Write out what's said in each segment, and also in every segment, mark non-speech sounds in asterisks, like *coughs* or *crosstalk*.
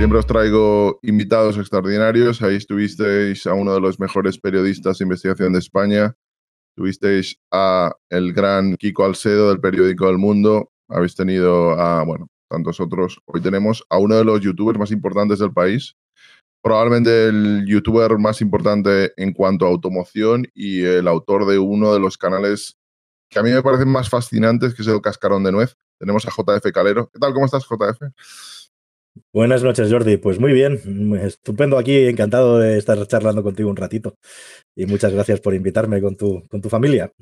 Siempre os traigo invitados extraordinarios. Ahí estuvisteis a uno de los mejores periodistas de investigación de España. Tuvisteis a el gran Kiko Alcedo del periódico del Mundo. Habéis tenido a, bueno, tantos otros. Hoy tenemos a uno de los youtubers más importantes del país. Probablemente el youtuber más importante en cuanto a automoción y el autor de uno de los canales que a mí me parecen más fascinantes, que es el Cascarón de Nuez. Tenemos a JF Calero. ¿Qué tal? ¿Cómo estás, JF? Buenas noches, Jordi. Pues muy bien, mm, estupendo aquí, encantado de estar charlando contigo un ratito. Y muchas gracias por invitarme con tu, con tu familia.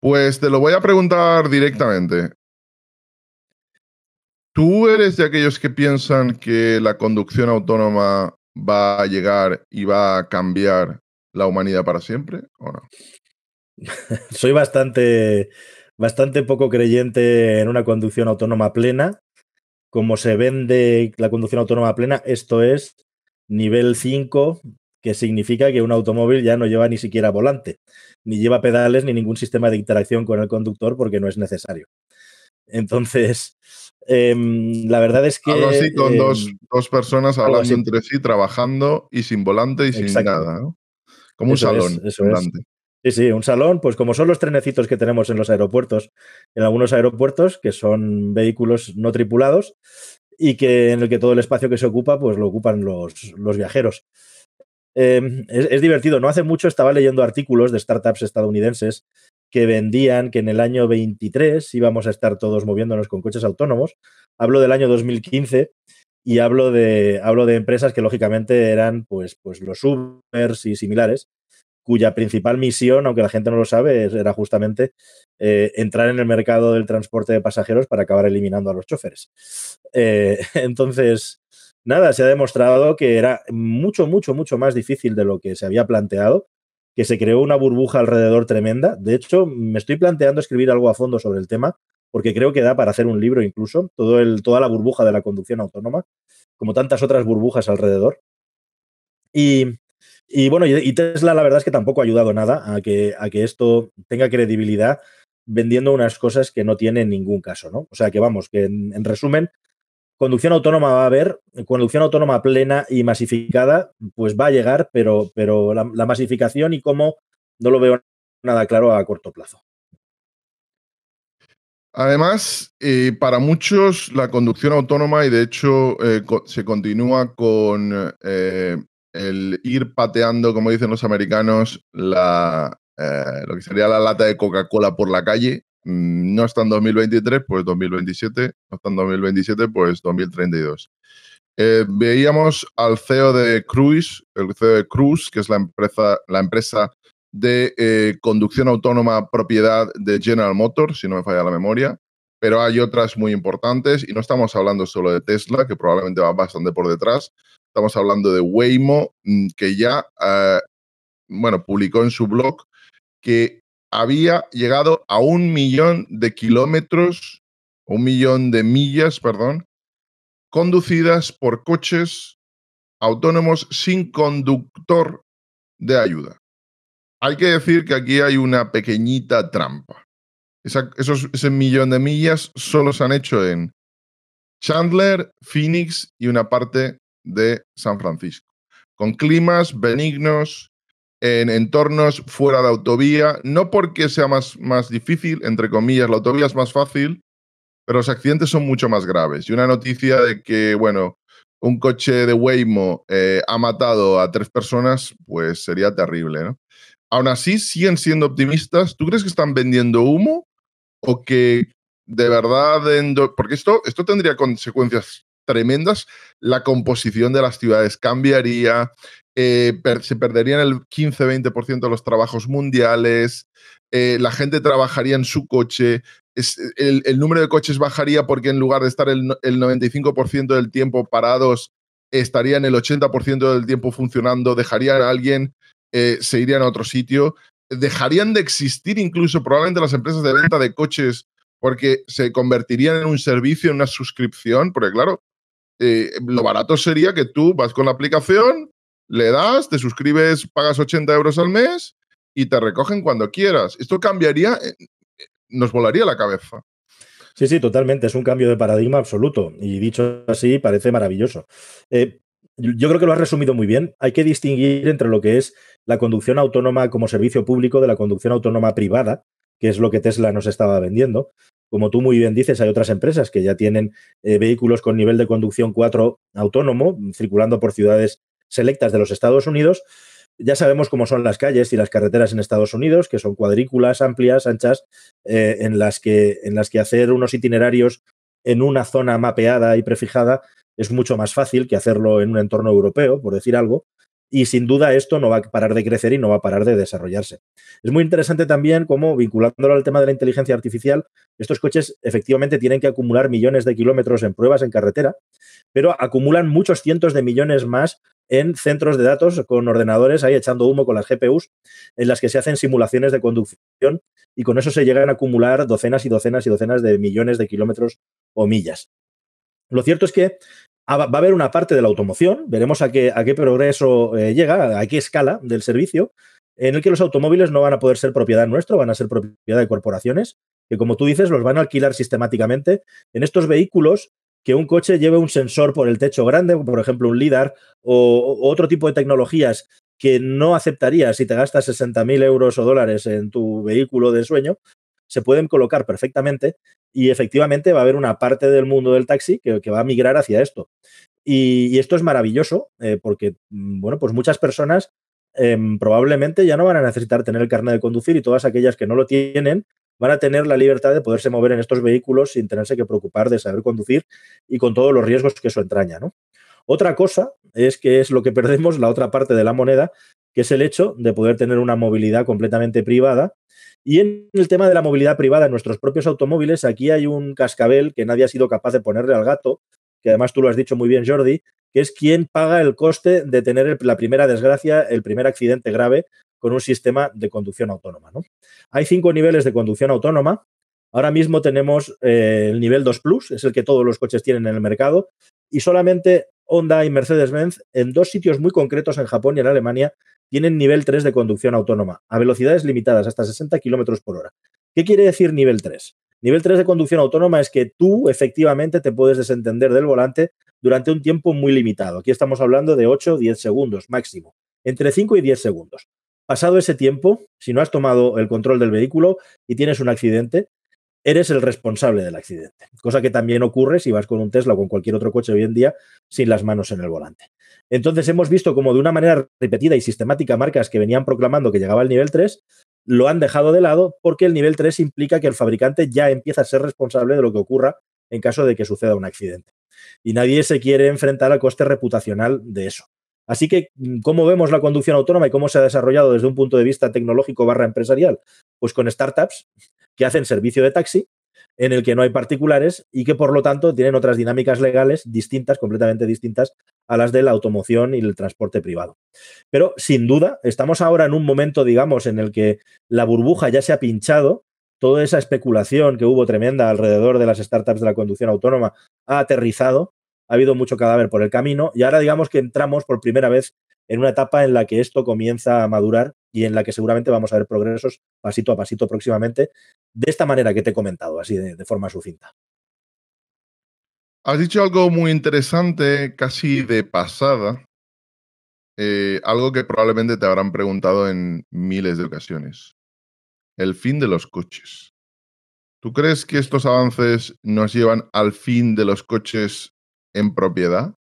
Pues te lo voy a preguntar directamente. ¿Tú eres de aquellos que piensan que la conducción autónoma va a llegar y va a cambiar la humanidad para siempre o no? *laughs* Soy bastante, bastante poco creyente en una conducción autónoma plena como se vende la conducción autónoma plena, esto es nivel 5, que significa que un automóvil ya no lleva ni siquiera volante, ni lleva pedales, ni ningún sistema de interacción con el conductor porque no es necesario. Entonces, *laughs* em, la verdad es que... así con em, dos, personas hablando entre sí, trabajando y sin volante y sin nada. Como un salón. eso Sí, sí, un salón, pues como son los trenecitos que tenemos en los aeropuertos, en algunos aeropuertos, que son vehículos no tripulados y que en el que todo el espacio que se ocupa, pues lo ocupan los, viajeros. Em, es, divertido, no hace mucho estaba leyendo artículos de startups estadounidenses que vendían que en el año 23 íbamos a estar todos moviéndonos con coches autónomos. Hablo del año 2015 y hablo de, hablo de empresas que lógicamente eran pues, pues los Ubers y similares cuya principal misión, aunque la gente no lo sabe, era justamente eh, entrar en el mercado del transporte de pasajeros para acabar eliminando a los choferes. Eh, *laughs* entonces, nada, se ha demostrado que era mucho, mucho, mucho más difícil de lo que se había planteado, que se creó una burbuja alrededor tremenda. De hecho, me estoy planteando escribir algo a fondo sobre el tema, porque creo que da para hacer un libro incluso, todo el, toda la burbuja de la conducción autónoma, como tantas otras burbujas alrededor. Y y bueno, y Tesla la verdad es que tampoco ha ayudado nada a que, a que esto tenga credibilidad vendiendo unas cosas que no tiene en ningún caso, ¿no? O sea que vamos, que en, resumen, conducción autónoma va a haber, conducción autónoma plena y masificada, pues va a llegar, pero, pero la, masificación y cómo no lo veo nada claro a corto plazo. Además, eh, para muchos la conducción autónoma, y de hecho eh, se continúa con eh, el ir pateando, como dicen los americanos, eh, lo que sería la lata de Coca-Cola por la calle, mm, no está en 2023, pues 2027, no está en 2027, pues 2032. Eh, veíamos al CEO de Cruise, el CEO de Cruise, que es la empresa, la empresa de eh, conducción autónoma propiedad de General Motors, si no me falla la memoria, pero hay otras muy importantes y no estamos hablando solo de Tesla, que probablemente va bastante por detrás, Estamos hablando de Waymo, mm, que ya, ah, bueno, publicó en su blog que había llegado a un millón de kilómetros, un millón de millas, perdón, conducidas por coches autónomos sin conductor de ayuda. Hay que decir que aquí hay una pequeñita trampa. esos, ese millón de millas solo se han hecho en Chandler, Phoenix y una parte de San Francisco, con climas benignos, en entornos fuera de autovía, no porque sea más, más difícil, entre comillas, la autovía es más fácil, pero los accidentes son mucho más graves. Y una noticia de que, bueno, un coche de Waymo eh, ha matado a tres personas, pues sería terrible, ¿no? Aún así, siguen siendo optimistas. ¿Tú crees que están vendiendo humo? ¿O que de verdad, porque esto, esto tendría consecuencias tremendas, la composición de las ciudades cambiaría, eh, se perderían el 15-20% de los trabajos mundiales, eh, la gente trabajaría en su coche, el, número de coches bajaría porque en lugar de estar el, 95% del tiempo parados, estarían el 80% del tiempo funcionando, dejaría a alguien, eh, se irían a otro sitio, dejarían de existir incluso probablemente las empresas de venta de coches porque se convertirían en un servicio, en una suscripción, porque claro, eh, lo barato sería que tú vas con la aplicación, le das, te suscribes, pagas 80 euros al mes y te recogen cuando quieras. Esto cambiaría, eh, nos volaría la cabeza. Sí, sí, totalmente. Es un cambio de paradigma absoluto. Y dicho así, parece maravilloso. Eh, yo creo que lo has resumido muy bien. Hay que distinguir entre lo que es la conducción autónoma como servicio público de la conducción autónoma privada, que es lo que Tesla nos estaba vendiendo como tú muy bien dices, hay otras empresas que ya tienen eh, vehículos con nivel de conducción 4 autónomo mm, circulando por ciudades selectas de los Estados Unidos. Ya sabemos cómo son las calles y las carreteras en Estados Unidos, que son cuadrículas amplias, anchas, eh, en, las que, en las que hacer unos itinerarios en una zona mapeada y prefijada es mucho más fácil que hacerlo en un entorno europeo, por decir algo, y sin duda esto no va a parar de crecer y no va a parar de desarrollarse. Es muy interesante también cómo, vinculándolo al tema de la inteligencia artificial, estos coches efectivamente tienen que acumular millones de kilómetros en pruebas en carretera, pero acumulan muchos cientos de millones más en centros de datos con ordenadores ahí echando humo con las GPUs, en las que se hacen simulaciones de conducción y con eso se llegan a acumular docenas y docenas y docenas de millones de kilómetros o millas. Lo cierto es que Ah, va a haber una parte de la automoción, veremos a qué, a qué progreso eh, llega, a qué escala del servicio, en el que los automóviles no van a poder ser propiedad nuestra, van a ser propiedad de corporaciones, que como tú dices, los van a alquilar sistemáticamente. En estos vehículos, que un coche lleve un sensor por el techo grande, por ejemplo, un LIDAR o, otro tipo de tecnologías que no aceptarías si te gastas 60.000 euros o dólares en tu vehículo de sueño, se pueden colocar perfectamente y efectivamente va a haber una parte del mundo del taxi que, va a migrar hacia esto. Y, esto es maravilloso eh, porque, mm, bueno, pues muchas personas em, probablemente ya no van a necesitar tener el carnet de conducir y todas aquellas que no lo tienen van a tener la libertad de poderse mover en estos vehículos sin tenerse que preocupar de saber conducir y con todos los riesgos que eso entraña, Otra cosa es que es lo que perdemos la otra parte de la moneda, que es el hecho de poder tener una movilidad completamente privada y en el tema de la movilidad privada en nuestros propios automóviles, aquí hay un cascabel que nadie ha sido capaz de ponerle al gato, que además tú lo has dicho muy bien, Jordi, que es quien paga el coste de tener la primera desgracia, el primer accidente grave con un sistema de conducción autónoma. ¿no? Hay cinco niveles de conducción autónoma. Ahora mismo tenemos eh, el nivel 2 Plus, es el que todos los coches tienen en el mercado, y solamente Honda y Mercedes-Benz en dos sitios muy concretos en Japón y en Alemania tienen nivel 3 de conducción autónoma, a velocidades limitadas, hasta 60 kilómetros por hora. ¿Qué quiere decir nivel 3? Nivel 3 de conducción autónoma es que tú efectivamente te puedes desentender del volante durante un tiempo muy limitado. Aquí estamos hablando de 8 o 10 segundos máximo, entre 5 y 10 segundos. Pasado ese tiempo, si no has tomado el control del vehículo y tienes un accidente, eres el responsable del accidente. Cosa que también ocurre si vas con un Tesla o con cualquier otro coche hoy en día sin las manos en el volante. Entonces hemos visto como de una manera repetida y sistemática marcas que venían proclamando que llegaba al nivel 3 lo han dejado de lado porque el nivel 3 implica que el fabricante ya empieza a ser responsable de lo que ocurra en caso de que suceda un accidente. Y nadie se quiere enfrentar al coste reputacional de eso. Así que, ¿cómo vemos la conducción autónoma y cómo se ha desarrollado desde un punto de vista tecnológico barra empresarial? Pues con startups que hacen servicio de taxi en el que no hay particulares y que por lo tanto tienen otras dinámicas legales distintas, completamente distintas a las de la automoción y el transporte privado. Pero sin duda, estamos ahora en un momento, digamos, en el que la burbuja ya se ha pinchado, toda esa especulación que hubo tremenda alrededor de las startups de la conducción autónoma ha aterrizado, ha habido mucho cadáver por el camino y ahora digamos que entramos por primera vez en una etapa en la que esto comienza a madurar y en la que seguramente vamos a ver progresos pasito a pasito próximamente de esta manera que te he comentado, así de, forma sucinta. Has dicho algo muy interesante, casi de pasada, eh, algo que probablemente te habrán preguntado en miles de ocasiones. El fin de los coches. ¿Tú crees que estos avances nos llevan al fin de los coches en propiedad?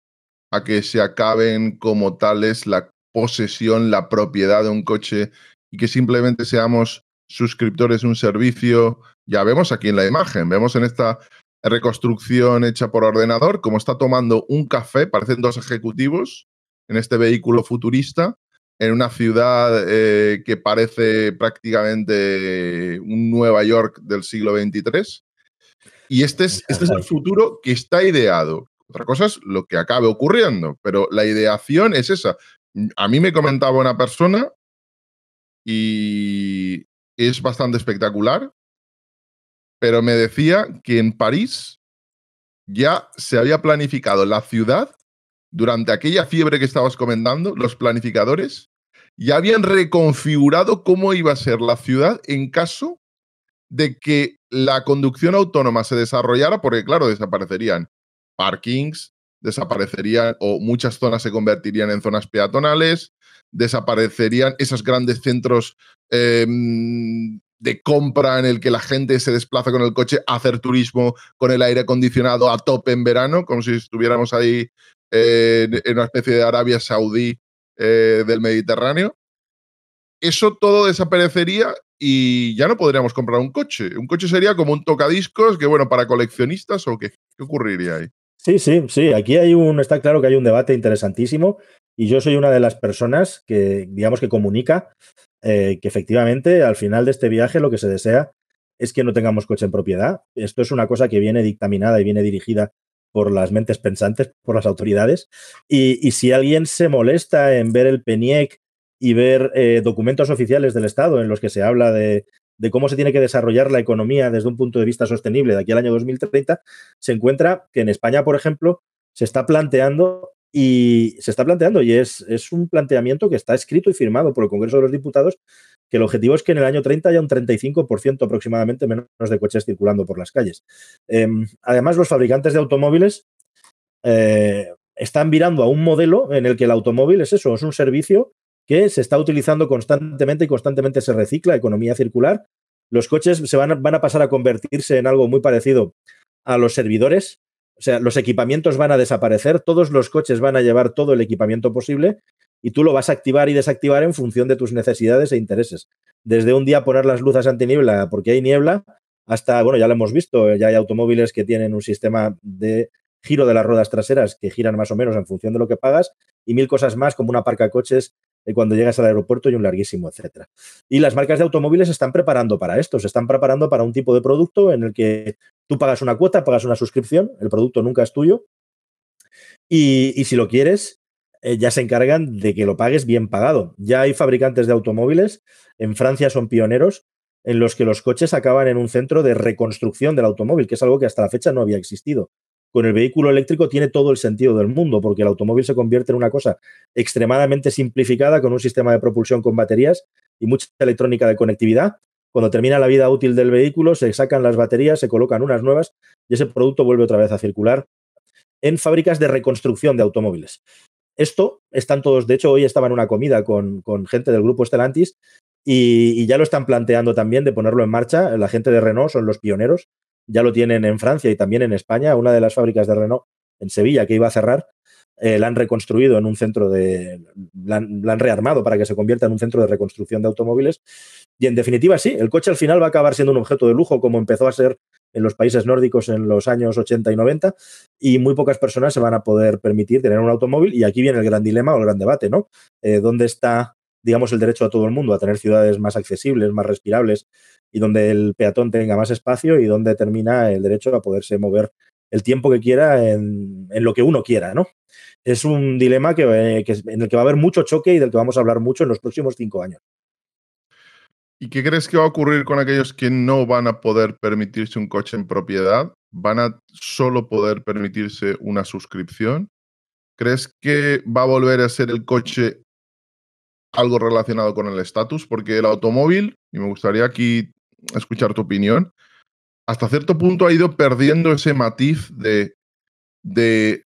¿A que se acaben como tales la posesión, la propiedad de un coche y que simplemente seamos suscriptores un servicio. Ya vemos aquí en la imagen, vemos en esta reconstrucción hecha por ordenador, cómo está tomando un café, parecen dos ejecutivos, en este vehículo futurista, en una ciudad eh, que parece prácticamente un Nueva York del siglo XXIII. Y este es, este es el futuro que está ideado. Otra cosa es lo que acabe ocurriendo, pero la ideación es esa. A mí me comentaba una persona y es bastante espectacular, pero me decía que en París ya se había planificado la ciudad durante aquella fiebre que estabas comentando, los planificadores ya habían reconfigurado cómo iba a ser la ciudad en caso de que la conducción autónoma se desarrollara, porque claro, desaparecerían parkings, desaparecerían o muchas zonas se convertirían en zonas peatonales, desaparecerían esos grandes centros em, de compra en el que la gente se desplaza con el coche a hacer turismo con el aire acondicionado a tope en verano, como si estuviéramos ahí en una especie de Arabia Saudí eh, del Mediterráneo. Eso todo desaparecería y ya no podríamos comprar un coche. Un coche sería como un tocadiscos que, bueno, para coleccionistas o ¿qué ocurriría ahí? Sí, sí, sí. Aquí hay un, está claro que hay un debate interesantísimo y yo soy una de las personas que, digamos, que comunica eh, que efectivamente al final de este viaje lo que se desea es que no tengamos coche en propiedad. Esto es una cosa que viene dictaminada y viene dirigida por las mentes pensantes, por las autoridades. Y, si alguien se molesta en ver el PENIEC y ver eh, documentos oficiales del Estado en los que se habla de, de cómo se tiene que desarrollar la economía desde un punto de vista sostenible de aquí al año 2030, se encuentra que en España, por ejemplo, se está planteando y se está planteando y es, un planteamiento que está escrito y firmado por el Congreso de los Diputados que el objetivo es que en el año 30 haya un 35% aproximadamente menos de coches circulando por las calles. Em, además, los fabricantes de automóviles eh, están virando a un modelo en el que el automóvil es eso, es un servicio que se está utilizando constantemente y constantemente se recicla, economía circular. Los coches se van, van a pasar a convertirse en algo muy parecido a los servidores, o sea, los equipamientos van a desaparecer, todos los coches van a llevar todo el equipamiento posible y tú lo vas a activar y desactivar en función de tus necesidades e intereses. Desde un día poner las luces antiniebla porque hay niebla, hasta, bueno, ya lo hemos visto, ya hay automóviles que tienen un sistema de giro de las ruedas traseras que giran más o menos en función de lo que pagas y mil cosas más como una parca coches cuando llegas al aeropuerto y un larguísimo, etcétera. Y las marcas de automóviles se están preparando para esto, se están preparando para un tipo de producto en el que tú pagas una cuota, pagas una suscripción, el producto nunca es tuyo. Y, si lo quieres, eh, ya se encargan de que lo pagues bien pagado. Ya hay fabricantes de automóviles, en Francia son pioneros, en los que los coches acaban en un centro de reconstrucción del automóvil, que es algo que hasta la fecha no había existido con el vehículo eléctrico tiene todo el sentido del mundo, porque el automóvil se convierte en una cosa extremadamente simplificada con un sistema de propulsión con baterías y mucha electrónica de conectividad. Cuando termina la vida útil del vehículo, se sacan las baterías, se colocan unas nuevas y ese producto vuelve otra vez a circular en fábricas de reconstrucción de automóviles. Esto están todos, de hecho, hoy estaba en una comida con, gente del grupo Stellantis y, ya lo están planteando también de ponerlo en marcha. La gente de Renault son los pioneros ya lo tienen en Francia y también en España. Una de las fábricas de Renault en Sevilla que iba a cerrar, eh, la han reconstruido en un centro de. La han, rearmado para que se convierta en un centro de reconstrucción de automóviles. Y en definitiva, sí, el coche al final va a acabar siendo un objeto de lujo, como empezó a ser en los países nórdicos en los años 80 y 90, y muy pocas personas se van a poder permitir tener un automóvil. Y aquí viene el gran dilema o el gran debate, ¿no? Eh, ¿Dónde está digamos, el derecho a todo el mundo a tener ciudades más accesibles, más respirables y donde el peatón tenga más espacio y donde termina el derecho a poderse mover el tiempo que quiera en, lo que uno quiera, ¿no? Es un dilema eh, en el que va a haber mucho choque y del que vamos a hablar mucho en los próximos cinco años. ¿Y qué crees que va a ocurrir con aquellos que no van a poder permitirse un coche en propiedad? ¿Van a solo poder permitirse una suscripción? ¿Crees que va a volver a ser el coche algo relacionado con el estatus, porque el automóvil, y me gustaría aquí escuchar tu opinión, hasta cierto punto ha ido perdiendo ese matiz de, de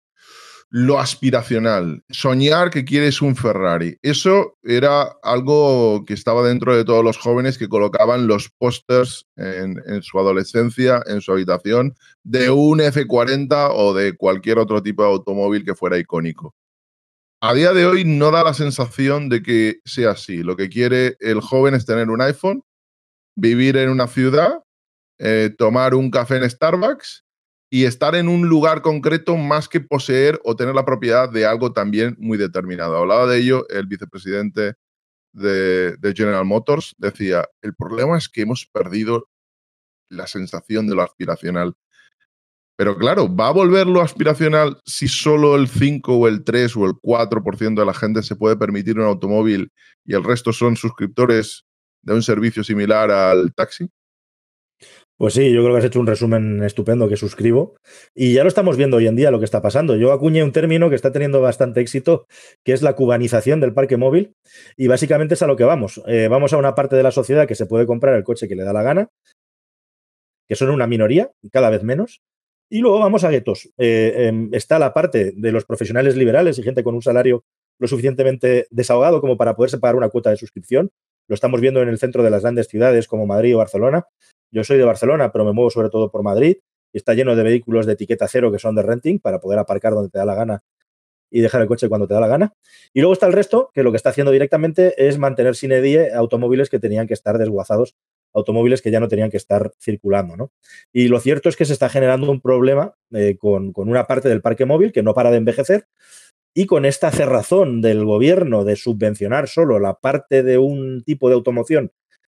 lo aspiracional, soñar que quieres un Ferrari. Eso era algo que estaba dentro de todos los jóvenes que colocaban los pósters en, en, su adolescencia, en su habitación, de un F40 o de cualquier otro tipo de automóvil que fuera icónico. A día de hoy no da la sensación de que sea así. Lo que quiere el joven es tener un iPhone, vivir en una ciudad, eh, tomar un café en Starbucks y estar en un lugar concreto más que poseer o tener la propiedad de algo también muy determinado. Hablaba de ello el vicepresidente de, de General Motors, decía, el problema es que hemos perdido la sensación de lo aspiracional pero claro, ¿va a volverlo aspiracional si solo el 5 o el 3 o el 4% de la gente se puede permitir un automóvil y el resto son suscriptores de un servicio similar al taxi? Pues sí, yo creo que has hecho un resumen estupendo que suscribo. Y ya lo estamos viendo hoy en día lo que está pasando. Yo acuñé un término que está teniendo bastante éxito, que es la cubanización del parque móvil. Y básicamente es a lo que vamos. Eh, vamos a una parte de la sociedad que se puede comprar el coche que le da la gana, que son una minoría, cada vez menos, y luego vamos a guetos. Eh, em, está la parte de los profesionales liberales y gente con un salario lo suficientemente desahogado como para poderse pagar una cuota de suscripción. Lo estamos viendo en el centro de las grandes ciudades como Madrid o Barcelona. Yo soy de Barcelona, pero me muevo sobre todo por Madrid está lleno de vehículos de etiqueta cero que son de renting para poder aparcar donde te da la gana y dejar el coche cuando te da la gana. Y luego está el resto, que lo que está haciendo directamente es mantener sin edie automóviles que tenían que estar desguazados automóviles que ya no tenían que estar circulando. ¿no? Y lo cierto es que se está generando un problema eh, con, con una parte del parque móvil que no para de envejecer y con esta cerrazón del gobierno de subvencionar solo la parte de un tipo de automoción,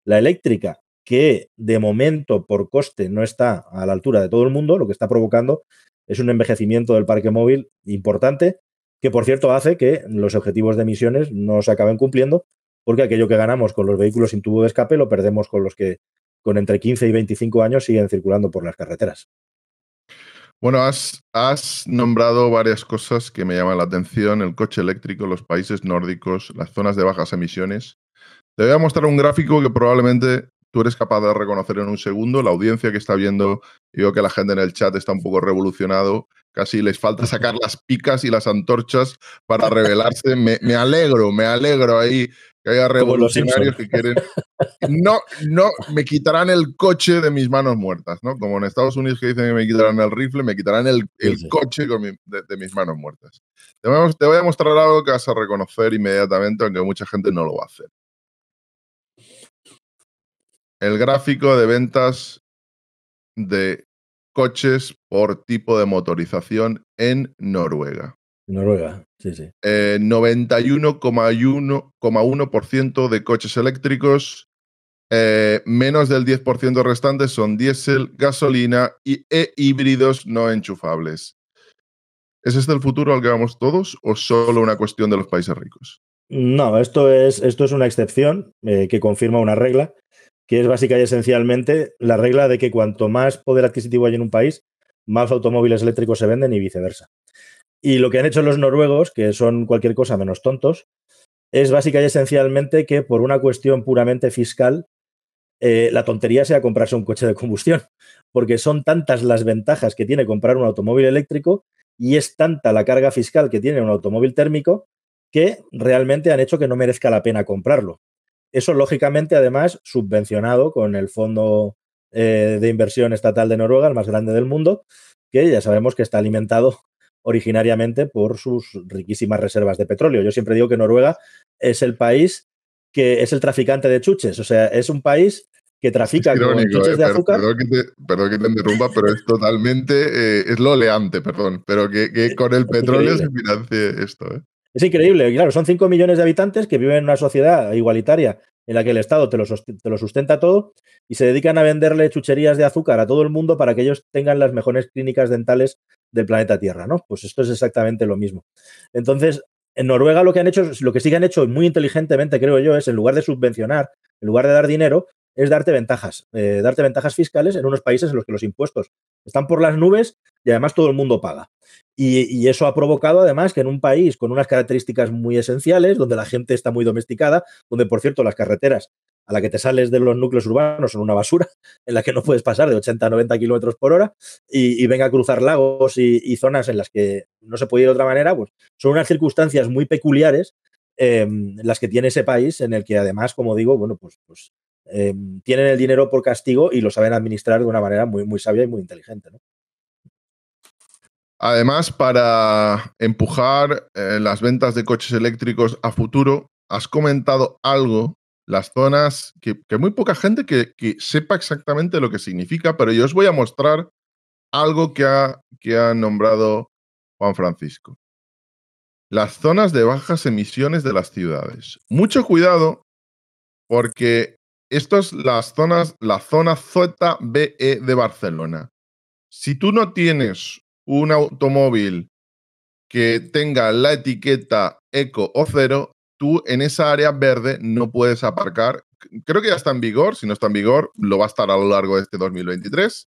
la eléctrica, que de momento por coste no está a la altura de todo el mundo, lo que está provocando es un envejecimiento del parque móvil importante, que por cierto hace que los objetivos de emisiones no se acaben cumpliendo porque aquello que ganamos con los vehículos sin tubo de escape lo perdemos con los que con entre 15 y 25 años siguen circulando por las carreteras. Bueno, has, nombrado varias cosas que me llaman la atención, el coche eléctrico, los países nórdicos, las zonas de bajas emisiones. Te voy a mostrar un gráfico que probablemente tú eres capaz de reconocer en un segundo. La audiencia que está viendo, yo que la gente en el chat está un poco revolucionado, casi les falta sacar las picas y las antorchas para revelarse. me alegro, me alegro ahí que haya revolucionarios que quieren. No, no, me quitarán el coche de mis manos muertas, ¿no? Como en Estados Unidos que dicen que me quitarán el rifle, me quitarán el, coche de, mis manos muertas. Te voy, a, te voy, a, mostrar algo que vas a reconocer inmediatamente, aunque mucha gente no lo va a hacer. El gráfico de ventas de coches por tipo de motorización en Noruega. Noruega. Sí, sí. 91,1% eh, de coches eléctricos, eh, menos del 10% restante son diésel, gasolina y, e híbridos no enchufables. ¿Es este el futuro al que vamos todos o solo una cuestión de los países ricos? No, esto es, esto es una excepción eh, que confirma una regla, que es básica y esencialmente la regla de que cuanto más poder adquisitivo hay en un país, más automóviles eléctricos se venden y viceversa. Y lo que han hecho los noruegos, que son cualquier cosa menos tontos, es básica y esencialmente que por una cuestión puramente fiscal, eh, la tontería sea comprarse un coche de combustión, *laughs* porque son tantas las ventajas que tiene comprar un automóvil eléctrico y es tanta la carga fiscal que tiene un automóvil térmico que realmente han hecho que no merezca la pena comprarlo. Eso, lógicamente, además, subvencionado con el Fondo eh, de Inversión Estatal de Noruega, el más grande del mundo, que ya sabemos que está alimentado originariamente por sus riquísimas reservas de petróleo. Yo siempre digo que Noruega es el país que es el traficante de chuches, o sea, es un país que trafica con chuches eh, de azúcar. Perdón que, te, interrumpa, pero es totalmente, eh, Es lo oleante, perdón, pero que, con el petróleo se financie esto. Eh. Es increíble, claro, son 5 millones de habitantes que viven en una sociedad igualitaria en la que el Estado te te lo, sustenta todo y se dedican a venderle chucherías de azúcar a todo el mundo para que ellos tengan las mejores clínicas dentales del planeta Tierra, ¿no? Pues esto es exactamente lo mismo. Entonces, en Noruega lo que han hecho, lo que sí que han hecho muy inteligentemente, creo yo, es en lugar de subvencionar, en lugar de dar dinero, es darte ventajas, eh, darte ventajas fiscales en unos países en los que los impuestos están por las nubes y además todo el mundo paga. Y, y, eso ha provocado además que en un país con unas características muy esenciales, donde la gente está muy domesticada, donde por cierto las carreteras a la que te sales de los núcleos urbanos son una basura *laughs* en la que no puedes pasar de 80 a 90 kilómetros por hora y, venga a cruzar lagos y, zonas en las que no se puede ir de otra manera, pues son unas circunstancias muy peculiares em, las que tiene ese país en el que además, como digo, bueno, pues, pues em, tienen el dinero por castigo y lo saben administrar de una manera muy, muy sabia y muy inteligente. Además, para empujar eh, las ventas de coches eléctricos a futuro, has comentado algo las zonas, que, muy poca gente que, sepa exactamente lo que significa, pero yo os voy a mostrar algo que ha, que ha nombrado Juan Francisco. Las zonas de bajas emisiones de las ciudades. Mucho cuidado porque esto es las zonas, la zona ZBE de Barcelona. Si tú no tienes un automóvil que tenga la etiqueta eco o cero, tú en esa área verde no puedes aparcar. Creo que ya está en vigor, si no está en vigor, lo va a estar a lo largo de este 2023.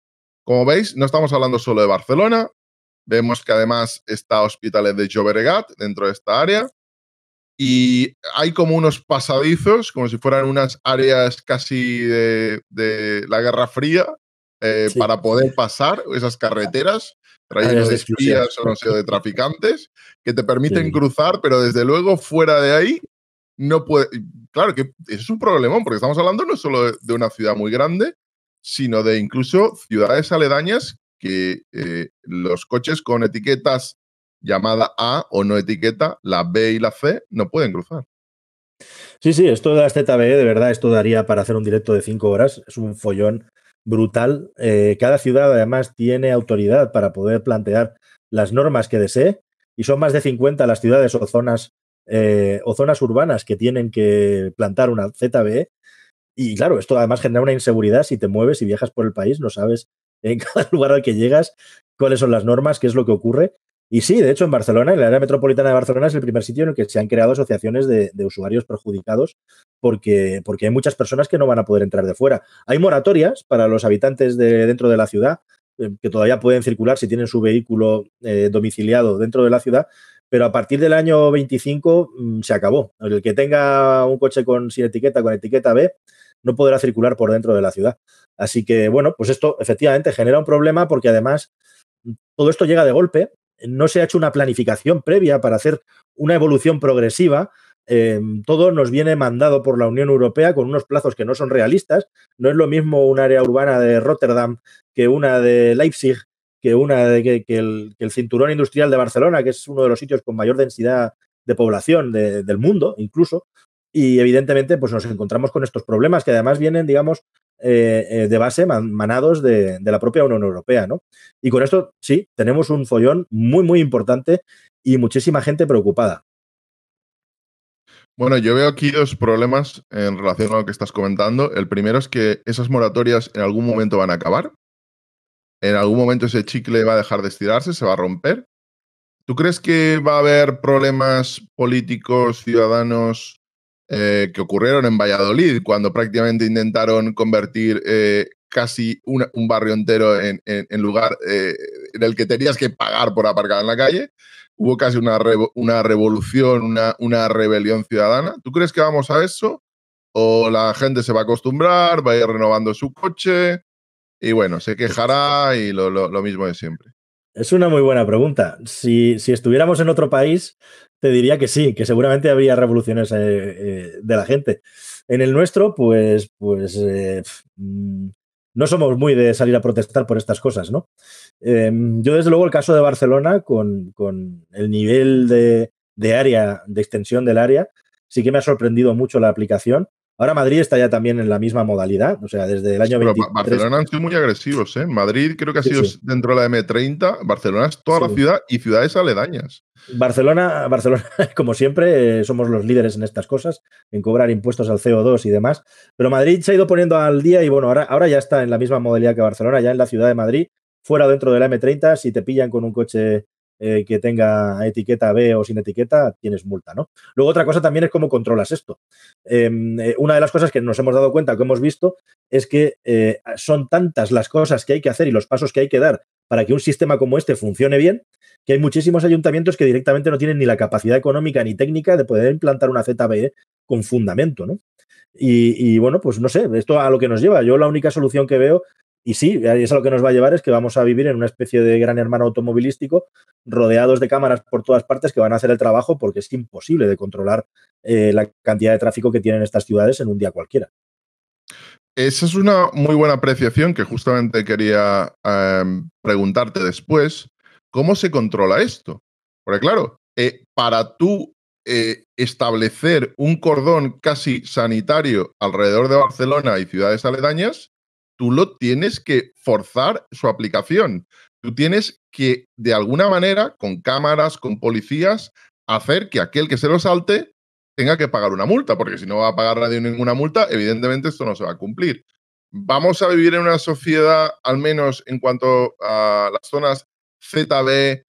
Como veis, no estamos hablando solo de Barcelona, vemos que además está Hospitales de Llobregat dentro de esta área y hay como unos pasadizos, como si fueran unas áreas casi de, la Guerra Fría, eh, para poder pasar esas carreteras rayos de espías o no sé, de traficantes, que te permiten cruzar, pero desde luego fuera de ahí no puede. Claro que es un problemón, porque estamos hablando no solo de una ciudad muy grande, sino de incluso ciudades aledañas que eh, los coches con etiquetas llamada A o no etiqueta, la B y la C, no pueden cruzar. Sí, sí, esto de las ZBE, de verdad, esto daría para hacer un directo de cinco horas. Es un follón brutal. Eh, cada ciudad además tiene autoridad para poder plantear las normas que desee y son más de 50 las ciudades o zonas, eh, o zonas urbanas que tienen que plantar una ZBE. Y claro, esto además genera una inseguridad si te mueves y viajas por el país, no sabes en *laughs* cada lugar al que llegas cuáles son las normas, qué es lo que ocurre. Y sí, de hecho, en Barcelona, en la área metropolitana de Barcelona, es el primer sitio en el que se han creado asociaciones de, usuarios perjudicados porque, porque, hay muchas personas que no van a poder entrar de fuera. Hay moratorias para los habitantes de dentro de la ciudad eh, que todavía pueden circular si tienen su vehículo eh, domiciliado dentro de la ciudad, pero a partir del año 25 mm, se acabó. El que tenga un coche sin etiqueta, con etiqueta B, no podrá circular por dentro de la ciudad. Así que, bueno, pues esto efectivamente genera un problema porque además mm, todo esto llega de golpe no se ha hecho una planificación previa para hacer una evolución progresiva. Eh, todo nos viene mandado por la Unión Europea con unos plazos que no son realistas. No es lo mismo un área urbana de Rotterdam que una de Leipzig, que una de el, cinturón industrial de Barcelona, que es uno de los sitios con mayor densidad de población del mundo, incluso. Y evidentemente, pues nos encontramos con estos problemas que además vienen, digamos, eh, eh, de base manados de, de, la propia Unión Europea, ¿no? Y con esto, sí, tenemos un follón muy, muy importante y muchísima gente preocupada. Bueno, yo veo aquí dos problemas en relación a lo que estás comentando. El primero es que esas moratorias en algún momento van a acabar. En algún momento ese chicle va a dejar de estirarse, se va a romper. ¿Tú crees que va a haber problemas políticos, ciudadanos, eh, que ocurrieron en Valladolid, cuando prácticamente intentaron convertir eh, casi un barrio entero en, lugar eh, en el que tenías que pagar por aparcar en la calle. Hubo casi una, una revolución, una, una rebelión ciudadana. ¿Tú crees que vamos a eso? ¿O la gente se va a acostumbrar, va a ir renovando su coche? Y bueno, se quejará y lo, mismo de siempre. Es una muy buena pregunta. Si, si, estuviéramos en otro país, te diría que sí, que seguramente habría revoluciones eh, eh, de la gente. En el nuestro, pues, pues eh, mm, no somos muy de salir a protestar por estas cosas, ¿no? Em, yo, desde luego, el caso de Barcelona, con, el nivel de, área, de extensión del área, sí que me ha sorprendido mucho la aplicación. Ahora Madrid está ya también en la misma modalidad, o sea, desde el año Barcelona han sido muy agresivos, ¿eh? Madrid creo que ha sido dentro de la M30, Barcelona es toda la ciudad y ciudades aledañas. Barcelona, Barcelona, *laughs* como siempre, eh, somos los líderes en estas cosas, en cobrar impuestos al CO2 y demás, pero Madrid se ha ido poniendo al día y bueno, ahora, ahora ya está en la misma modalidad que Barcelona, ya en la ciudad de Madrid, fuera dentro de la M30, si te pillan con un coche eh, que tenga etiqueta B o sin etiqueta, tienes multa, ¿no? Luego otra cosa también es cómo controlas esto. Em, eh, una de las cosas que nos hemos dado cuenta, que hemos visto, es que eh, son tantas las cosas que hay que hacer y los pasos que hay que dar para que un sistema como este funcione bien, que hay muchísimos ayuntamientos que directamente no tienen ni la capacidad económica ni técnica de poder implantar una ZBE con fundamento, ¿no? Y, y, bueno, pues no sé, esto a lo que nos lleva. Yo la única solución que veo y sí, eso lo que nos va a llevar es que vamos a vivir en una especie de gran hermano automovilístico, rodeados de cámaras por todas partes que van a hacer el trabajo porque es imposible de controlar eh, la cantidad de tráfico que tienen estas ciudades en un día cualquiera. Esa es una muy buena apreciación que justamente quería em, preguntarte después. ¿Cómo se controla esto? Porque claro, eh, para tú eh, establecer un cordón casi sanitario alrededor de Barcelona y ciudades aledañas, tú lo tienes que forzar su aplicación. Tú tienes que, de alguna manera, con cámaras, con policías, hacer que aquel que se lo salte tenga que pagar una multa, porque si no va a pagar nadie ninguna multa, evidentemente esto no se va a cumplir. Vamos a vivir en una sociedad, al menos en cuanto a las zonas ZB,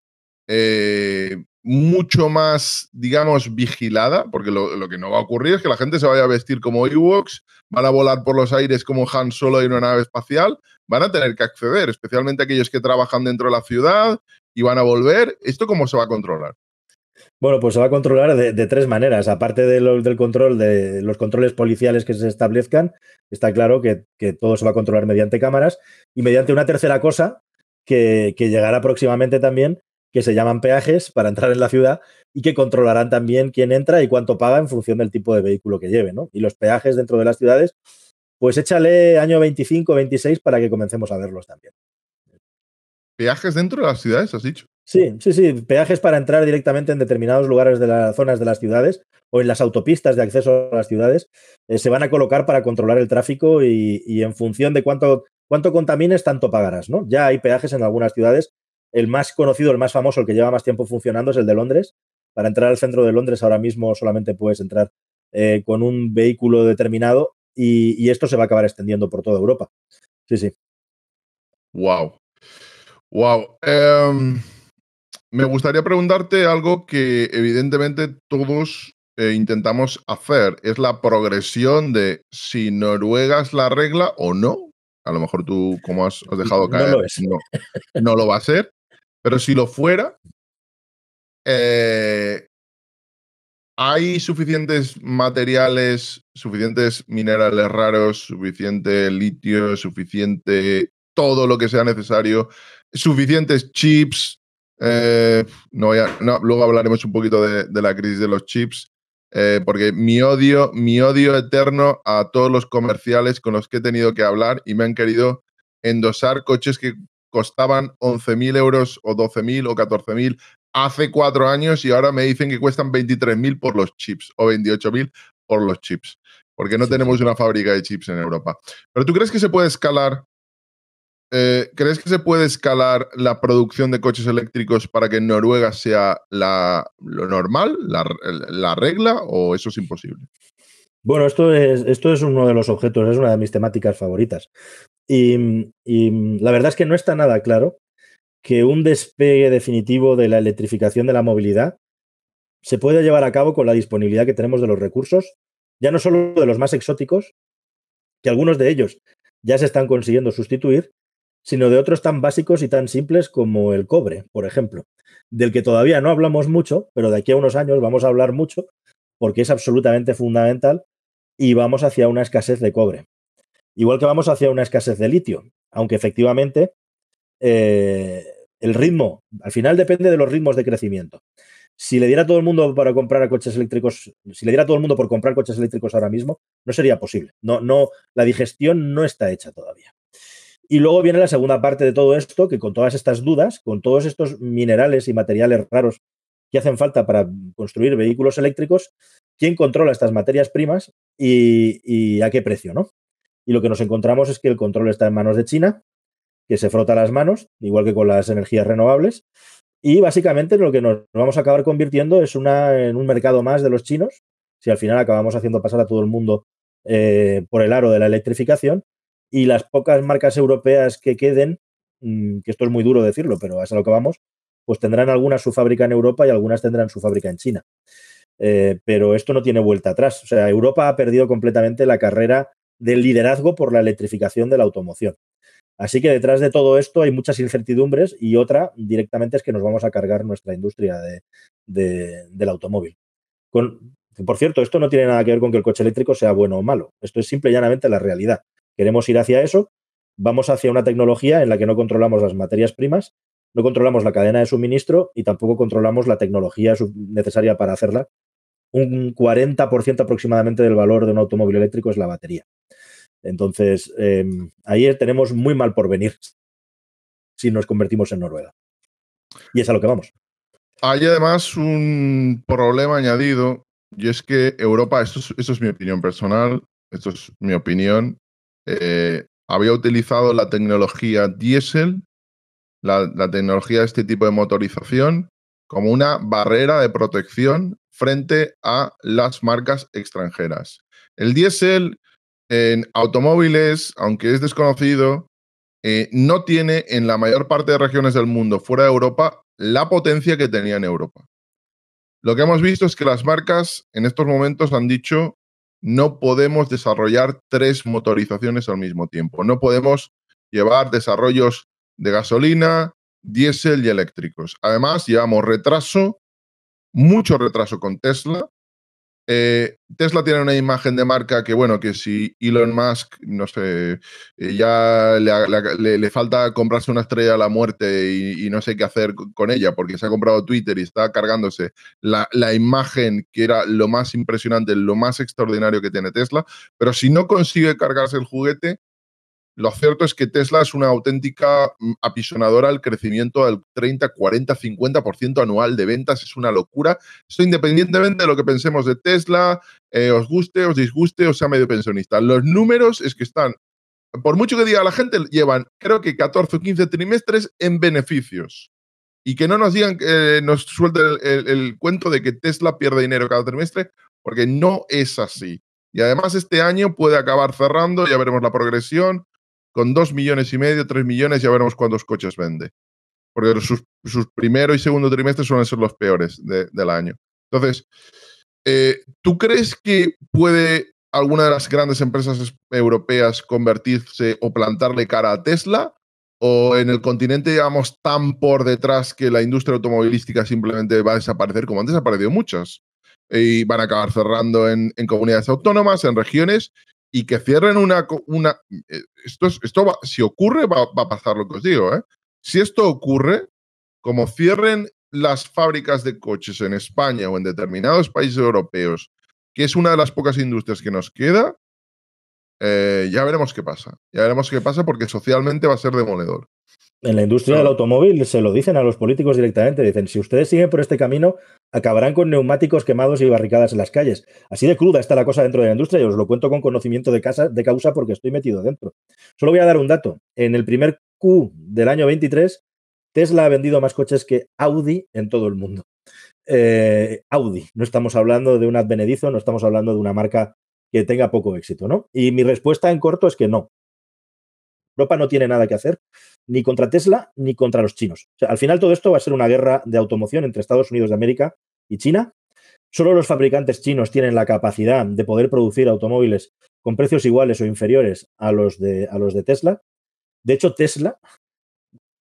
eh, mucho más, digamos, vigilada, porque lo, que no va a ocurrir es que la gente se vaya a vestir como Ewoks, van a volar por los aires como Han Solo en una nave espacial, van a tener que acceder, especialmente aquellos que trabajan dentro de la ciudad y van a volver. ¿Esto cómo se va a controlar? Bueno, pues se va a controlar de, tres maneras. Aparte de del control, de los controles policiales que se establezcan, está claro que, todo se va a controlar mediante cámaras y mediante una tercera cosa que, que llegará próximamente también, que se llaman peajes para entrar en la ciudad y que controlarán también quién entra y cuánto paga en función del tipo de vehículo que lleve, Y los peajes dentro de las ciudades, pues échale año 25, 26 para que comencemos a verlos también. ¿Peajes dentro de las ciudades, has dicho? Sí, sí, sí, peajes para entrar directamente en determinados lugares de las zonas de las ciudades o en las autopistas de acceso a las ciudades, eh, se van a colocar para controlar el tráfico y, y en función de cuánto, cuánto contamines, tanto pagarás, ¿no? Ya hay peajes en algunas ciudades el más conocido, el más famoso, el que lleva más tiempo funcionando es el de Londres. Para entrar al centro de Londres ahora mismo solamente puedes entrar eh, con un vehículo determinado y, esto se va a acabar extendiendo por toda Europa. Sí, sí. Wow. Wow. Em, me gustaría preguntarte algo que evidentemente todos eh, intentamos hacer. Es la progresión de si Noruega es la regla o no. A lo mejor tú, como has, dejado caer, no lo, es. no lo va a ser. Pero si lo fuera, eh, hay suficientes materiales, suficientes minerales raros, suficiente litio, suficiente todo lo que sea necesario, suficientes chips. Eh, no, no, luego hablaremos un poquito de, la crisis de los chips. Eh, porque mi odio, mi odio eterno a todos los comerciales con los que he tenido que hablar y me han querido endosar coches que costaban 11.000 euros o 12.000 o 14.000 hace cuatro años y ahora me dicen que cuestan 23.000 por los chips o 28.000 por los chips, porque no tenemos una fábrica de chips en Europa. Pero tú crees que se puede escalar, eh, crees que se puede escalar la producción de coches eléctricos para que en Noruega sea la, lo normal, la, regla, o eso es imposible? Bueno, esto es, esto es uno de los objetos, es una de mis temáticas favoritas. Y, mm, mm, la verdad es que no está nada claro que un despegue definitivo de la electrificación de la movilidad se pueda llevar a cabo con la disponibilidad que tenemos de los recursos, ya no solo de los más exóticos, que algunos de ellos ya se están consiguiendo sustituir, sino de otros tan básicos y tan simples como el cobre, por ejemplo, del que todavía no hablamos mucho, pero de aquí a unos años vamos a hablar mucho porque es absolutamente fundamental y vamos hacia una escasez de cobre. Igual que vamos hacia una escasez de litio, aunque efectivamente eh, el ritmo, al final depende de los ritmos de crecimiento. Si le diera todo el mundo para comprar coches eléctricos, si le diera todo el mundo por comprar coches eléctricos ahora mismo, no sería posible. No, no, la digestión no está hecha todavía. Y luego viene la segunda parte de todo esto, que con todas estas dudas, con todos estos minerales y materiales raros que hacen falta para construir vehículos eléctricos, ¿quién controla estas materias primas y, y a qué precio? ¿no? Y lo que nos encontramos es que el control está en manos de China, que se frota las manos, igual que con las energías renovables. Y básicamente lo que nos vamos a acabar convirtiendo es una, en un mercado más de los chinos, si al final acabamos haciendo pasar a todo el mundo eh, por el aro de la electrificación. Y las pocas marcas europeas que queden, mm, que esto es muy duro decirlo, pero es a lo que vamos, pues tendrán algunas su fábrica en Europa y algunas tendrán su fábrica en China. Eh, pero esto no tiene vuelta atrás. O sea, Europa ha perdido completamente la carrera del liderazgo por la electrificación de la automoción. Así que detrás de todo esto hay muchas incertidumbres y otra directamente es que nos vamos a cargar nuestra industria del automóvil. por cierto, esto no tiene nada que ver con que el coche eléctrico sea bueno o malo. Esto es simple y llanamente la realidad. Queremos ir hacia eso. Vamos hacia una tecnología en la que no controlamos las materias primas, no controlamos la cadena de suministro y tampoco controlamos la tecnología necesaria para hacerla, un 40% aproximadamente del valor de un automóvil eléctrico es la batería. Entonces, em, ahí tenemos muy mal por venir si nos convertimos en Noruega. Y es a lo que vamos. Hay además un problema añadido, y es que Europa, esto es, mi opinión personal, esto es mi opinión, eh, había utilizado la tecnología diésel, la, tecnología de este tipo de motorización, como una barrera de protección frente a las marcas extranjeras. El diésel en automóviles, aunque es desconocido, eh, no tiene en la mayor parte de regiones del mundo fuera de Europa la potencia que tenía en Europa. Lo que hemos visto es que las marcas en estos momentos han dicho no podemos desarrollar tres motorizaciones al mismo tiempo, no podemos llevar desarrollos de gasolina, diésel y eléctricos. Además, llevamos retraso mucho retraso con Tesla. Eh, Tesla tiene una imagen de marca que, bueno, que si Elon Musk, no sé, eh, ya le, falta comprarse una estrella a la muerte y, y, no sé qué hacer con ella, porque se ha comprado Twitter y está cargándose la, la, imagen que era lo más impresionante, lo más extraordinario que tiene Tesla, pero si no consigue cargarse el juguete, lo cierto es que Tesla es una auténtica mm, apisonadora al crecimiento del 30, 40, 50% anual de ventas. Es una locura. Esto independientemente de lo que pensemos de Tesla, eh, os guste, os disguste, o sea medio pensionista. Los números es que están, por mucho que diga la gente, llevan creo que 14 o 15 trimestres en beneficios. Y que no nos digan, que eh, nos suelten el cuento de que Tesla pierde dinero cada trimestre, porque no es así. Y además este año puede acabar cerrando, ya veremos la progresión, con dos millones y medio, tres millones, ya veremos cuántos coches vende. Porque sus, primero y segundo trimestres suelen ser los peores del año. Entonces, eh, ¿tú crees que puede alguna de las grandes empresas europeas convertirse o plantarle cara a Tesla? ¿O en el continente llevamos tan por detrás que la industria automovilística simplemente va a desaparecer como han desaparecido muchas? Y van a acabar cerrando en comunidades autónomas, en regiones, y que cierren una... una eh, esto, esto si ocurre, va, a pasar lo que os digo. ¿eh? Si esto ocurre, como cierren las fábricas de coches en España o en determinados países europeos, que es una de las pocas industrias que nos queda, eh, ya veremos qué pasa. Ya veremos qué pasa porque socialmente va a ser demoledor. En la industria del automóvil se lo dicen a los políticos directamente, dicen, si ustedes siguen por este camino, acabarán con neumáticos quemados y barricadas en las calles. Así de cruda está la cosa dentro de la industria y os lo cuento con conocimiento de, casa, de causa porque estoy metido dentro. Solo voy a dar un dato. En el primer Q del año 23, Tesla ha vendido más coches que Audi en todo el mundo. Eh, Audi, no estamos hablando de un advenedizo, no estamos hablando de una marca que tenga poco éxito, ¿no? Y mi respuesta en corto es que no, Europa no tiene nada que hacer ni contra Tesla ni contra los chinos. al final todo esto va a ser una guerra de automoción entre Estados Unidos de América y China. Solo los fabricantes chinos tienen la capacidad de poder producir automóviles con precios iguales o inferiores a los de, a los de Tesla. De hecho, Tesla,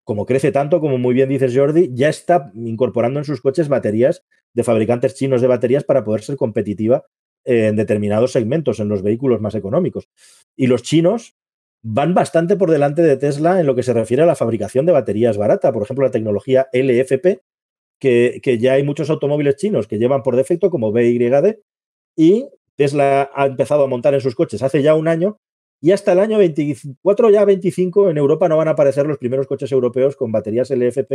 como crece tanto, como muy bien dices Jordi, ya está incorporando en sus coches baterías de fabricantes chinos de baterías para poder ser competitiva en determinados segmentos, en los vehículos más económicos. Y los chinos van bastante por delante de Tesla en lo que se refiere a la fabricación de baterías barata. Por ejemplo, la tecnología LFP, que, ya hay muchos automóviles chinos que llevan por defecto como BYD, y Tesla ha empezado a montar en sus coches hace ya un año, y hasta el año 24, ya 25, en Europa no van a aparecer los primeros coches europeos con baterías LFP,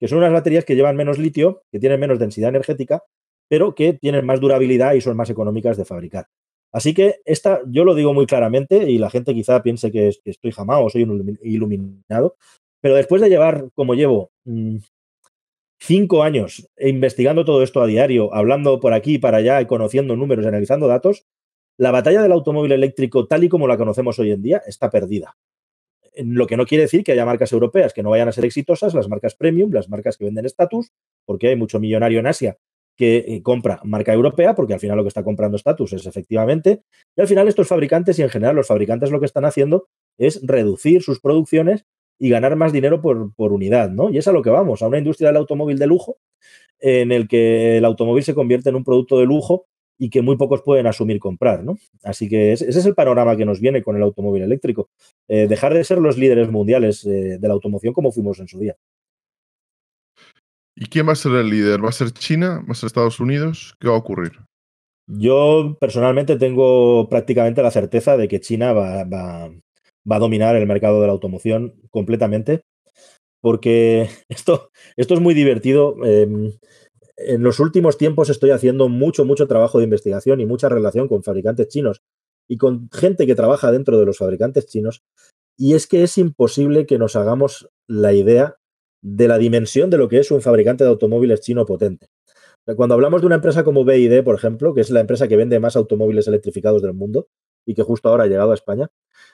que son unas baterías que llevan menos litio, que tienen menos densidad energética, pero que tienen más durabilidad y son más económicas de fabricar. Así que esta, yo lo digo muy claramente y la gente quizá piense que, estoy jamás o soy un iluminado, pero después de llevar, como llevo, mm, cinco años e investigando todo esto a diario, hablando por aquí y para allá y conociendo números y analizando datos, la batalla del automóvil eléctrico tal y como la conocemos hoy en día está perdida. Lo que no quiere decir que haya marcas europeas que no vayan a ser exitosas, las marcas premium, las marcas que venden estatus, porque hay mucho millonario en Asia que eh, compra marca europea, porque al final lo que está comprando estatus es efectivamente, y al final estos fabricantes y en general los fabricantes lo que están haciendo es reducir sus producciones y ganar más dinero por, unidad, ¿no? Y es a lo que vamos, a una industria del automóvil de lujo en el que el automóvil se convierte en un producto de lujo y que muy pocos pueden asumir comprar, ¿no? Así que ese es el panorama que nos viene con el automóvil eléctrico. Eh, dejar de ser los líderes mundiales eh, de la automoción como fuimos en su día. ¿Y quién va a ser el líder? ¿Va a ser China? ¿Va a ser Estados Unidos? ¿Qué va a ocurrir? Yo personalmente tengo prácticamente la certeza de que China va, a dominar el mercado de la automoción completamente, porque *laughs* esto, esto es muy divertido. Em, en los últimos tiempos estoy haciendo mucho, mucho trabajo de investigación y mucha relación con fabricantes chinos y con gente que trabaja dentro de los fabricantes chinos. Y es que es imposible que nos hagamos la idea de la dimensión de lo que es un fabricante de automóviles chino potente. Cuando hablamos de una empresa como BID, por ejemplo, que es la empresa que vende más automóviles electrificados del mundo y que justo ahora ha llegado a España,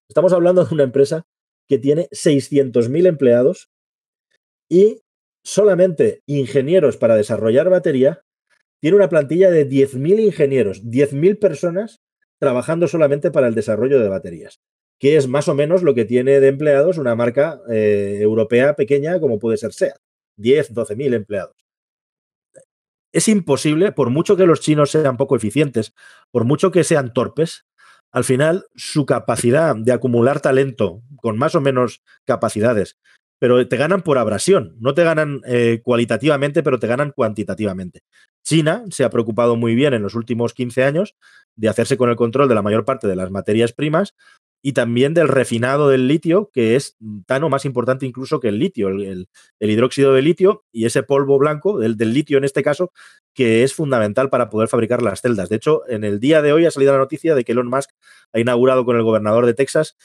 estamos hablando de una empresa que tiene 600.000 empleados y solamente ingenieros para desarrollar batería tiene una plantilla de 10.000 ingenieros, 10.000 personas trabajando solamente para el desarrollo de baterías que es más o menos lo que tiene de empleados una marca eh, europea pequeña como puede ser Sea 10, 12 mil empleados. Es imposible, por mucho que los chinos sean poco eficientes, por mucho que sean torpes, al final su capacidad de acumular talento con más o menos capacidades, pero te ganan por abrasión, no te ganan eh, cualitativamente, pero te ganan cuantitativamente. China se ha preocupado muy bien en los últimos 15 años de hacerse con el control de la mayor parte de las materias primas y también del refinado del litio, que es tan o más importante incluso que el litio, el, hidróxido de litio y ese polvo blanco, del, del litio en este caso, que es fundamental para poder fabricar las celdas. De hecho, en el día de hoy ha salido la noticia de que Elon Musk ha inaugurado con el gobernador de Texas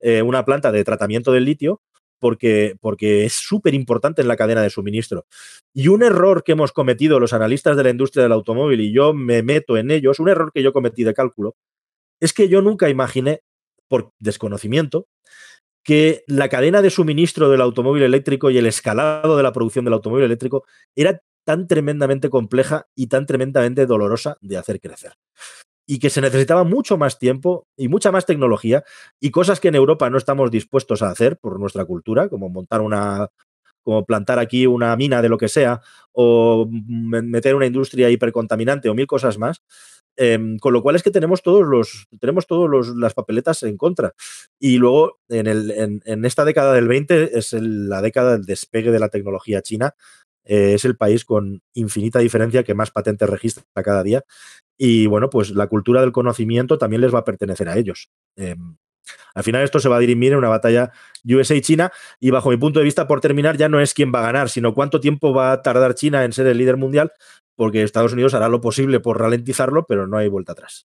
eh, una planta de tratamiento del litio porque, porque es súper importante en la cadena de suministro. Y un error que hemos cometido los analistas de la industria del automóvil, y yo me meto en ellos, un error que yo cometí de cálculo, es que yo nunca imaginé por desconocimiento, que la cadena de suministro del automóvil eléctrico y el escalado de la producción del automóvil eléctrico era tan tremendamente compleja y tan tremendamente dolorosa de hacer crecer. Y que se necesitaba mucho más tiempo y mucha más tecnología y cosas que en Europa no estamos dispuestos a hacer por nuestra cultura, como montar una como plantar aquí una mina de lo que sea, o meter una industria hipercontaminante o mil cosas más, Em, con lo cual es que tenemos todos los tenemos todos las papeletas en contra. Y luego en, en, esta década del 20 es la década del despegue de la tecnología china. Eh, es el país con infinita diferencia que más patentes registra cada día. Y bueno, pues la cultura del conocimiento también les va a pertenecer a ellos. Em, al final esto se va a dirimir en una batalla USA-China y bajo mi punto de vista, por terminar, ya no es quién va a ganar, sino cuánto tiempo va a tardar China en ser el líder mundial, porque Estados Unidos hará lo posible por ralentizarlo, pero no hay vuelta atrás.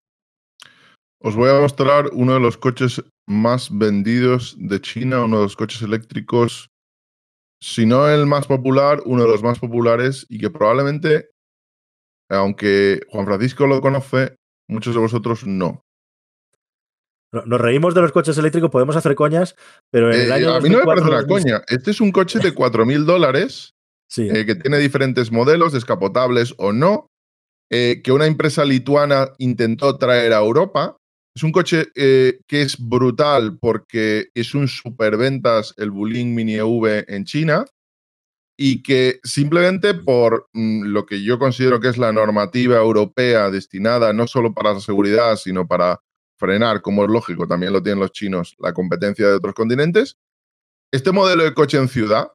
Os voy a mostrar uno de los coches más vendidos de China, uno de los coches eléctricos, si no el más popular, uno de los más populares y que probablemente, aunque Juan Francisco lo conoce, muchos de vosotros no. Nos reímos de los coches eléctricos, podemos hacer coñas, pero en el eh, año. a mí no me parece una coña. Este es un coche de 4.000 dólares eh, que tiene diferentes modelos, descapotables o no, eh, que una empresa lituana intentó traer a Europa. Es un coche que es brutal porque es un superventas el Bulling Mini EV en China y que simplemente por mm, lo que yo considero que es la normativa europea destinada no solo para la seguridad, sino para frenar, como es lógico, también lo tienen los chinos, la competencia de otros continentes. Este modelo de coche en ciudad,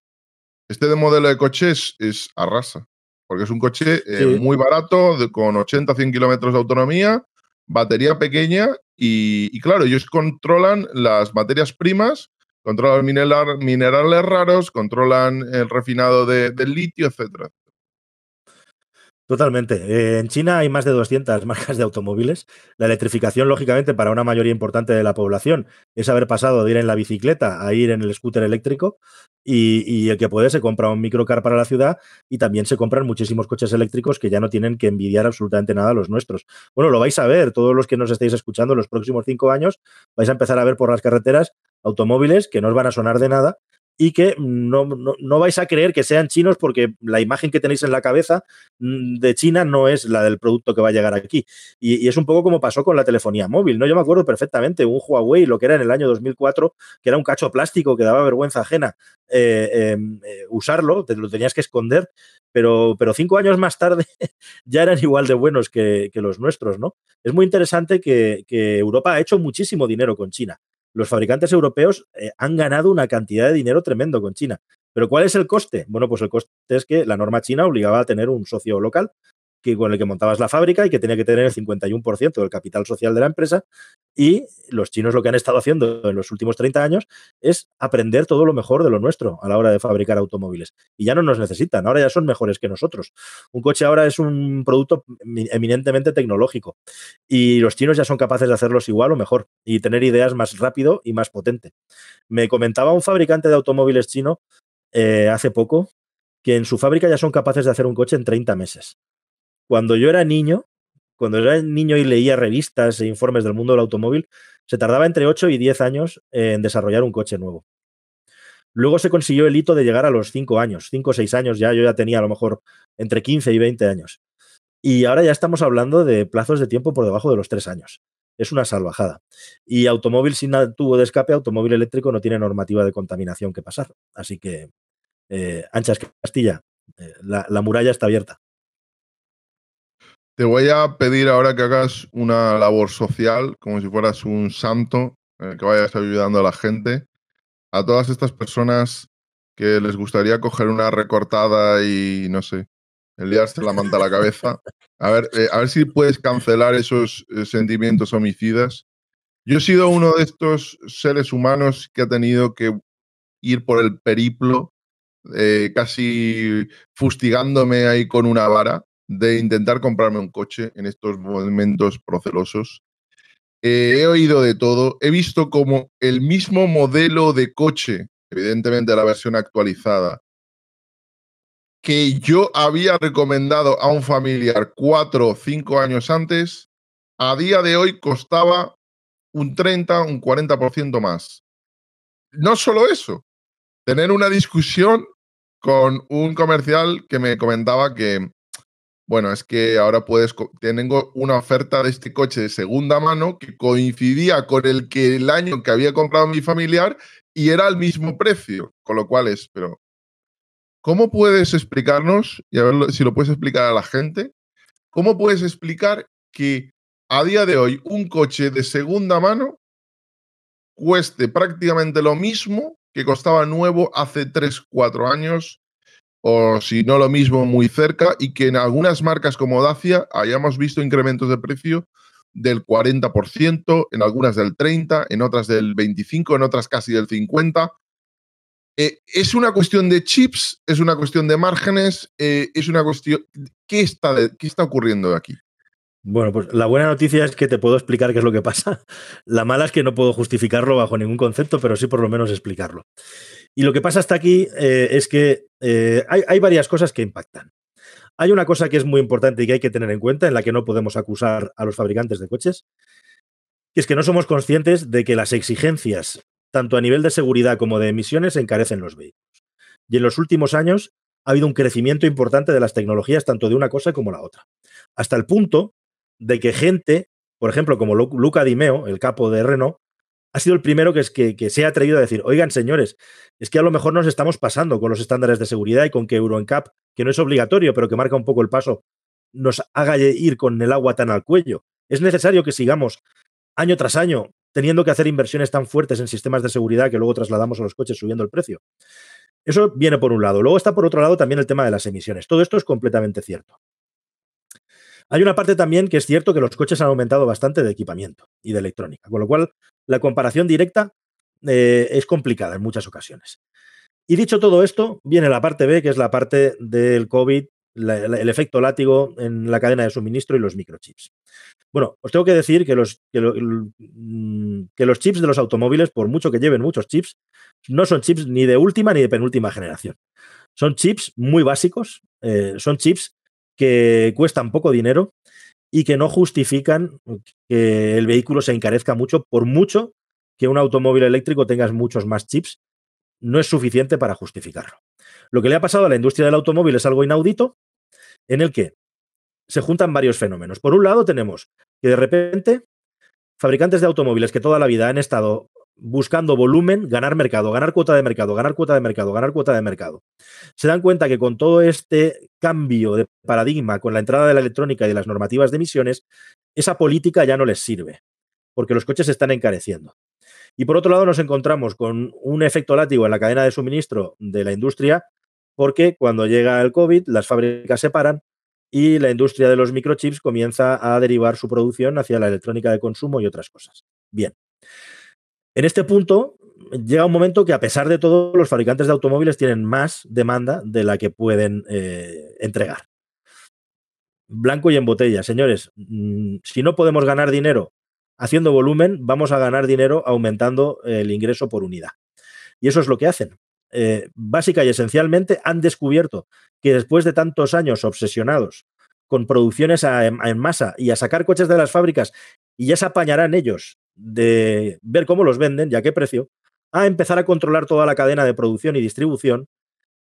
este modelo de coche es, arrasa, porque es un coche eh, muy barato, con 80-100 kilómetros de autonomía, batería pequeña y, claro, ellos controlan las materias primas, controlan mineral, minerales raros, controlan el refinado de, del litio, etc. Totalmente. en China hay más de 200 marcas de automóviles. La electrificación, lógicamente, para una mayoría importante de la población es haber pasado de ir en la bicicleta a ir en el scooter eléctrico. Y, el que puede se compra un microcar para la ciudad y también se compran muchísimos coches eléctricos que ya no tienen que envidiar absolutamente nada a los nuestros. Bueno, lo vais a ver, todos los que nos estáis escuchando en los próximos cinco años, vais a empezar a ver por las carreteras automóviles que no os van a sonar de nada, y que no, vais a creer que sean chinos porque la imagen que tenéis en la cabeza mm, de China no es la del producto que va a llegar aquí. Y, es un poco como pasó con la telefonía móvil, ¿no? Yo me acuerdo perfectamente, un Huawei, lo que era en el año 2004, que era un cacho plástico que daba vergüenza ajena eh, em, eh, usarlo, te lo tenías que esconder, pero, pero cinco años más tarde *laughs* ya eran igual de buenos que, los nuestros, ¿no? Es muy interesante que, que Europa ha hecho muchísimo dinero con China los fabricantes europeos eh, han ganado una cantidad de dinero tremendo con China. Pero ¿cuál es el coste? Bueno, pues el coste es que la norma china obligaba a tener un socio local con el que montabas la fábrica y que tenía que tener el 51% del capital social de la empresa. Y los chinos lo que han estado haciendo en los últimos 30 años es aprender todo lo mejor de lo nuestro a la hora de fabricar automóviles. Y ya no nos necesitan, ahora ya son mejores que nosotros. Un coche ahora es un producto eminentemente tecnológico y los chinos ya son capaces de hacerlos igual o mejor y tener ideas más rápido y más potente. Me comentaba un fabricante de automóviles chino eh, hace poco que en su fábrica ya son capaces de hacer un coche en 30 meses. Cuando yo era niño, cuando era niño y leía revistas e informes del mundo del automóvil, se tardaba entre 8 y 10 años en desarrollar un coche nuevo. Luego se consiguió el hito de llegar a los 5 años, 5 o 6 años ya, yo ya tenía a lo mejor entre 15 y 20 años. Y ahora ya estamos hablando de plazos de tiempo por debajo de los 3 años. Es una salvajada. Y automóvil sin tubo de escape, automóvil eléctrico no tiene normativa de contaminación que pasar. Así que, eh, anchas Castilla, eh, la muralla está abierta. Te voy a pedir ahora que hagas una labor social, como si fueras un santo, eh, que vayas ayudando a la gente. A todas estas personas que les gustaría coger una recortada y, no sé, liarse la manta a la cabeza. A ver, eh, a ver si puedes cancelar esos eh, sentimientos homicidas. Yo he sido uno de estos seres humanos que ha tenido que ir por el periplo, casi fustigándome ahí con una vara, de intentar comprarme un coche en estos momentos procelosos. Eh, he oído de todo, he visto como el mismo modelo de coche, evidentemente la versión actualizada, que yo había recomendado a un familiar cuatro o cinco años antes, a día de hoy costaba un 30, un 40% más. No solo eso, tener una discusión con un comercial que me comentaba que bueno, es que ahora puedes, tengo una oferta de este coche de segunda mano que coincidía con el que el año que había comprado mi familiar y era al mismo precio, con lo cual es, pero ¿cómo puedes explicarnos, y a ver si lo puedes explicar a la gente, cómo puedes explicar que a día de hoy un coche de segunda mano cueste prácticamente lo mismo que costaba nuevo hace 3, 4 años o si no lo mismo, muy cerca, y que en algunas marcas como Dacia hayamos visto incrementos de precio del 40%, en algunas del 30%, en otras del 25%, en otras casi del 50%. Eh, ¿Es una cuestión de chips? ¿Es una cuestión de márgenes? Eh, ¿Es una cuestión... ¿Qué está, de... ¿Qué está ocurriendo aquí? Bueno, pues la buena noticia es que te puedo explicar qué es lo que pasa. *laughs* La mala es que no puedo justificarlo bajo ningún concepto, pero sí por lo menos explicarlo. Y lo que pasa hasta aquí eh, es que eh, hay, varias cosas que impactan. Hay una cosa que es muy importante y que hay que tener en cuenta, en la que no podemos acusar a los fabricantes de coches, que es que no somos conscientes de que las exigencias, tanto a nivel de seguridad como de emisiones, encarecen los vehículos. Y en los últimos años ha habido un crecimiento importante de las tecnologías, tanto de una cosa como la otra. Hasta el punto de que gente, por ejemplo, como Luca Dimeo, el capo de Renault, ha sido el primero que, es, que, se ha atrevido a decir, oigan señores, es que a lo mejor nos estamos pasando con los estándares de seguridad y con que NCAP, que no es obligatorio, pero que marca un poco el paso, nos haga ir con el agua tan al cuello. Es necesario que sigamos año tras año teniendo que hacer inversiones tan fuertes en sistemas de seguridad que luego trasladamos a los coches subiendo el precio. Eso viene por un lado. Luego está por otro lado también el tema de las emisiones. Todo esto es completamente cierto. Hay una parte también que es cierto que los coches han aumentado bastante de equipamiento y de electrónica, con lo cual la comparación directa eh, es complicada en muchas ocasiones. Y dicho todo esto, viene la parte B, que es la parte del COVID, el efecto látigo en la cadena de suministro y los microchips. Bueno, os tengo que decir que los, mm, que, los chips de los automóviles, por mucho que lleven muchos chips, no son chips ni de última ni de penúltima generación. Son chips muy básicos, eh, son chips que cuestan poco dinero y que no justifican que el vehículo se encarezca mucho, por mucho que un automóvil eléctrico tenga muchos más chips, no es suficiente para justificarlo. Lo que le ha pasado a la industria del automóvil es algo inaudito, en el que se juntan varios fenómenos. Por un lado, tenemos que de repente fabricantes de automóviles que toda la vida han estado buscando volumen, ganar mercado, ganar cuota de mercado, ganar cuota de mercado, ganar cuota de mercado. Se dan cuenta que con todo este cambio de paradigma, con la entrada de la electrónica y de las normativas de emisiones, esa política ya no les sirve, porque los coches se están encareciendo. Y por otro lado nos encontramos con un efecto látigo en la cadena de suministro de la industria, porque cuando llega el COVID, las fábricas se paran y la industria de los microchips comienza a derivar su producción hacia la electrónica de consumo y otras cosas. Bien. En este punto, llega un momento que a pesar de todo, los fabricantes de automóviles tienen más demanda de la que pueden eh, entregar. Blanco y en botella, señores, mm, si no podemos ganar dinero haciendo volumen, vamos a ganar dinero aumentando el ingreso por unidad. Y eso es lo que hacen. Eh, básica y esencialmente han descubierto que después de tantos años obsesionados con producciones en masa y a sacar coches de las fábricas, y ya se apañarán ellos de ver cómo los venden y a qué precio, a empezar a controlar toda la cadena de producción y distribución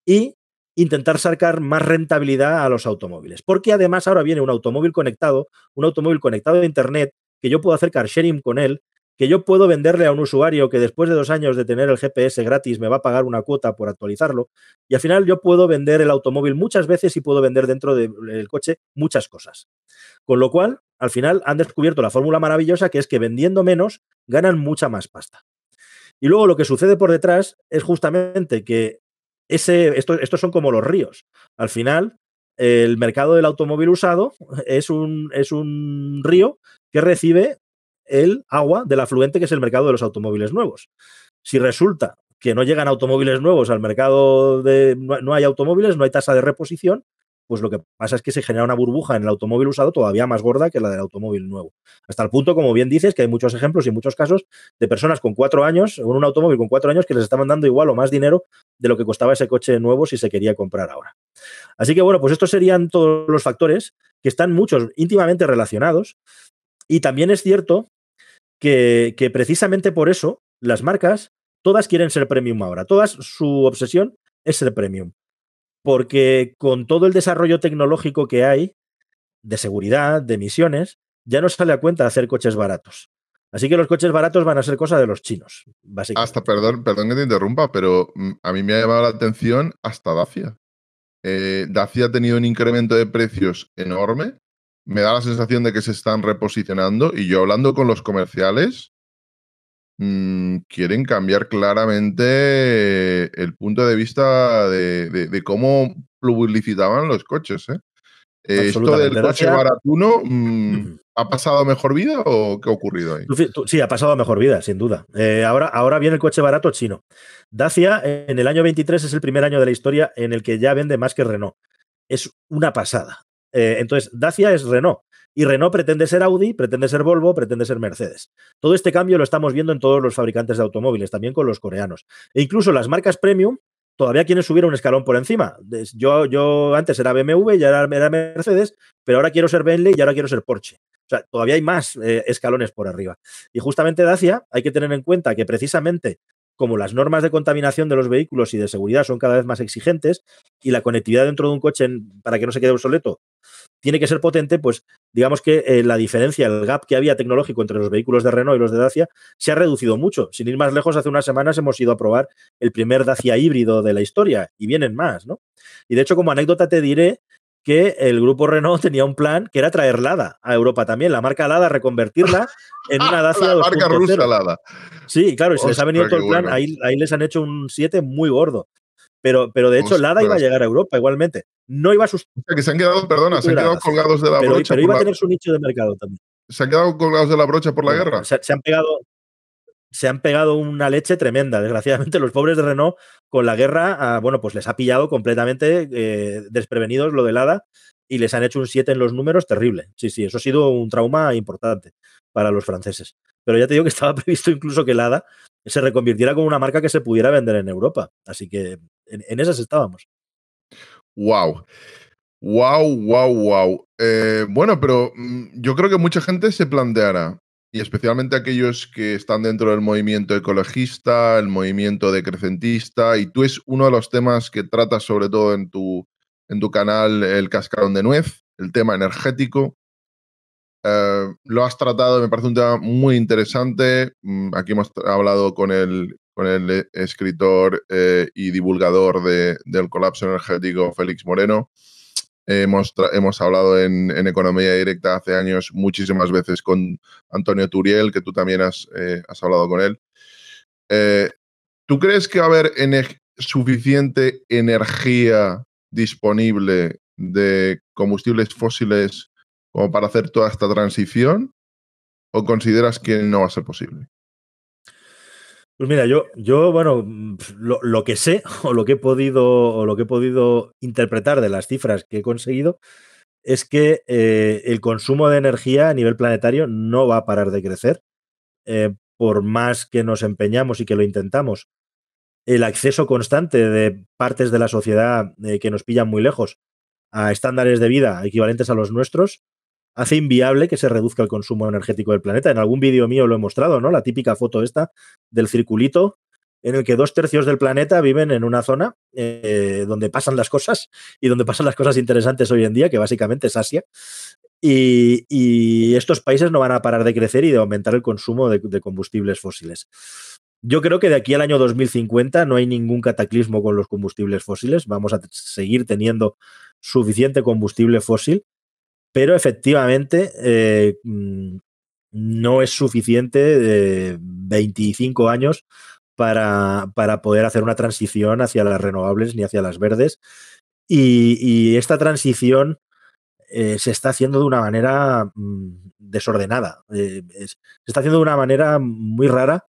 y intentar sacar más rentabilidad a los automóviles. Porque además ahora viene un automóvil conectado, un automóvil conectado a Internet, que yo puedo hacer car sharing con él, que yo puedo venderle a un usuario que después de dos años de tener el GPS gratis me va a pagar una cuota por actualizarlo. Y al final yo puedo vender el automóvil muchas veces y puedo vender dentro del coche muchas cosas. Con lo cual, al final han descubierto la fórmula maravillosa que es que vendiendo menos ganan mucha más pasta. Y luego lo que sucede por detrás es justamente que ese, esto, estos son como los ríos. Al final, el mercado del automóvil usado es un, es un río que recibe el agua del afluente que es el mercado de los automóviles nuevos. Si resulta que no llegan automóviles nuevos al mercado de no hay automóviles, no hay tasa de reposición, pues lo que pasa es que se genera una burbuja en el automóvil usado todavía más gorda que la del automóvil nuevo. Hasta el punto, como bien dices, que hay muchos ejemplos y muchos casos de personas con cuatro años, con un automóvil con cuatro años, que les estaban dando igual o más dinero de lo que costaba ese coche nuevo si se quería comprar ahora. Así que bueno, pues estos serían todos los factores que están muchos íntimamente relacionados. Y también es cierto que, precisamente por eso las marcas, todas quieren ser premium ahora. Todas su obsesión es ser premium porque con todo el desarrollo tecnológico que hay, de seguridad, de emisiones, ya no sale a cuenta hacer coches baratos. Así que los coches baratos van a ser cosa de los chinos, Hasta, perdón, perdón que te interrumpa, pero mm, a mí me ha llamado la atención hasta Dacia. Eh, Dacia ha tenido un incremento de precios enorme. Me da la sensación de que se están reposicionando y yo hablando con los comerciales, Mm, quieren cambiar claramente el punto de vista de, cómo publicitaban los coches. ¿eh? esto del coche barato mm, ¿ha pasado mejor vida o qué ha ocurrido ahí? sí, ha pasado a mejor vida, sin duda. Eh, ahora, ahora viene el coche barato chino. Dacia en el año 23 es el primer año de la historia en el que ya vende más que Renault. Es una pasada. Eh, entonces, Dacia es Renault. Y Renault pretende ser Audi, pretende ser Volvo, pretende ser Mercedes. Todo este cambio lo estamos viendo en todos los fabricantes de automóviles, también con los coreanos. E incluso las marcas premium todavía quieren subir un escalón por encima. Yo, yo antes era BMW, ya era, era Mercedes, pero ahora quiero ser Bentley y ahora quiero ser Porsche. O sea, todavía hay más eh, escalones por arriba. Y justamente Dacia hay que tener en cuenta que precisamente como las normas de contaminación de los vehículos y de seguridad son cada vez más exigentes y la conectividad dentro de un coche para que no se quede obsoleto tiene que ser potente, pues digamos que eh, la diferencia, el gap que había tecnológico entre los vehículos de Renault y los de Dacia se ha reducido mucho. Sin ir más lejos, hace unas semanas hemos ido a probar el primer Dacia híbrido de la historia y vienen más, ¿no? Y de hecho, como anécdota te diré que el grupo Renault tenía un plan que era traer Lada a Europa también, la marca Lada, reconvertirla en una *laughs* Dacia. la marca rusa Lada. Sí, claro, y se les ha venido todo el plan. Ahí, ahí, les han hecho un 7 muy gordo. Pero, pero de hecho, pues, Lada iba a llegar a Europa igualmente. No iba a sus. O sea, que se han quedado, perdona, se han quedado colgados de la brocha. Pero iba a tener su nicho de mercado también. ¿Se han quedado colgados de la brocha por la guerra? se, han pegado, se han pegado una leche tremenda. Desgraciadamente, los pobres de Renault con la guerra, ah, bueno, pues les ha pillado completamente eh, desprevenidos lo de Lada y les han hecho un 7 en los números terrible. Sí, sí, eso ha sido un trauma importante para los franceses. Pero ya te digo que estaba *laughs* previsto incluso que Lada se reconvirtiera como una marca que se pudiera vender en Europa. Así que en, esas estábamos. Wow. Wow, wow, wow. bueno, pero mm, yo creo que mucha gente se planteará, y especialmente aquellos que están dentro del movimiento ecologista, el movimiento decrecentista, y tú es uno de los temas que tratas sobre todo en tu, en tu canal, el cascarón de nuez, el tema energético. Eh, lo has tratado, me parece un tema muy interesante. Mm, aquí hemos hablado con el con el eh, escritor eh, y divulgador del colapso energético Félix Moreno. Hemos, hablado en, Economía Directa hace años muchísimas veces con Antonio Turiel, que tú también has, eh, hablado con él. ¿Tú crees que va a haber suficiente energía disponible de combustibles fósiles como para hacer toda esta transición? ¿O consideras que no va a ser posible? Pues mira, yo, yo bueno, mm, lo, que sé *laughs* o lo que he podido o lo que he podido interpretar de las cifras que he conseguido es que eh, el consumo de energía a nivel planetario no va a parar de crecer, eh, por más que nos empeñamos y que lo intentamos. El acceso constante de partes de la sociedad eh, que nos pillan muy lejos a estándares de vida equivalentes a los nuestros hace inviable que se reduzca el consumo energético del planeta. En algún vídeo mío lo he mostrado, ¿no? La típica foto esta del circulito en el que dos tercios del planeta viven en una zona eh, donde pasan las cosas y donde pasan las cosas interesantes hoy en día, que básicamente es Asia. Y, estos países no van a parar de crecer y de aumentar el consumo de, de combustibles fósiles. Yo creo que de aquí al año 2050 no hay ningún cataclismo con los combustibles fósiles. Vamos a seguir teniendo suficiente combustible fósil pero efectivamente eh, mm, no es suficiente de 25 años para, poder hacer una transición hacia las renovables ni hacia las verdes. Y, esta transición eh, se está haciendo de una manera mm, desordenada. Eh, se está haciendo de una manera muy rara.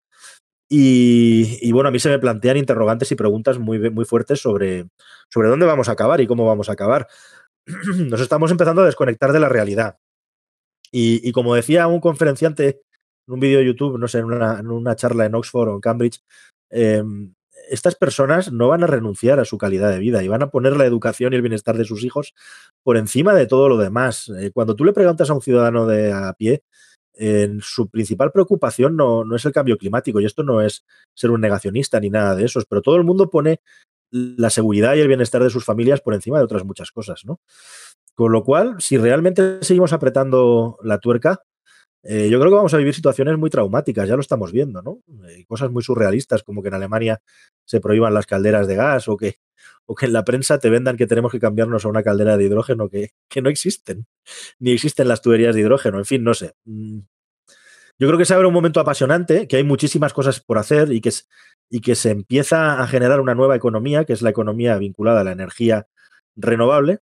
Y, bueno, a mí se me plantean interrogantes y preguntas muy, muy fuertes sobre, sobre dónde vamos a acabar y cómo vamos a acabar. *clears throat* nos estamos empezando a desconectar de la realidad. Y, como decía un conferenciante en un vídeo de YouTube, no sé, en una, charla en Oxford o en Cambridge, em, estas personas no van a renunciar a su calidad de vida y van a poner la educación y el bienestar de sus hijos por encima de todo lo demás. Eh, cuando tú le preguntas a un ciudadano de a pie, su principal preocupación no, no, es el cambio climático, y esto no es ser un negacionista ni nada de eso, pero todo el mundo pone la seguridad y el bienestar de sus familias por encima de otras muchas cosas, ¿no? Con lo cual, si realmente seguimos apretando la tuerca, eh, yo creo que vamos a vivir situaciones muy traumáticas, ya lo estamos viendo, ¿no? Eh, cosas muy surrealistas, como que en Alemania se prohíban las calderas de gas o que, o que en la prensa te vendan que tenemos que cambiarnos a una caldera de hidrógeno que, que no existen, ni existen las tuberías de hidrógeno, en fin, no sé. Mm, yo creo que se abre un momento apasionante, que hay muchísimas cosas por hacer y que, se empieza a generar una nueva economía, que es la economía vinculada a la energía renovable.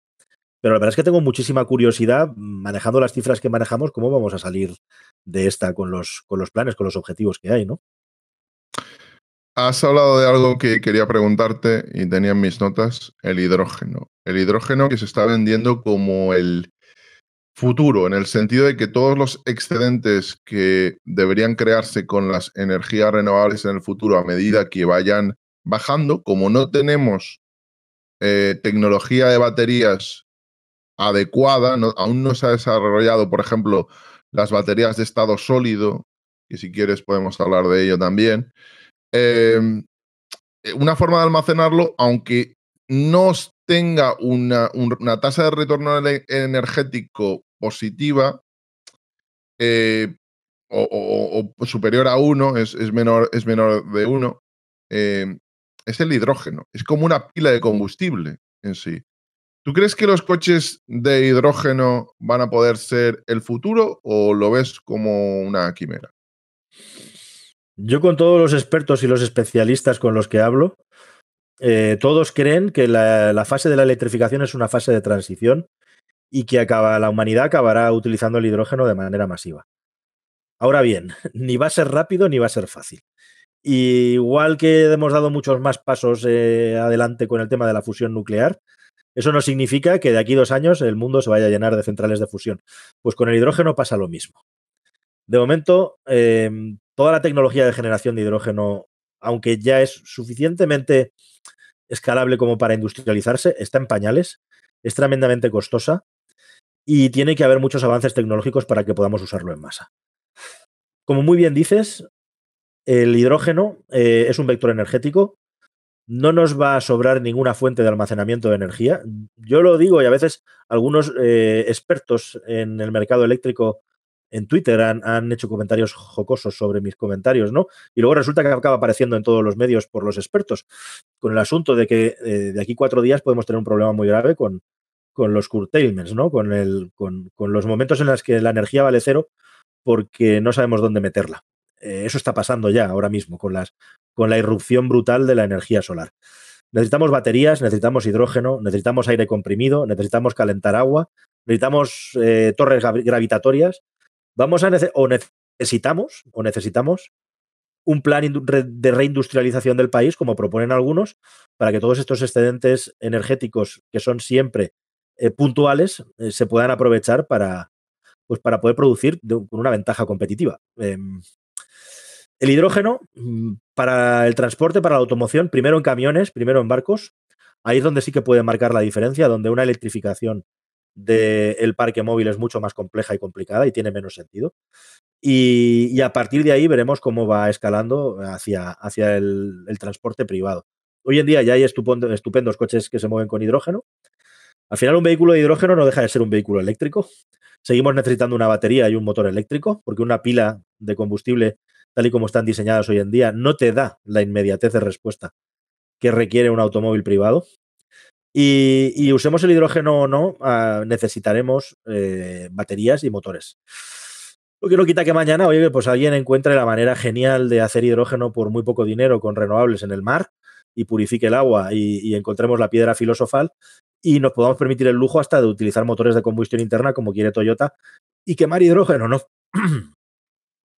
Pero la verdad es que tengo muchísima curiosidad, manejando las cifras que manejamos, cómo vamos a salir de esta con los, con los planes, con los objetivos que hay, ¿no? Has hablado de algo que quería preguntarte y tenía en mis notas, el hidrógeno. El hidrógeno que se está vendiendo como el futuro, en el sentido de que todos los excedentes que deberían crearse con las energías renovables en el futuro a medida que vayan bajando, como no tenemos eh, tecnología de baterías adecuada, aún no se ha desarrollado, por ejemplo, las baterías de estado sólido, que si quieres podemos hablar de ello también, em, eh, una forma de almacenarlo, aunque no tenga una, una, tasa de retorno energético positiva eh, o, superior a uno es, menor, es menor de uno eh, es el hidrógeno. Es como una pila de combustible en sí. ¿Tú crees que los coches de hidrógeno van a poder ser el futuro o lo ves como una quimera? Yo con todos los expertos y los especialistas con los que hablo, eh, todos creen que la, fase de la electrificación es una fase de transición y que acaba, la humanidad acabará utilizando el hidrógeno de manera masiva. Ahora bien, *laughs* ni va a ser rápido ni va a ser fácil. igual que hemos dado muchos más pasos eh, adelante con el tema de la fusión nuclear, eso no significa que de aquí dos años el mundo se vaya a llenar de centrales de fusión. Pues con el hidrógeno pasa lo mismo. De momento, em, toda la tecnología de generación de hidrógeno, aunque ya es suficientemente escalable como para industrializarse, está en pañales, es tremendamente costosa y tiene que haber muchos avances tecnológicos para que podamos usarlo en masa. Como muy bien dices, el hidrógeno eh, es un vector energético. No nos va a sobrar ninguna fuente de almacenamiento de energía. Yo lo digo y a veces algunos eh, expertos en el mercado eléctrico en Twitter han, hecho comentarios jocosos sobre mis comentarios, ¿no? Y luego resulta que acaba apareciendo en todos los medios por los expertos con el asunto de que eh, de aquí cuatro días podemos tener un problema muy grave con, con los curtailments, ¿no? Con, el, con, los momentos en los que la energía vale cero porque no sabemos dónde meterla. Eh, eso está pasando ya ahora mismo con, las, con la irrupción brutal de la energía solar. Necesitamos baterías, necesitamos hidrógeno, necesitamos aire comprimido, necesitamos calentar agua, necesitamos eh, torres gravitatorias. Vamos a o necesitamos o necesitamos un plan de reindustrialización del país, como proponen algunos, para que todos estos excedentes energéticos que son siempre eh, puntuales eh, se puedan aprovechar para, pues para poder producir con una ventaja competitiva. Em, el hidrógeno mm, para el transporte, para la automoción, primero en camiones, primero en barcos, ahí es donde sí que puede marcar la diferencia, donde una electrificación del parque móvil es mucho más compleja y complicada y tiene menos sentido. Y, a partir de ahí veremos cómo va escalando hacia, hacia el, transporte privado. Hoy en día ya hay estupendos coches que se mueven con hidrógeno, al final, un vehículo de hidrógeno no deja de ser un vehículo eléctrico. Seguimos necesitando una batería y un motor eléctrico, porque una pila de combustible, tal y como están diseñadas hoy en día, no te da la inmediatez de respuesta que requiere un automóvil privado. Y, usemos el hidrógeno o no, ah, necesitaremos eh, baterías y motores. Lo que no quita que mañana, oye, pues alguien encuentre la manera genial de hacer hidrógeno por muy poco dinero con renovables en el mar y purifique el agua y, y encontremos la piedra filosofal y nos podamos permitir el lujo hasta de utilizar motores de combustión interna como quiere Toyota y quemar hidrógeno, ¿no? *clears throat*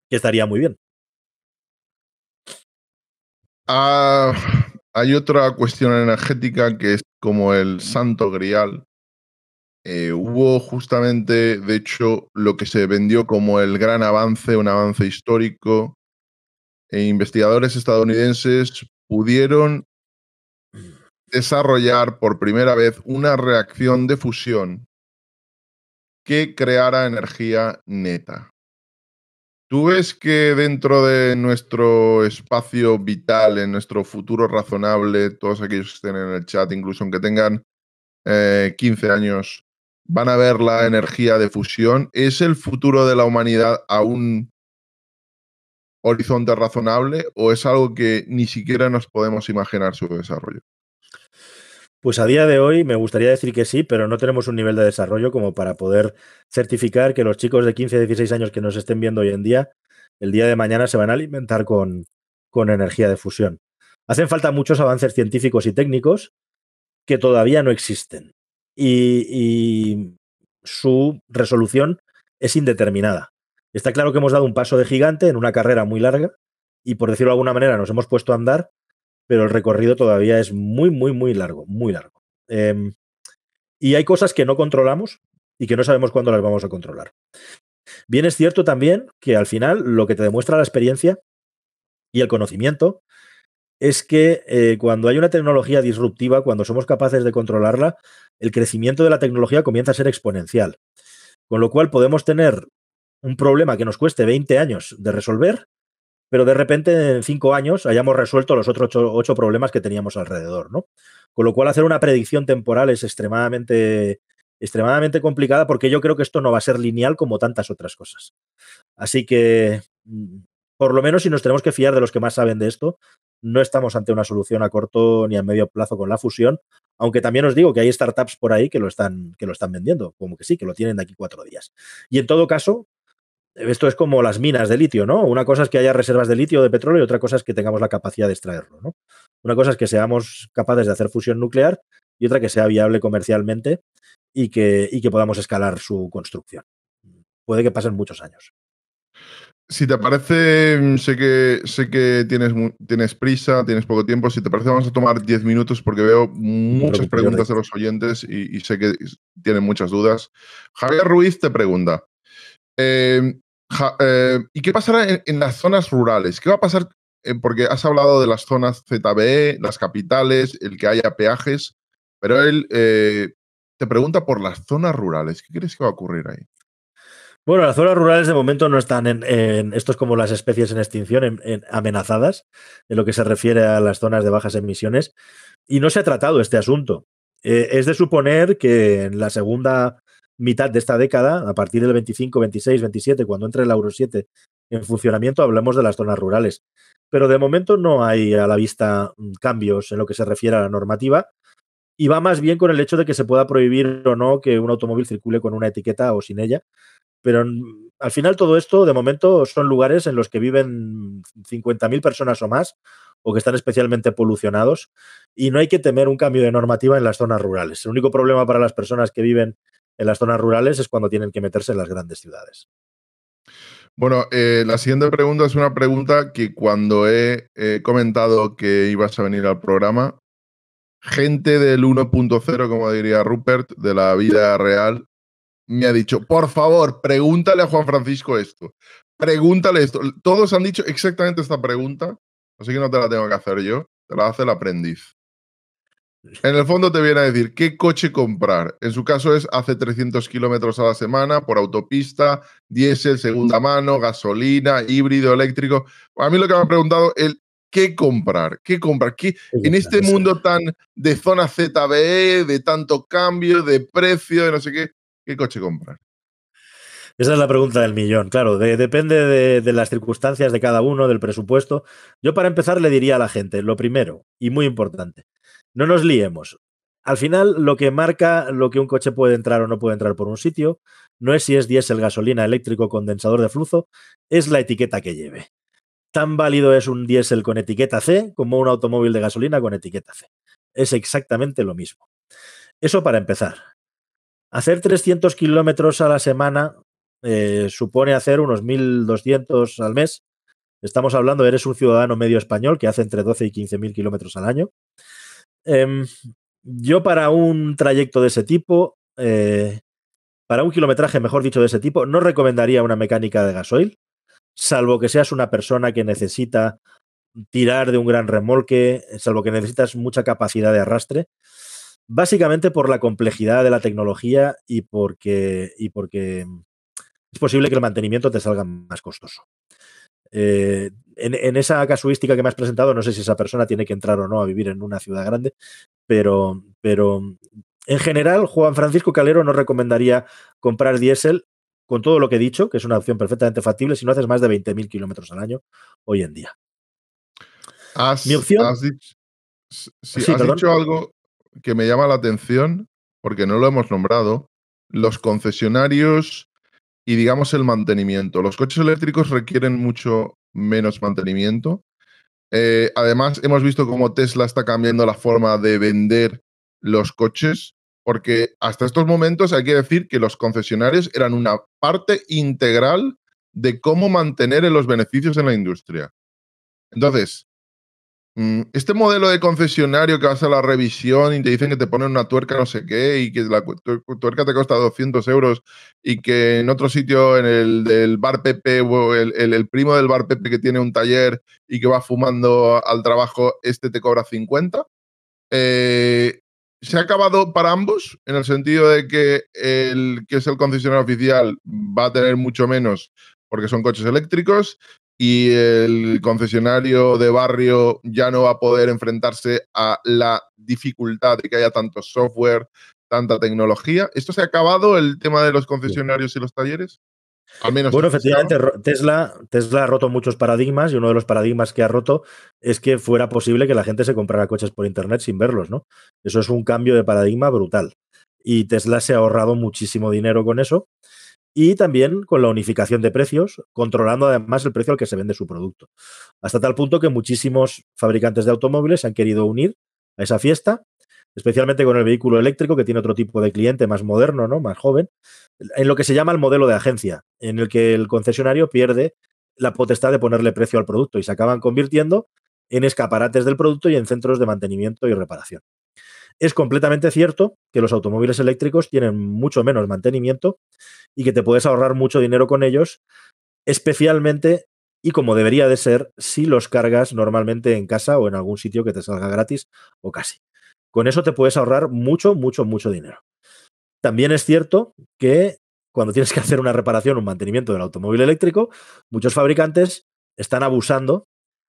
que estaría muy bien. Ah, hay otra cuestión energética que es como el santo grial. Eh, hubo justamente, de hecho, lo que se vendió como el gran avance, un avance histórico. E investigadores estadounidenses pudieron desarrollar por primera vez una reacción de fusión que creara energía neta. ¿Tú ves que dentro de nuestro espacio vital, en nuestro futuro razonable, todos aquellos que estén en el chat, incluso aunque tengan 15 eh, años, van a ver la energía de fusión? ¿Es el futuro de la humanidad a un horizonte razonable o es algo que ni siquiera nos podemos imaginar su desarrollo? Pues a día de hoy me gustaría decir que sí, pero no tenemos un nivel de desarrollo como para poder certificar que los chicos de 15 16 años que nos estén viendo hoy en día, el día de mañana se van a alimentar con, con energía de fusión. Hacen falta muchos avances científicos y técnicos que todavía no existen y, y su resolución es indeterminada. Está claro que hemos dado un paso de gigante en una carrera muy larga y, por decirlo de alguna manera, nos hemos puesto a andar, pero el recorrido todavía es muy, muy, muy largo, muy largo. Em, y hay cosas que no controlamos y que no sabemos cuándo las vamos a controlar. Bien es cierto también que al final lo que te demuestra la experiencia y el conocimiento es que eh, cuando hay una tecnología disruptiva, cuando somos capaces de controlarla, el crecimiento de la tecnología comienza a ser exponencial. Con lo cual podemos tener un problema que nos cueste 20 años de resolver pero de repente en cinco años hayamos resuelto los otros ocho, problemas que teníamos alrededor, ¿no? Con lo cual hacer una predicción temporal es extremadamente extremadamente complicada porque yo creo que esto no va a ser lineal como tantas otras cosas. Así que, mm, por lo menos si nos tenemos que fiar de los que más saben de esto, no estamos ante una solución a corto ni a medio plazo con la fusión, aunque también os digo que hay startups por ahí que lo están, que lo están vendiendo, como que sí, que lo tienen de aquí cuatro días. Y en todo caso, esto es como las minas de litio, ¿no? Una cosa es que haya reservas de litio de petróleo y otra cosa es que tengamos la capacidad de extraerlo, ¿no? Una cosa es que seamos capaces de hacer fusión nuclear y otra que sea viable comercialmente y que, que podamos escalar su construcción. Puede que pasen muchos años. Si te parece, sé que, sé que tienes, tienes prisa, tienes poco tiempo. Si te parece, vamos a tomar 10 minutos porque veo muchas preguntas de los oyentes y, sé que tienen muchas dudas. Javier Ruiz te pregunta, eh, eh, ¿Y qué pasará en, las zonas rurales? ¿Qué va a pasar? Eh, porque has hablado de las zonas ZBE, las capitales, el que haya peajes, pero él eh, te pregunta por las zonas rurales. ¿Qué crees que va a ocurrir ahí? Bueno, las zonas rurales de momento no están en, esto es como las especies en extinción, amenazadas, en lo que se refiere a las zonas de bajas emisiones, y no se ha tratado este asunto. es de suponer que en la segunda mitad de esta década, a partir del 25, 26, 27, cuando entre el Euro 7 en funcionamiento, hablemos de las zonas rurales. Pero de momento no hay a la vista mm, cambios en lo que se refiere a la normativa y va más bien con el hecho de que se pueda prohibir o no que un automóvil circule con una etiqueta o sin ella. Pero mm, al final todo esto, de momento, son lugares en los que viven 50.000 mm, personas o más o que están especialmente polucionados y no hay que temer un cambio de normativa en las zonas rurales. El único problema para las personas que viven en las zonas rurales es cuando tienen que meterse en las grandes ciudades. Bueno, eh, la siguiente pregunta es una pregunta que cuando he comentado que ibas a venir al programa, gente del 1.0, como diría Rupert, de la vida real, me ha dicho, por favor, pregúntale a Juan Francisco esto. Pregúntale esto. Todos han dicho exactamente esta pregunta, así que no te la tengo que hacer yo, te la hace el aprendiz. En el fondo te viene a decir qué coche comprar. En su caso es hace 300 kilómetros a la semana por autopista, diésel, segunda mano, gasolina, híbrido, eléctrico. A mí lo que me han preguntado es qué comprar, qué comprar. ¿Qué, en este mundo tan de zona ZBE, de tanto cambio, de precio, de no sé qué, ¿qué coche comprar? Esa es la pregunta del millón, claro. depende de, las circunstancias de cada uno, del presupuesto. Yo para empezar le diría a la gente, lo primero y muy importante, no nos liemos. Al final, lo que marca lo que un coche puede entrar o no puede entrar por un sitio no es si es diésel, gasolina, eléctrico, condensador de flujo, es la etiqueta que lleve. Tan válido es un diésel con etiqueta C como un automóvil de gasolina con etiqueta C. Es exactamente lo mismo. Eso para empezar. Hacer 300 kilómetros a la semana eh, supone hacer unos 1.200 al mes. Estamos hablando, eres un ciudadano medio español que hace entre 12 y 15.000 kilómetros al año. Em, yo para un trayecto de ese tipo, eh, para un kilometraje, mejor dicho, de ese tipo, no recomendaría una mecánica de gasoil, salvo que seas una persona que necesita tirar de un gran remolque, salvo que necesitas mucha capacidad de arrastre, básicamente por la complejidad de la tecnología y y porque es posible que el mantenimiento te salga más costoso. Eh, en, esa casuística que me has presentado, no sé si esa persona tiene que entrar o no a vivir en una ciudad grande, pero, pero en general, Juan Francisco Calero no recomendaría comprar diésel con todo lo que he dicho, que es una opción perfectamente factible si no haces más de 20.000 kilómetros al año hoy en día. Mi opción. has dicho algo que me llama la atención, porque no lo hemos nombrado. Los concesionarios y digamos el mantenimiento. Los coches eléctricos requieren mucho menos mantenimiento. Eh, además, hemos visto cómo Tesla está cambiando la forma de vender los coches, porque hasta estos momentos hay que decir que los concesionarios eran una parte integral de cómo mantener los beneficios en la industria. Entonces, Mm, este modelo de concesionario que vas a la revisión y te dicen que te ponen una tuerca no sé qué y que la tuerca te cuesta 200 euros y que en otro sitio, en el del bar Pepe, o el, primo del bar Pepe que tiene un taller y que va fumando al trabajo, este te cobra 50. Eh, se ha acabado para ambos en el sentido de que el que es el concesionario oficial va a tener mucho menos porque son coches eléctricos y el concesionario de barrio ya no va a poder enfrentarse a la dificultad de que haya tanto software, tanta tecnología. ¿Esto se ha acabado el tema de los concesionarios y los talleres? Al menos bueno, efectivamente, Tesla, Tesla ha roto muchos paradigmas y uno de los paradigmas que ha roto es que fuera posible que la gente se comprara coches por Internet sin verlos, ¿no? Eso es un cambio de paradigma brutal. Y Tesla se ha ahorrado muchísimo dinero con eso y también con la unificación de precios, controlando además el precio al que se vende su producto. Hasta tal punto que muchísimos fabricantes de automóviles se han querido unir a esa fiesta, especialmente con el vehículo eléctrico, que tiene otro tipo de cliente más moderno, ¿no? más joven, en lo que se llama el modelo de agencia, en el que el concesionario pierde la potestad de ponerle precio al producto y se acaban convirtiendo en escaparates del producto y en centros de mantenimiento y reparación. Es completamente cierto que los automóviles eléctricos tienen mucho menos mantenimiento y que te puedes ahorrar mucho dinero con ellos, especialmente y como debería de ser si los cargas normalmente en casa o en algún sitio que te salga gratis o casi. Con eso te puedes ahorrar mucho, mucho, mucho dinero. También es cierto que cuando tienes que hacer una reparación, un mantenimiento del automóvil eléctrico, muchos fabricantes están abusando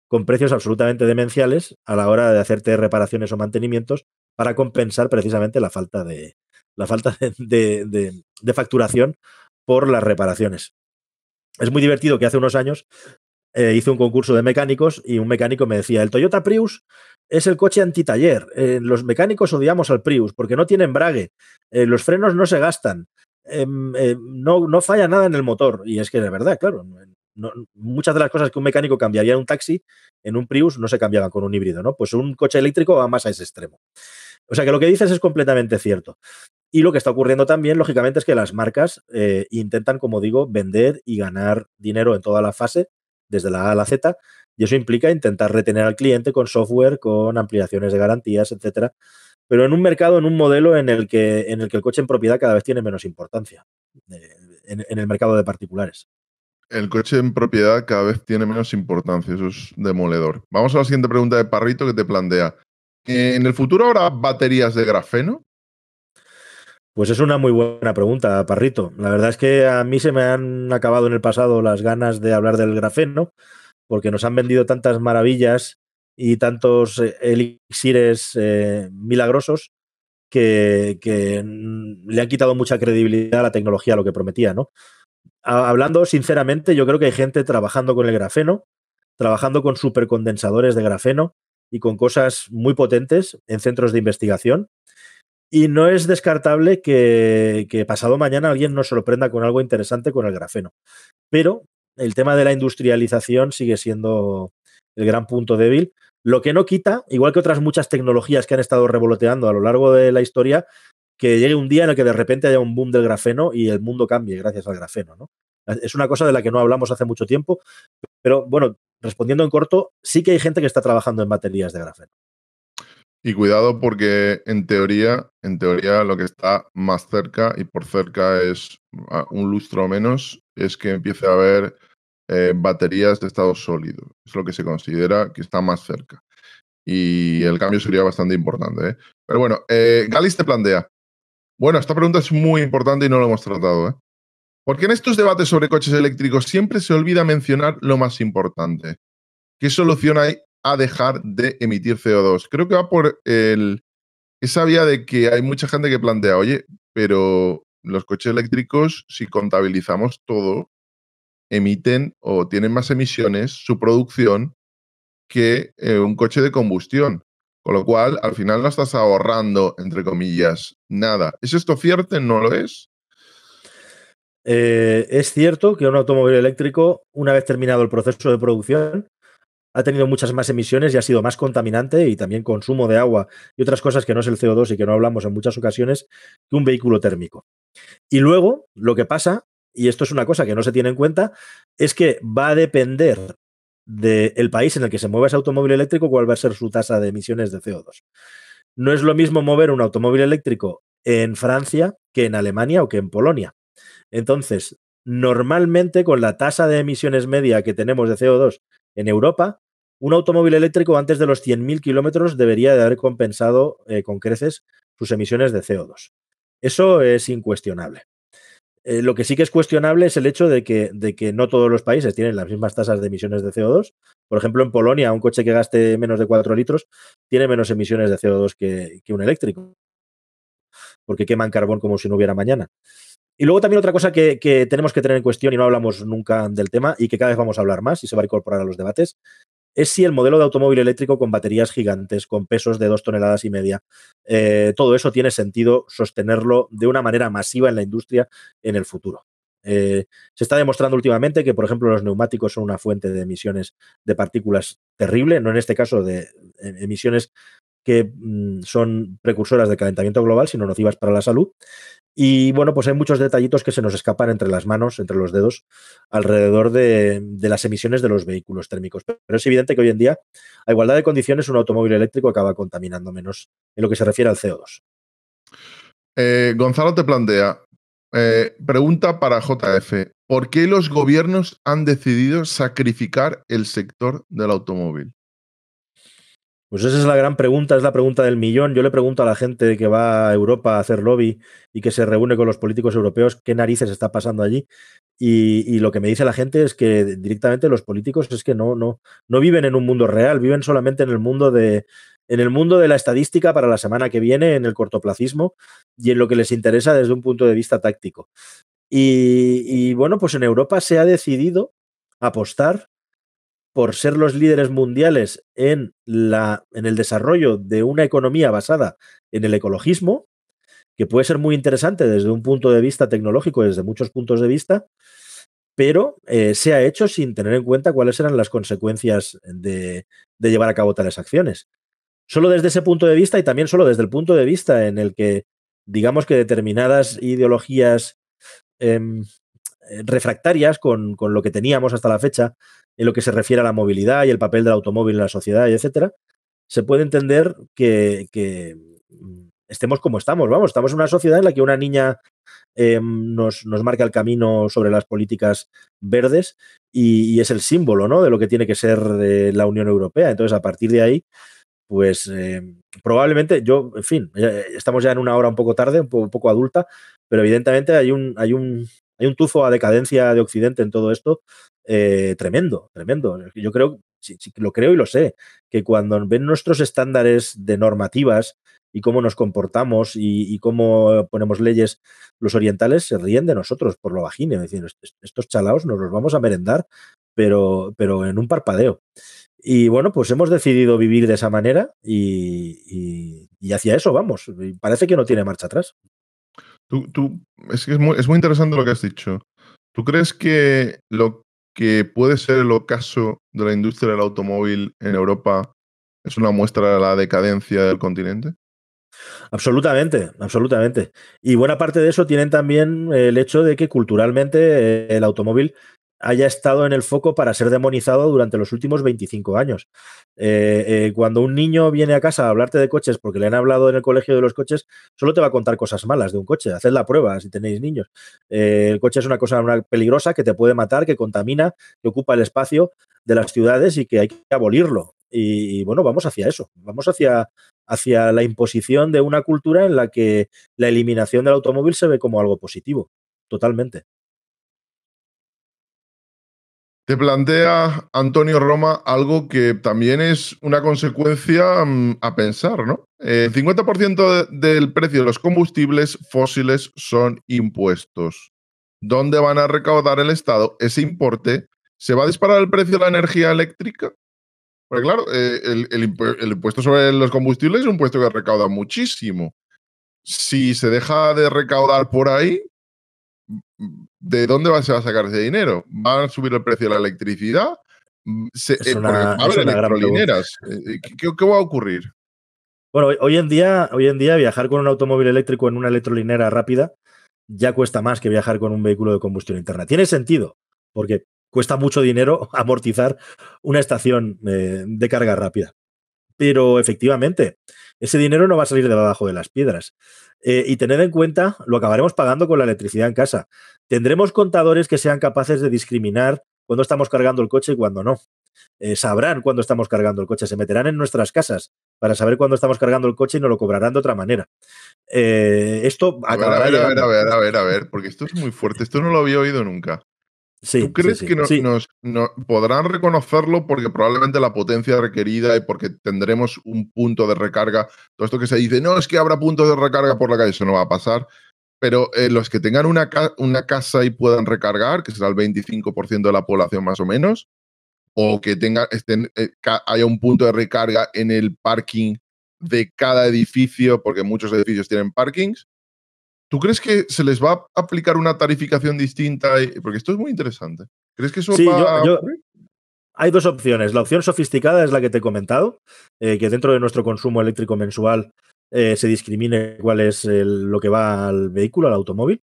con precios absolutamente demenciales a la hora de hacerte reparaciones o mantenimientos para compensar precisamente la falta de, la falta de, facturación por las reparaciones. Es muy divertido que hace unos años eh, hice un concurso de mecánicos y un mecánico me decía, el Toyota Prius es el coche antitaller, eh, los mecánicos odiamos al Prius porque no tiene embrague, eh, los frenos no se gastan, em, no, no falla nada en el motor. Y es que de verdad, claro, muchas de las cosas que un mecánico cambiaría en un taxi, en un Prius no se cambiaban con un híbrido, ¿no? Pues un coche eléctrico va más a ese extremo. O sea que lo que dices es completamente cierto. Y lo que está ocurriendo también, lógicamente, es que las marcas eh, intentan, como digo, vender y ganar dinero en toda la fase, desde la A a la Z, y eso implica intentar retener al cliente con software, con ampliaciones de garantías, etcétera. Pero en un mercado, en un modelo en el que, en el, que el coche en propiedad cada vez tiene menos importancia, eh, en el mercado de particulares el coche en propiedad cada vez tiene menos importancia, eso es demoledor. Vamos a la siguiente pregunta de Parrito que te plantea. ¿En el futuro habrá baterías de grafeno? Pues es una muy buena pregunta, Parrito. La verdad es que a mí se me han acabado en el pasado las ganas de hablar del grafeno, porque nos han vendido tantas maravillas y tantos eh, elixires eh, milagrosos que, que, mm, le han quitado mucha credibilidad a la tecnología, lo que prometía, ¿no? hablando sinceramente, yo creo que hay gente trabajando con el grafeno, trabajando con supercondensadores de grafeno y con cosas muy potentes en centros de investigación. Y no es descartable que, pasado mañana alguien nos sorprenda con algo interesante con el grafeno. Pero el tema de la industrialización sigue siendo el gran punto débil, lo que no quita, igual que otras muchas tecnologías que han estado revoloteando a lo largo de la historia, que llegue un día en el que de repente haya un boom del grafeno y el mundo cambie gracias al grafeno, ¿no? Es una cosa de la que no hablamos hace mucho tiempo, pero bueno, respondiendo en corto, sí que hay gente que está trabajando en baterías de grafeno. Y cuidado porque en teoría, en teoría lo que está más cerca y por cerca es un lustro menos, es que empiece a haber eh, baterías de estado sólido. Es lo que se considera que está más cerca. Y el cambio sería bastante importante. ¿eh? Pero bueno, eh, Galis te plantea, bueno, esta pregunta es muy importante y no lo hemos tratado. ¿eh? Porque en estos debates sobre coches eléctricos siempre se olvida mencionar lo más importante. ¿Qué solución hay a dejar de emitir CO2? Creo que va por el, esa vía de que hay mucha gente que plantea, oye, pero los coches eléctricos, si contabilizamos todo, emiten o tienen más emisiones su producción que eh, un coche de combustión. Con lo cual, al final no estás ahorrando, entre comillas, nada. ¿Es esto cierto? ¿No lo es? Eh, es cierto que un automóvil eléctrico, una vez terminado el proceso de producción, ha tenido muchas más emisiones y ha sido más contaminante y también consumo de agua y otras cosas que no es el CO2 y que no hablamos en muchas ocasiones que un vehículo térmico. Y luego, lo que pasa, y esto es una cosa que no se tiene en cuenta, es que va a depender del país en el que se mueve ese automóvil eléctrico, cuál va a ser su tasa de emisiones de CO2. No es lo mismo mover un automóvil eléctrico en Francia que en Alemania o que en Polonia. Entonces, normalmente con la tasa de emisiones media que tenemos de CO2 en Europa, un automóvil eléctrico antes de los 100.000 kilómetros debería de haber compensado eh, con creces sus emisiones de CO2. Eso es incuestionable. Eh, lo que sí que es cuestionable es el hecho de que, de que no todos los países tienen las mismas tasas de emisiones de CO2. Por ejemplo, en Polonia, un coche que gaste menos de 4 litros tiene menos emisiones de CO2 que, un eléctrico, porque queman carbón como si no hubiera mañana. Y luego también otra cosa que, que, tenemos que tener en cuestión y no hablamos nunca del tema y que cada vez vamos a hablar más y se va a incorporar a los debates, es si el modelo de automóvil eléctrico con baterías gigantes, con pesos de dos toneladas y media, eh, todo eso tiene sentido sostenerlo de una manera masiva en la industria en el futuro. Eh, se está demostrando últimamente que, por ejemplo, los neumáticos son una fuente de emisiones de partículas terrible, no en este caso de eh, emisiones que mm, son precursoras de calentamiento global, sino nocivas para la salud. Y bueno, pues hay muchos detallitos que se nos escapan entre las manos, entre los dedos, alrededor de, las emisiones de los vehículos térmicos. Pero es evidente que hoy en día, a igualdad de condiciones, un automóvil eléctrico acaba contaminando menos en lo que se refiere al CO2. Eh, Gonzalo te plantea, eh, pregunta para JF, ¿por qué los gobiernos han decidido sacrificar el sector del automóvil? Pues esa es la gran pregunta, es la pregunta del millón. Yo le pregunto a la gente que va a Europa a hacer lobby y que se reúne con los políticos europeos qué narices está pasando allí. Y, lo que me dice la gente es que directamente los políticos es que no, no, no viven en un mundo real, viven solamente en el mundo de, en el mundo de la estadística para la semana que viene, en el cortoplacismo y en lo que les interesa desde un punto de vista táctico. y, bueno, pues en Europa se ha decidido apostar por ser los líderes mundiales en, la, en el desarrollo de una economía basada en el ecologismo, que puede ser muy interesante desde un punto de vista tecnológico, desde muchos puntos de vista, pero eh, se ha hecho sin tener en cuenta cuáles eran las consecuencias de, llevar a cabo tales acciones. Solo desde ese punto de vista y también solo desde el punto de vista en el que, digamos que determinadas ideologías em, eh, refractarias con, lo que teníamos hasta la fecha en lo que se refiere a la movilidad y el papel del automóvil en la sociedad, etcétera, se puede entender que, mm, estemos como estamos. Vamos, estamos en una sociedad en la que una niña em, nos, marca el camino sobre las políticas verdes y, es el símbolo ¿no? de lo que tiene que ser eh, la Unión Europea. Entonces, a partir de ahí, pues em, probablemente yo, en fin, eh, estamos ya en una hora un poco tarde, un poco, poco adulta, pero evidentemente hay un, hay un hay un tufo a decadencia de Occidente en todo esto eh, tremendo, tremendo. Yo creo, sí, lo creo y lo sé, que cuando ven nuestros estándares de normativas y cómo nos comportamos y, cómo ponemos leyes, los orientales se ríen de nosotros por lo vagino, decir estos chalaos nos los vamos a merendar, pero, pero en un parpadeo. Y bueno, pues hemos decidido vivir de esa manera y hacia eso vamos. Parece que no tiene marcha atrás. Tú, tú, es que es muy, es muy interesante lo que has dicho. ¿Tú crees que lo que puede ser el ocaso de la industria del automóvil en Europa es una muestra de la decadencia del continente? Absolutamente, absolutamente. Y buena parte de eso tienen también el hecho de que culturalmente eh, el automóvil haya estado en el foco para ser demonizado durante los últimos 25 años. Eh, eh, cuando un niño viene a casa a hablarte de coches porque le han hablado en el colegio de los coches, solo te va a contar cosas malas de un coche. Haced la prueba si tenéis niños. Eh, el coche es una cosa peligrosa que te puede matar, que contamina, que ocupa el espacio de las ciudades y que hay que abolirlo. Y, bueno, vamos hacia eso, vamos hacia, hacia la imposición de una cultura en la que la eliminación del automóvil se ve como algo positivo, totalmente. Te plantea Antonio Roma algo que también es una consecuencia mm, a pensar, ¿no? Eh, el 50% del precio de los combustibles fósiles son impuestos. ¿Dónde van a recaudar el Estado ese importe? ¿Se va a disparar el precio de la energía eléctrica? Porque claro, eh, el, el impuesto sobre los combustibles es un impuesto que recauda muchísimo. Si se deja de recaudar por ahí, ¿de dónde se va a sacar ese dinero? ¿Va a subir el precio de la electricidad? Se, va eh, eh, eh, ¿Qué, va a ocurrir? Bueno, hoy en, día, hoy en día viajar con un automóvil eléctrico en una electrolinera rápida ya cuesta más que viajar con un vehículo de combustión interna. Tiene sentido, porque cuesta mucho dinero *laughs* amortizar una estación de carga rápida. Pero efectivamente, ese dinero no va a salir de abajo de las piedras. Eh, y tened en cuenta, lo acabaremos pagando con la electricidad en casa. Tendremos contadores que sean capaces de discriminar cuando estamos cargando el coche y cuando no. Eh, sabrán cuándo estamos cargando el coche, se meterán en nuestras casas para saber cuándo estamos cargando el coche y nos lo cobrarán de otra manera. Eh, esto acabará. a ver, a ver, a ver, a ver, porque esto es muy fuerte, esto no lo había oído nunca. ¿Tú crees que nos, podrán reconocerlo porque probablemente la potencia requerida y porque tendremos un punto de recarga? Todo esto que se dice, no, es que habrá puntos de recarga por la calle, eso no va a pasar. Pero eh, los que tengan una, una casa y puedan recargar, que será el 25% de la población más o menos, o que tenga, estén, eh, haya un punto de recarga en el parking de cada edificio, porque muchos edificios tienen parkings, ¿Tú crees que se les va a aplicar una tarificación distinta? Eh, porque esto es muy interesante. ¿Crees que eso Hay dos opciones. La opción sofisticada es la que te he comentado, eh, que dentro de nuestro consumo eléctrico mensual eh, se discrimine cuál es lo que va al vehículo, al automóvil.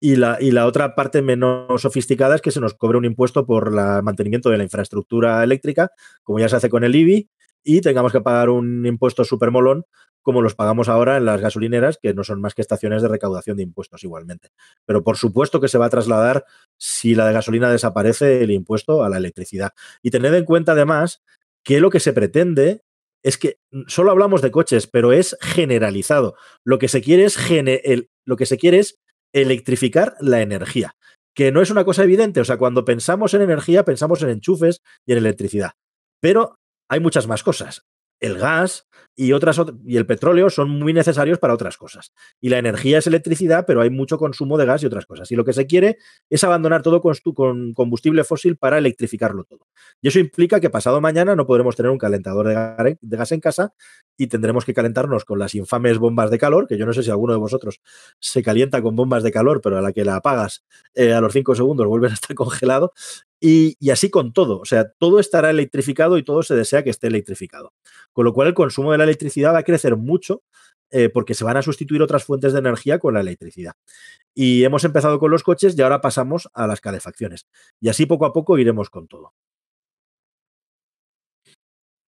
Y la, y la, otra parte menos sofisticada es que se nos cobre un impuesto por el mantenimiento de la infraestructura eléctrica, como ya se hace con el IBI, y tengamos que pagar un impuesto súper molón como los pagamos ahora en las gasolineras, que no son más que estaciones de recaudación de impuestos igualmente. Pero por supuesto que se va a trasladar, si la de gasolina desaparece, el impuesto a la electricidad. Y tened en cuenta además que lo que se pretende es que mm, solo hablamos de coches, pero es generalizado. Lo que se quiere es, lo que se quiere es electrificar la energía, que no es una cosa evidente. O sea, cuando pensamos en energía, pensamos en enchufes y en electricidad. Pero hay muchas más cosas. El gas y, otras, y el petróleo son muy necesarios para otras cosas. Y la energía es electricidad, pero hay mucho consumo de gas y otras cosas. Y lo que se quiere es abandonar todo con, combustible fósil para electrificarlo todo. Y eso implica que pasado mañana no podremos tener un calentador de, gas en casa y tendremos que calentarnos con las infames bombas de calor, que yo no sé si alguno de vosotros se calienta con bombas de calor, pero a la que la apagas eh, a los cinco segundos vuelves a estar *laughs* congelado, y, así con todo. O sea, todo estará electrificado y todo se desea que esté electrificado. Con lo cual el consumo de la electricidad va a crecer mucho eh, porque se van a sustituir otras fuentes de energía con la electricidad. Y hemos empezado con los coches y ahora pasamos a las calefacciones. Y así poco a poco iremos con todo.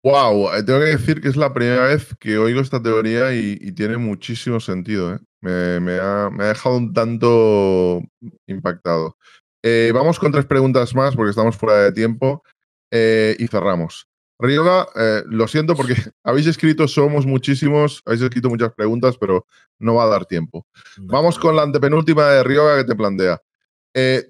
Wow, eh, tengo que decir que es la primera vez que oigo esta teoría y, tiene muchísimo sentido. Eh. me ha dejado un tanto impactado. Eh, vamos con tres preguntas más porque estamos fuera de tiempo eh, y cerramos. Rioga, eh, lo siento porque *laughs* habéis escrito, somos muchísimos, habéis escrito muchas preguntas, pero no va a dar tiempo. Vamos con la antepenúltima de Rioga que te plantea.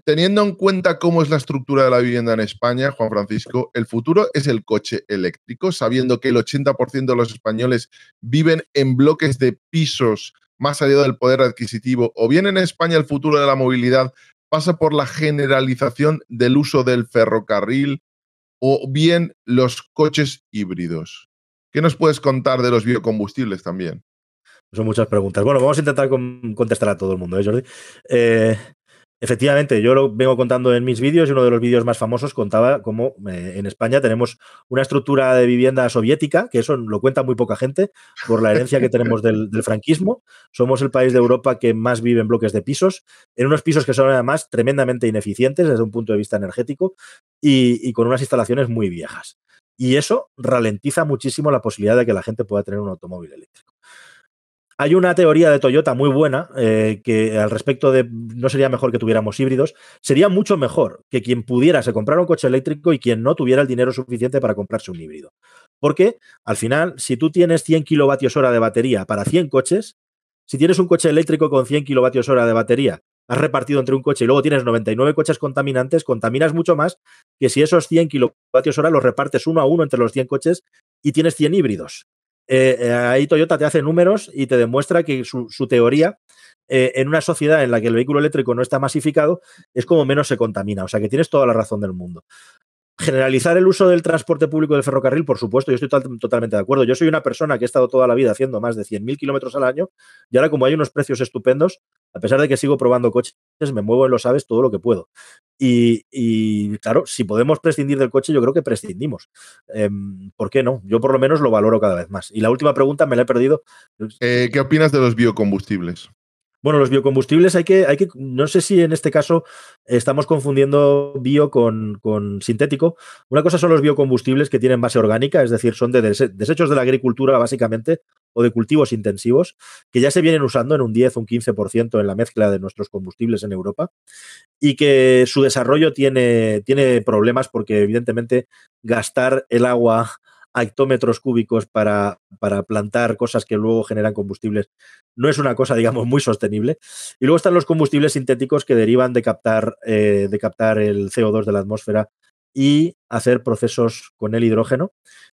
teniendo en cuenta cómo es la estructura de la vivienda en España, Juan Francisco, ¿el futuro es el coche eléctrico? Sabiendo que el 80% de los españoles viven en bloques de pisos más allá del poder adquisitivo, ¿o bien en España el futuro de la movilidad pasa por la generalización del uso del ferrocarril o bien los coches híbridos. ¿Qué nos puedes contar de los biocombustibles también? Son muchas preguntas. Bueno, vamos a intentar contestar a todo el mundo, ¿eh, Jordi? Eh, Efectivamente, yo lo vengo contando en mis vídeos y uno de los vídeos más famosos contaba cómo eh, en España tenemos una estructura de vivienda soviética, que eso lo cuenta muy poca gente por la herencia que tenemos del, franquismo. Somos el país de Europa que más vive en bloques de pisos, en unos pisos que son además tremendamente ineficientes desde un punto de vista energético y con unas instalaciones muy viejas. Y eso ralentiza muchísimo la posibilidad de que la gente pueda tener un automóvil eléctrico. Hay una teoría de Toyota muy buena eh, que al respecto de no sería mejor que tuviéramos híbridos, sería mucho mejor que quien pudiera se comprara un coche eléctrico y quien no tuviera el dinero suficiente para comprarse un híbrido. Porque al final, si tú tienes 100 kilovatios hora de batería para 100 coches, si tienes un coche eléctrico con 100 kilovatios hora de batería, has repartido entre un coche y luego tienes 99 coches contaminantes, contaminas mucho más que si esos 100 kilovatios hora los repartes uno a uno entre los 100 coches y tienes 100 híbridos. Eh, eh, ahí Toyota te hace números y te demuestra que su, teoría eh, en una sociedad en la que el vehículo eléctrico no está masificado es como menos se contamina. O sea que tienes toda la razón del mundo. Generalizar el uso del transporte público del ferrocarril, por supuesto, yo estoy totalmente de acuerdo. Yo soy una persona que he estado toda la vida haciendo más de 100.000 kilómetros al año y ahora como hay unos precios estupendos, a pesar de que sigo probando coches, me muevo en los aves todo lo que puedo. Y, claro, si podemos prescindir del coche, yo creo que prescindimos. Em, ¿Por qué no? Yo por lo menos lo valoro cada vez más. Y la última pregunta me la he perdido. Eh, ¿Qué opinas de los biocombustibles? Bueno, los biocombustibles hay que, hay que, no sé si en este caso estamos confundiendo bio con, sintético. Una cosa son los biocombustibles que tienen base orgánica, es decir, son de desechos de la agricultura básicamente o de cultivos intensivos, que ya se vienen usando en un 10, o un 15% en la mezcla de nuestros combustibles en Europa y que su desarrollo tiene, tiene problemas porque evidentemente gastar el agua a hectómetros cúbicos para, para, plantar cosas que luego generan combustibles no es una cosa, digamos, muy sostenible. Y luego están los combustibles sintéticos que derivan de captar, eh, de captar el CO2 de la atmósfera y hacer procesos con el hidrógeno,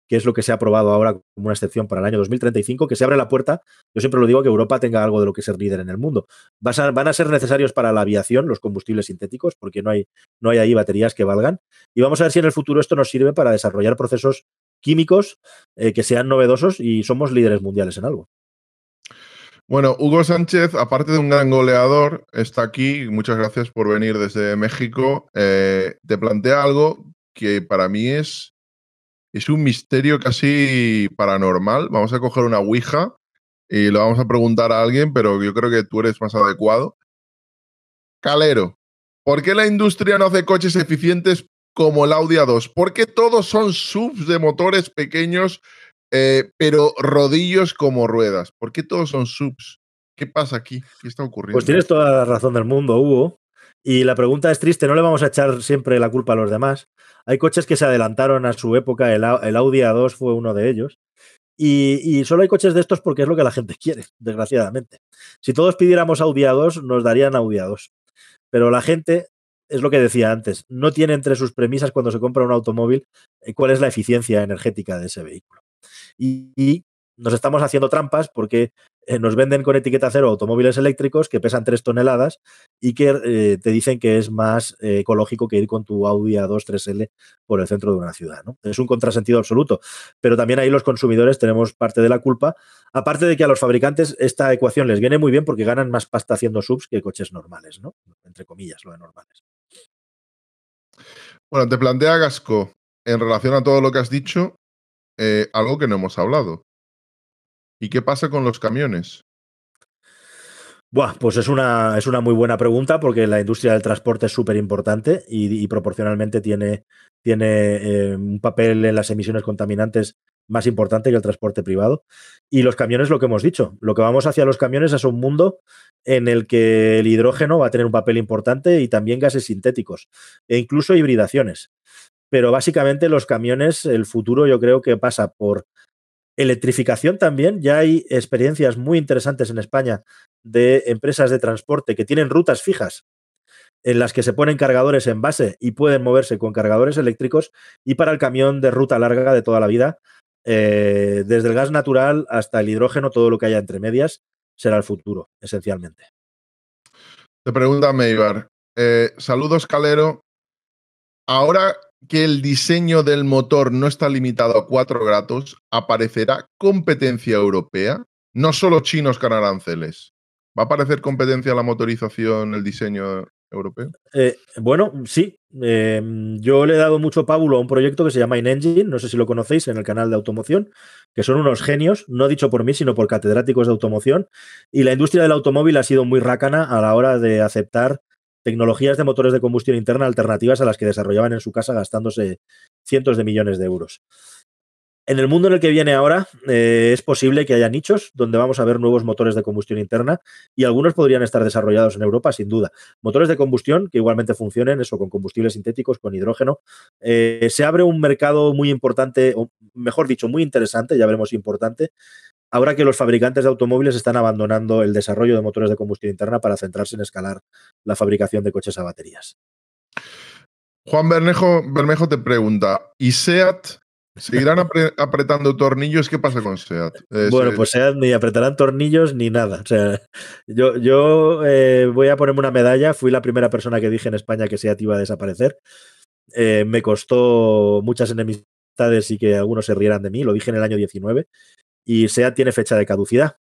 que es lo que se ha aprobado ahora como una excepción para el año 2035, que se abre la puerta, yo siempre lo digo, que Europa tenga algo de lo que ser líder en el mundo. van a ser necesarios para la aviación los combustibles sintéticos, porque no hay, no hay ahí baterías que valgan. Y vamos a ver si en el futuro esto nos sirve para desarrollar procesos químicos eh, que sean novedosos y somos líderes mundiales en algo. Bueno, Hugo Sánchez, aparte de un gran goleador, está aquí. Muchas gracias por venir desde México. Eh, te plantea algo que para mí es, es un misterio casi paranormal. Vamos a coger una Ouija y lo vamos a preguntar a alguien, pero yo creo que tú eres más adecuado. Calero, ¿por qué la industria no hace coches eficientes como el Audi A2? ¿Por qué todos son subs de motores pequeños eh, pero rodillos como ruedas. ¿Por qué todos son subs? ¿Qué pasa aquí? ¿Qué está pues ocurriendo? Pues tienes toda la razón del mundo, Hugo. Y la pregunta es triste, no le vamos a echar siempre la culpa a los demás. Hay coches que se adelantaron a su época, el, Audi A2 fue uno de ellos. Y, y, solo hay coches de estos porque es lo que la gente *laughs* quiere, desgraciadamente. Si todos pidiéramos Audi A2, nos darían Audi A2. Pero la gente, es lo que decía antes, no tiene entre sus premisas cuando se compra un automóvil eh, cuál es la eficiencia energética de ese vehículo y, nos estamos haciendo trampas porque eh, nos venden con etiqueta cero automóviles eléctricos que pesan 3 toneladas y que eh, te dicen que es más eh, ecológico que ir con tu Audi A2 3L por el centro de una ciudad. ¿no? Es un contrasentido absoluto, pero también ahí los consumidores tenemos parte de la culpa, aparte de que a los fabricantes esta ecuación les viene muy bien porque ganan más pasta haciendo subs que coches normales, ¿no? entre comillas, lo de normales. Bueno, te plantea Gasco, en relación a todo lo que has dicho, eh, algo que no hemos hablado. ¿Y qué pasa con los camiones? Buah, pues es una, es una muy buena pregunta porque la industria del transporte es súper importante y, proporcionalmente tiene, tiene eh, un papel en las emisiones contaminantes más importante que el transporte privado. Y los camiones, lo que hemos dicho, lo que vamos hacia los camiones es un mundo en el que el hidrógeno va a tener un papel importante y también gases sintéticos e incluso hibridaciones. Pero básicamente los camiones, el futuro yo creo que pasa por electrificación también. Ya hay experiencias muy interesantes en España de empresas de transporte que tienen rutas fijas en las que se ponen cargadores en base y pueden moverse con cargadores eléctricos y para el camión de ruta larga de toda la vida, eh, desde el gas natural hasta el hidrógeno, todo lo que haya entre medias, será el futuro, esencialmente. Te pregunta Meibar. Eh, saludos, Calero. Ahora que el diseño del motor no está limitado a cuatro grados, aparecerá competencia europea, no solo chinos con aranceles. ¿Va a aparecer competencia la motorización, el diseño europeo? Eh, bueno, sí. Em, yo le he dado mucho pábulo a un proyecto que se llama InEngine, no sé si lo conocéis, en el canal de automoción, que son unos genios, no dicho por mí, sino por catedráticos de automoción. Y la industria del automóvil ha sido muy rácana a la hora de aceptar tecnologías de motores de combustión interna alternativas a las que desarrollaban en su casa gastándose cientos de millones de euros. En el mundo en el que viene ahora, eh, es posible que haya nichos donde vamos a ver nuevos motores de combustión interna y algunos podrían estar desarrollados en Europa, sin duda. Motores de combustión que igualmente funcionen, eso con combustibles sintéticos, con hidrógeno. Eh, se abre un mercado muy importante, o mejor dicho, muy interesante, ya veremos importante, ahora que los fabricantes de automóviles están abandonando el desarrollo de motores de combustión interna para centrarse en escalar la fabricación de coches a baterías. Juan Bermejo, te pregunta, ¿y SEAT ¿Seguirán *laughs* apretando tornillos? ¿Qué pasa con SEAT? bueno, pues SEAT ni apretarán tornillos ni nada. O sea, yo, yo eh, voy a ponerme una medalla. Fui la primera persona que dije en España que SEAT iba a desaparecer. Eh, me costó muchas enemistades y que algunos se rieran de mí. Lo dije en el año 19 y SEAT tiene fecha de caducidad.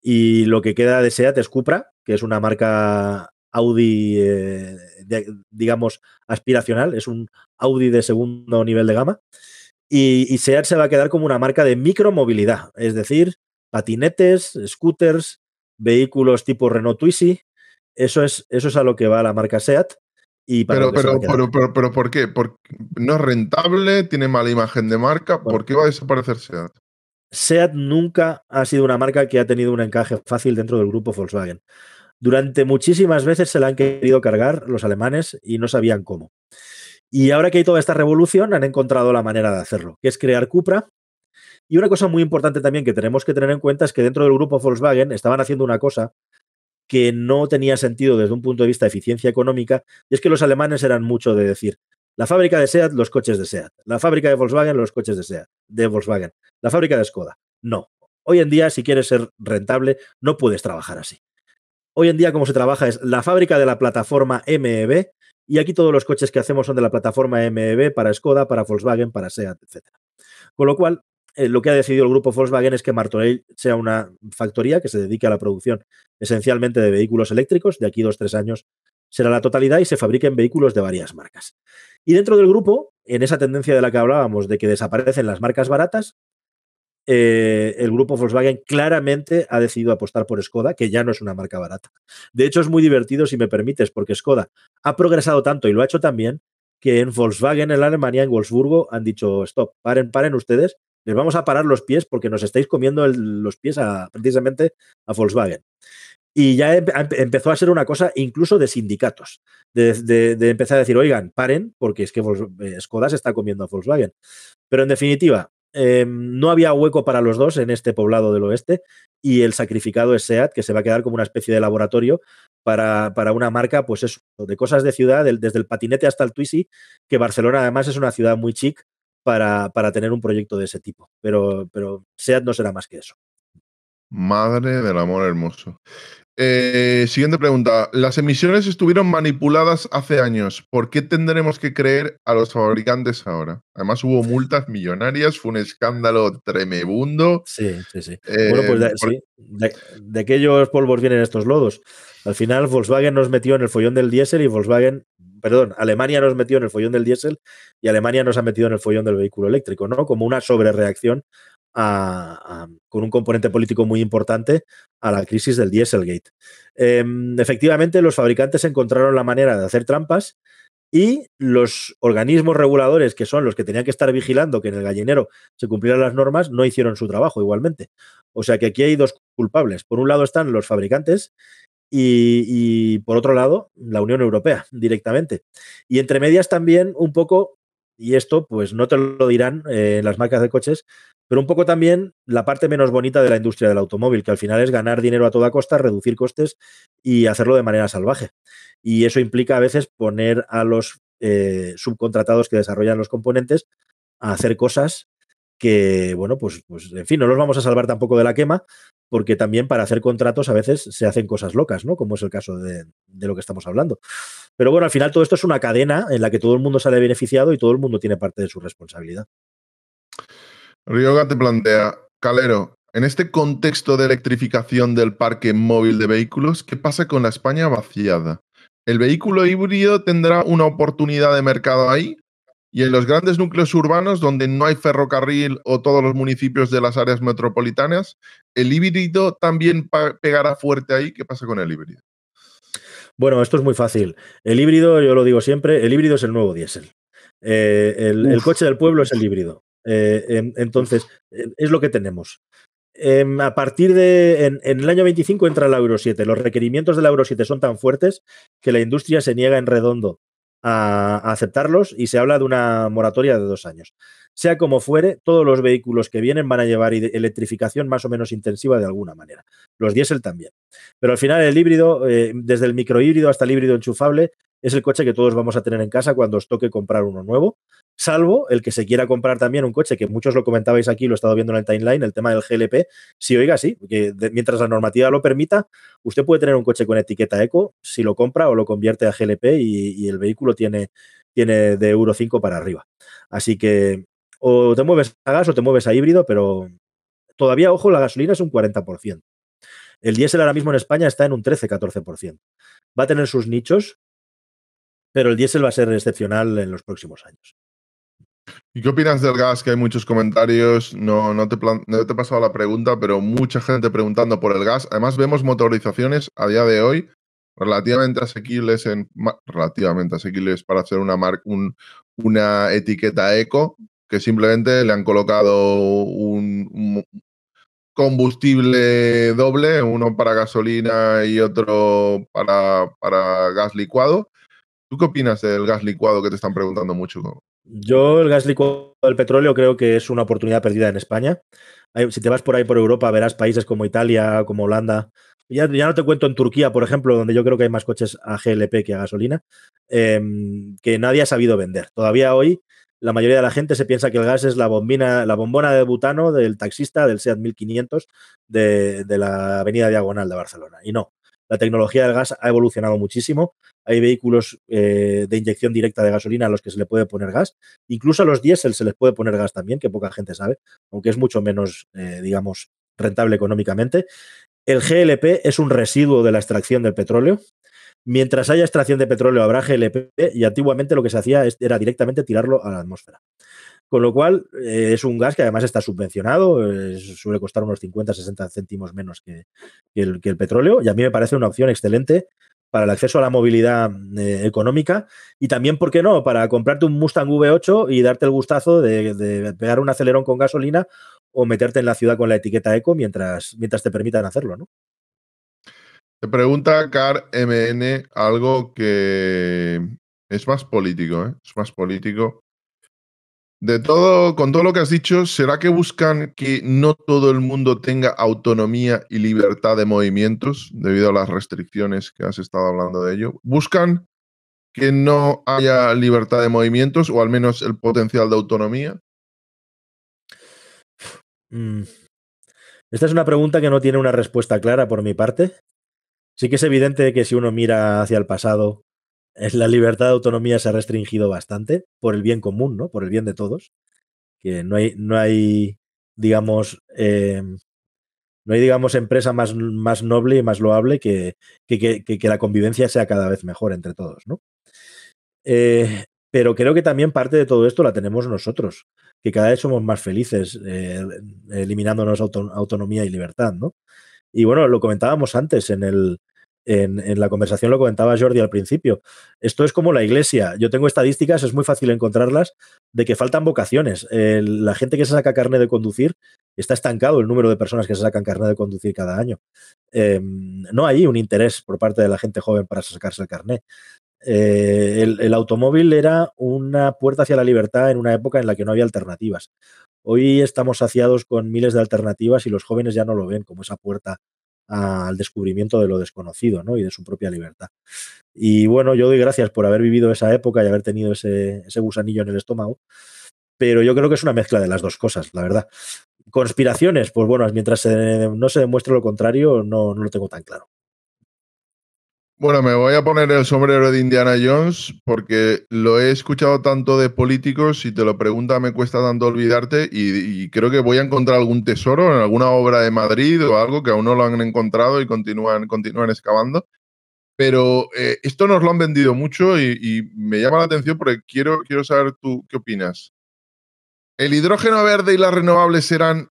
Y lo que queda de SEAT es Cupra, que es una marca Audi, eh, digamos, aspiracional, es un Audi de segundo nivel de gama. Y, SEAT se va a quedar como una marca de micromovilidad, es decir, patinetes, scooters, vehículos tipo Renault Twizy. Eso es, eso es a lo que va la marca SEAT. Y pero, pero, pero, ¿por qué? ¿No es rentable? ¿Tiene mala imagen de marca? ¿Por qué va a desaparecer SEAT? SEAT nunca ha sido una marca que ha tenido un encaje fácil dentro del grupo Volkswagen. Durante muchísimas veces se la han querido cargar los alemanes y no sabían cómo. Y ahora que hay toda esta revolución, han encontrado la manera de hacerlo, que es crear Cupra. Y una cosa muy importante también que tenemos que tener en cuenta es que dentro del grupo Volkswagen estaban haciendo una cosa que no tenía sentido desde un punto de vista de eficiencia económica, y es que los alemanes eran mucho de decir, la fábrica de SEAT, los coches de SEAT. La fábrica de Volkswagen, los coches de SEAT, de Volkswagen. La fábrica de Skoda. No. Hoy en día, si quieres ser rentable, no puedes trabajar así. Hoy en día, como se trabaja, es la fábrica de la plataforma MEB, y aquí todos los coches que hacemos son de la plataforma MEB para Skoda, para Volkswagen, para SEAT, etc. Con lo cual, eh, lo que ha decidido el grupo Volkswagen es que Martorell sea una factoría que se dedique a la producción esencialmente de vehículos eléctricos. De aquí dos, tres años será la totalidad y se fabriquen vehículos de varias marcas. Y dentro del grupo, en esa tendencia de la que hablábamos de que desaparecen las marcas baratas, eh, el grupo Volkswagen claramente ha decidido apostar por Skoda, que ya no es una marca barata. De hecho, es muy divertido, si me permites, porque Skoda ha progresado tanto y lo ha hecho también, que en Volkswagen, en Alemania, en Wolfsburgo, han dicho, stop, paren, paren ustedes, les vamos a parar los pies porque nos estáis comiendo los pies a, precisamente a Volkswagen. Y ya empezó a ser una cosa incluso de sindicatos, de, empezar a decir, oigan, paren, porque es que eh, Skoda se está comiendo a Volkswagen. Pero en definitiva, em, no había hueco para los dos en este poblado del oeste y el sacrificado es SEAT, que se va a quedar como una especie de laboratorio para, para una marca, pues eso, de cosas de ciudad, desde el patinete hasta el Twizy, que Barcelona además es una ciudad muy chic para, para, tener un proyecto de ese tipo. Pero, pero SEAT no será más que eso. Madre del amor hermoso. Eh, siguiente pregunta. Las emisiones estuvieron manipuladas hace años. ¿Por qué tendremos que creer a los fabricantes ahora? Además hubo multas millonarias, fue un escándalo tremebundo. Sí, sí, sí. Eh, bueno, pues de, de, aquellos polvos vienen estos lodos. Al final Volkswagen nos metió en el follón del diésel y Volkswagen perdón, Alemania nos metió en el follón del diésel y Alemania nos ha metido en el follón del vehículo eléctrico, ¿no? Como una sobrereacción con un componente político muy importante a la crisis del Dieselgate. Em, efectivamente, los fabricantes encontraron la manera de hacer trampas y los organismos reguladores, que son los que tenían que estar vigilando que en el gallinero se cumplieran las normas, no hicieron su trabajo igualmente. O sea que aquí hay dos culpables. Por un lado están los fabricantes y, por otro lado la Unión Europea directamente. Y entre medias también un poco, y esto pues no te lo dirán eh, las marcas de coches, pero un poco también la parte menos bonita de la industria del automóvil, que al final es ganar dinero a toda costa, reducir costes y hacerlo de manera salvaje. Y eso implica a veces poner a los eh, subcontratados que desarrollan los componentes a hacer cosas que, bueno, pues, pues en fin, no los vamos a salvar tampoco de la quema, porque también para hacer contratos a veces se hacen cosas locas, ¿no? Como es el caso de, lo que estamos hablando. Pero bueno, al final todo esto es una cadena en la que todo el mundo sale beneficiado y todo el mundo tiene parte de su responsabilidad. Ryoga te plantea, Calero, en este contexto de electrificación del parque móvil de vehículos, ¿qué pasa con la España vaciada? ¿El vehículo híbrido tendrá una oportunidad de mercado ahí? Y en los grandes núcleos urbanos, donde no hay ferrocarril o todos los municipios de las áreas metropolitanas, ¿el híbrido también pegará fuerte ahí? ¿Qué pasa con el híbrido? Bueno, esto es muy fácil. El híbrido, yo lo digo siempre, el híbrido es el nuevo diésel. Eh, el, coche del pueblo es el híbrido. Eh, em, entonces, eh, es lo que tenemos. Em, a partir de. En, el año 25 entra la Euro 7. Los requerimientos de la Euro 7 son tan fuertes que la industria se niega en redondo a, aceptarlos y se habla de una moratoria de dos años. Sea como fuere, todos los vehículos que vienen van a llevar electrificación más o menos intensiva de alguna manera. Los diésel también. Pero al final el híbrido, eh, desde el microhíbrido hasta el híbrido enchufable, es el coche que todos vamos a tener en casa cuando os toque comprar uno nuevo, salvo el que se quiera comprar también un coche, que muchos lo comentabais aquí, lo he estado viendo en el timeline, el tema del GLP, si oiga, sí, porque mientras la normativa lo permita, usted puede tener un coche con etiqueta eco si lo compra o lo convierte a GLP y, el vehículo tiene, tiene de Euro 5 para arriba. Así que o te mueves a gas o te mueves a híbrido, pero todavía, ojo, la gasolina es un 40%. El diésel ahora mismo en España está en un 13-14%. Va a tener sus nichos, pero el diésel va a ser excepcional en los próximos años. ¿Y qué opinas del gas? Que hay muchos comentarios, no, no, te, te he pasado la pregunta, pero mucha gente preguntando por el gas. Además, vemos motorizaciones a día de hoy relativamente asequibles, relativamente asequibles para hacer una, una etiqueta eco, que simplemente le han colocado un, un combustible doble, uno para gasolina y otro para, para gas licuado, ¿Tú qué opinas del gas licuado que te están preguntando mucho? Yo el gas licuado del petróleo creo que es una oportunidad perdida en España. Si te vas por ahí por Europa verás países como Italia, como Holanda. Ya, no te cuento en Turquía, por ejemplo, donde yo creo que hay más coches a GLP que a gasolina, em, que nadie ha sabido vender. Todavía hoy la mayoría de la gente se piensa que el gas es la bombina, la bombona de butano del taxista del SEAT 1500 de la Avenida Diagonal de Barcelona. Y no, la tecnología del gas ha evolucionado muchísimo. Hay vehículos eh, de inyección directa de gasolina a los que se le puede poner gas. Incluso a los diésel se les puede poner gas también, que poca gente sabe, aunque es mucho menos, eh, digamos, rentable económicamente. El GLP es un residuo de la extracción del petróleo. Mientras haya extracción de petróleo habrá GLP y antiguamente lo que se hacía era directamente tirarlo a la atmósfera. Con lo cual, eh, es un gas que además está subvencionado, eh, suele costar unos 50, 60 céntimos menos que, el, petróleo, y a mí me parece una opción excelente para el acceso a la movilidad eh, económica y también, ¿por qué no?, para comprarte un Mustang V8 y darte el gustazo de, pegar un acelerón con gasolina o meterte en la ciudad con la etiqueta eco mientras, mientras te permitan hacerlo, ¿no? Te pregunta Car MN algo que es más político, ¿eh? es más político de todo, con todo lo que has dicho, ¿será que buscan que no todo el mundo tenga autonomía y libertad de movimientos debido a las restricciones que has estado hablando de ello? ¿Buscan que no haya libertad de movimientos o al menos el potencial de autonomía? Mm. Esta es una pregunta que no tiene una respuesta clara por mi parte. Sí que es evidente que si uno mira hacia el pasado, la libertad de autonomía se ha restringido bastante por el bien común, ¿no? Por el bien de todos. Que no hay, no hay digamos, em, no hay, digamos, empresa más, más noble y más loable que, que, la convivencia sea cada vez mejor entre todos, ¿no? Eh, pero creo que también parte de todo esto la tenemos nosotros, que cada vez somos más felices eh, eliminándonos autonomía y libertad, ¿no? Y bueno, lo comentábamos antes en el, en, la conversación lo comentaba Jordi al principio. Esto es como la iglesia. Yo tengo estadísticas, es muy fácil encontrarlas, de que faltan vocaciones. la gente que se saca carne de conducir está estancado el número de personas que se sacan carne de conducir cada año. Em, no hay un interés por parte de la gente joven para sacarse el carné. Eh, el, el automóvil era una puerta hacia la libertad en una época en la que no había alternativas. Hoy estamos saciados con miles de alternativas y los jóvenes ya no lo ven como esa puerta al descubrimiento de lo desconocido ¿no? y de su propia libertad. Y bueno, yo doy gracias por haber vivido esa época y haber tenido ese, gusanillo en el estómago, pero yo creo que es una mezcla de las dos cosas, la verdad. Conspiraciones, pues bueno, mientras no se demuestre lo contrario, no, no lo tengo tan claro. Bueno, me voy a poner el sombrero de Indiana Jones porque lo he escuchado tanto de políticos, y te lo pregunta me cuesta tanto olvidarte y, creo que voy a encontrar algún tesoro en alguna obra de Madrid o algo que aún no lo han encontrado y continúan, continúan excavando. Pero eh, esto nos lo han vendido mucho y, me llama la atención porque quiero, quiero saber tú qué opinas. ¿El hidrógeno verde y las renovables serán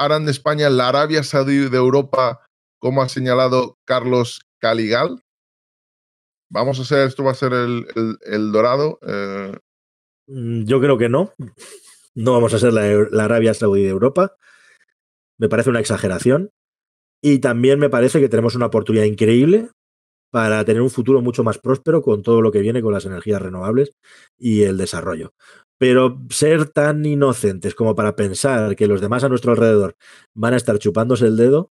harán de España la Arabia Saudí de Europa, como ha señalado Carlos Caligal? vamos a hacer, esto va a ser el, dorado. Eh. Mm, yo creo que no. No vamos a ser la, Arabia Saudí de Europa. Me parece una exageración. Y también me parece que tenemos una oportunidad increíble para tener un futuro mucho más próspero con todo lo que viene con las energías renovables y el desarrollo. Pero ser tan inocentes como para pensar que los demás a nuestro alrededor van a estar chupándose el dedo,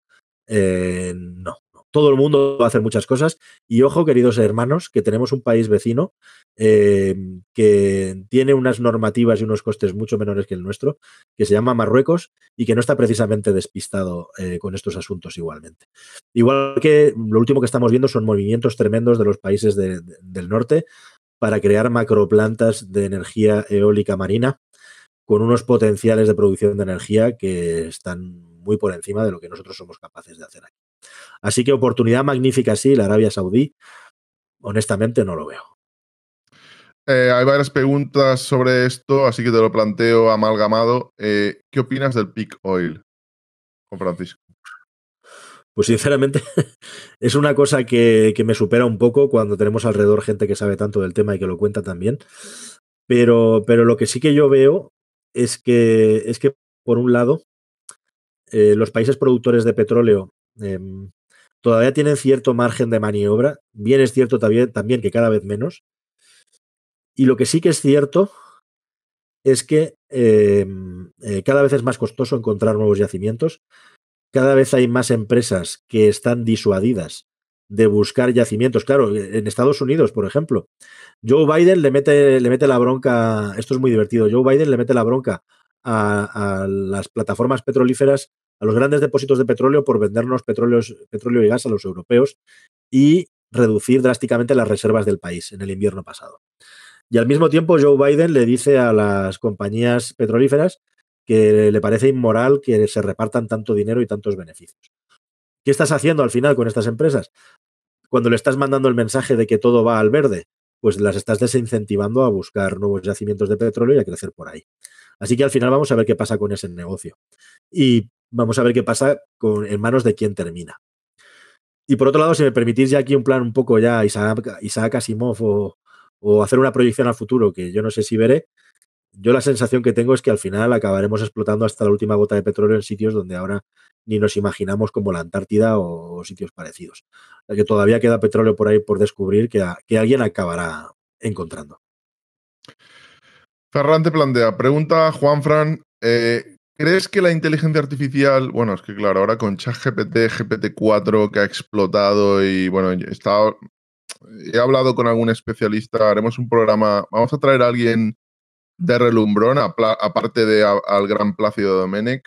eh, no, todo el mundo va a hacer muchas cosas. Y ojo, queridos hermanos, que tenemos un país vecino eh, que tiene unas normativas y unos costes mucho menores que el nuestro, que se llama Marruecos y que no está precisamente despistado eh, con estos asuntos igualmente. Igual que lo último que estamos viendo son movimientos tremendos de los países del norte para crear macroplantas de energía eólica marina con unos potenciales de producción de energía que están muy por encima de lo que nosotros somos capaces de hacer aquí. Así que oportunidad magnífica sí, la Arabia Saudí. Honestamente no lo veo. Eh, hay varias preguntas sobre esto, así que te lo planteo amalgamado. Eh, ¿Qué opinas del peak oil, Juan Francisco? Pues sinceramente *laughs* es una cosa que, me supera un poco cuando tenemos alrededor gente que sabe tanto del tema y que lo cuenta también. Pero, pero lo que sí que yo veo es que, es que por un lado, eh, los países productores de petróleo Em, todavía tienen cierto margen de maniobra. Bien es cierto también, que cada vez menos. Y lo que sí que es cierto es que em, eh, cada vez es más costoso encontrar nuevos yacimientos. Cada vez hay más empresas que están disuadidas de buscar yacimientos. Claro, e, en Estados Unidos, por ejemplo, Joe Biden le mete, le mete la bronca, esto es muy divertido, Joe Biden le mete la bronca a las plataformas petrolíferas a los grandes depósitos de petróleo por vendernos petróleo y gas a los europeos y reducir drásticamente las reservas del país en el invierno pasado. Y al mismo tiempo Joe Biden le dice a las compañías petrolíferas que le parece inmoral que se repartan tanto dinero y tantos beneficios. ¿Qué estás haciendo al final con estas empresas? Cuando le estás mandando el mensaje de que todo va al verde, pues las estás desincentivando a buscar nuevos yacimientos de petróleo y a crecer por ahí. Así que al final vamos a ver qué pasa con ese negocio. Y vamos a ver qué pasa con, en manos de quién termina. Y por otro lado, si me permitís ya aquí un plan un poco ya Isaac, Asimov o, hacer una proyección al futuro, que yo no sé si veré, yo la sensación que tengo es que al final acabaremos explotando hasta la última gota de petróleo en sitios donde ahora ni nos imaginamos como la Antártida o, sitios parecidos. que todavía queda petróleo por ahí por descubrir que, alguien acabará encontrando. ferrante plantea, pregunta Juan Fran, eh, ¿Crees que la inteligencia artificial, bueno, es que claro, ahora con ChatGPT, GPT-4 que ha explotado y bueno, estado. he hablado con algún especialista, haremos un programa, vamos a traer a alguien de relumbrón, aparte de al gran Plácido Domenech,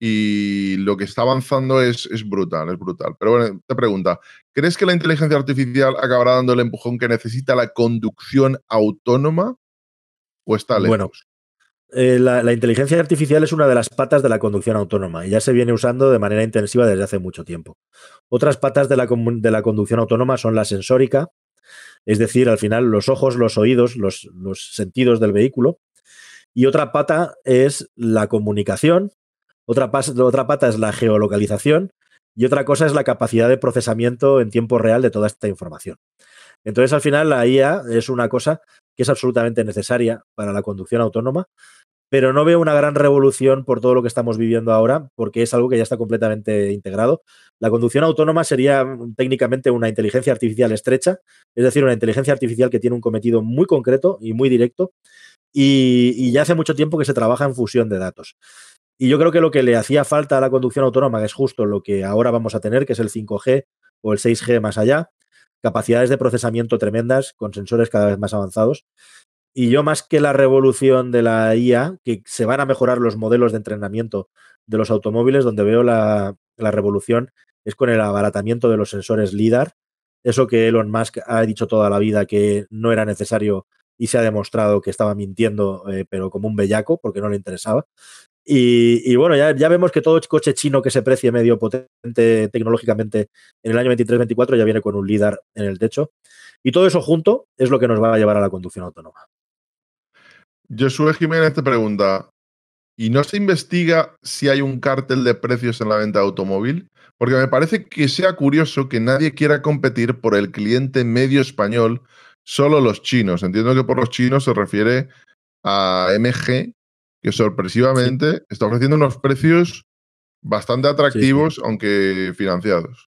y lo que está avanzando es, es, brutal, es brutal. Pero bueno, te pregunta, ¿crees que la inteligencia artificial acabará dando el empujón que necesita la conducción autónoma o está lejos? Eh, la, inteligencia artificial es una de las patas de la conducción autónoma y ya se viene usando de manera intensiva desde hace mucho tiempo. Otras patas de la, conducción autónoma son la sensórica, es decir, al final los ojos, los oídos, los, sentidos del vehículo. Y otra pata es la comunicación, otra, otra pata es la geolocalización y otra cosa es la capacidad de procesamiento en tiempo real de toda esta información. Entonces, al final, la IA es una cosa que es absolutamente necesaria para la conducción autónoma, pero no veo una gran revolución por todo lo que estamos viviendo ahora, porque es algo que ya está completamente integrado. La conducción autónoma sería mm, técnicamente una inteligencia artificial estrecha, es decir, una inteligencia artificial que tiene un cometido muy concreto y muy directo, y, ya hace mucho tiempo que se trabaja en fusión de datos. Y yo creo que lo que le hacía falta a la conducción autónoma, que es justo lo que ahora vamos a tener, que es el 5G o el 6G más allá, capacidades de procesamiento tremendas, con sensores cada vez más avanzados. Y yo más que la revolución de la IA, que se van a mejorar los modelos de entrenamiento de los automóviles, donde veo la, revolución es con el abaratamiento de los sensores LIDAR, eso que Elon Musk ha dicho toda la vida que no era necesario y se ha demostrado que estaba mintiendo, eh, pero como un bellaco, porque no le interesaba. Y, bueno, ya, ya, vemos que todo coche chino que se precie medio potente tecnológicamente en el año 23-24 ya viene con un LIDAR en el techo. Y todo eso junto es lo que nos va a llevar a la conducción autónoma. Josué Jiménez te pregunta, ¿y no se investiga si hay un cártel de precios en la venta de automóvil? Porque me parece que sea curioso que nadie quiera competir por el cliente medio español, solo los chinos. Entiendo que por los chinos se refiere a MG, que sorpresivamente está ofreciendo unos precios bastante atractivos, aunque financiados.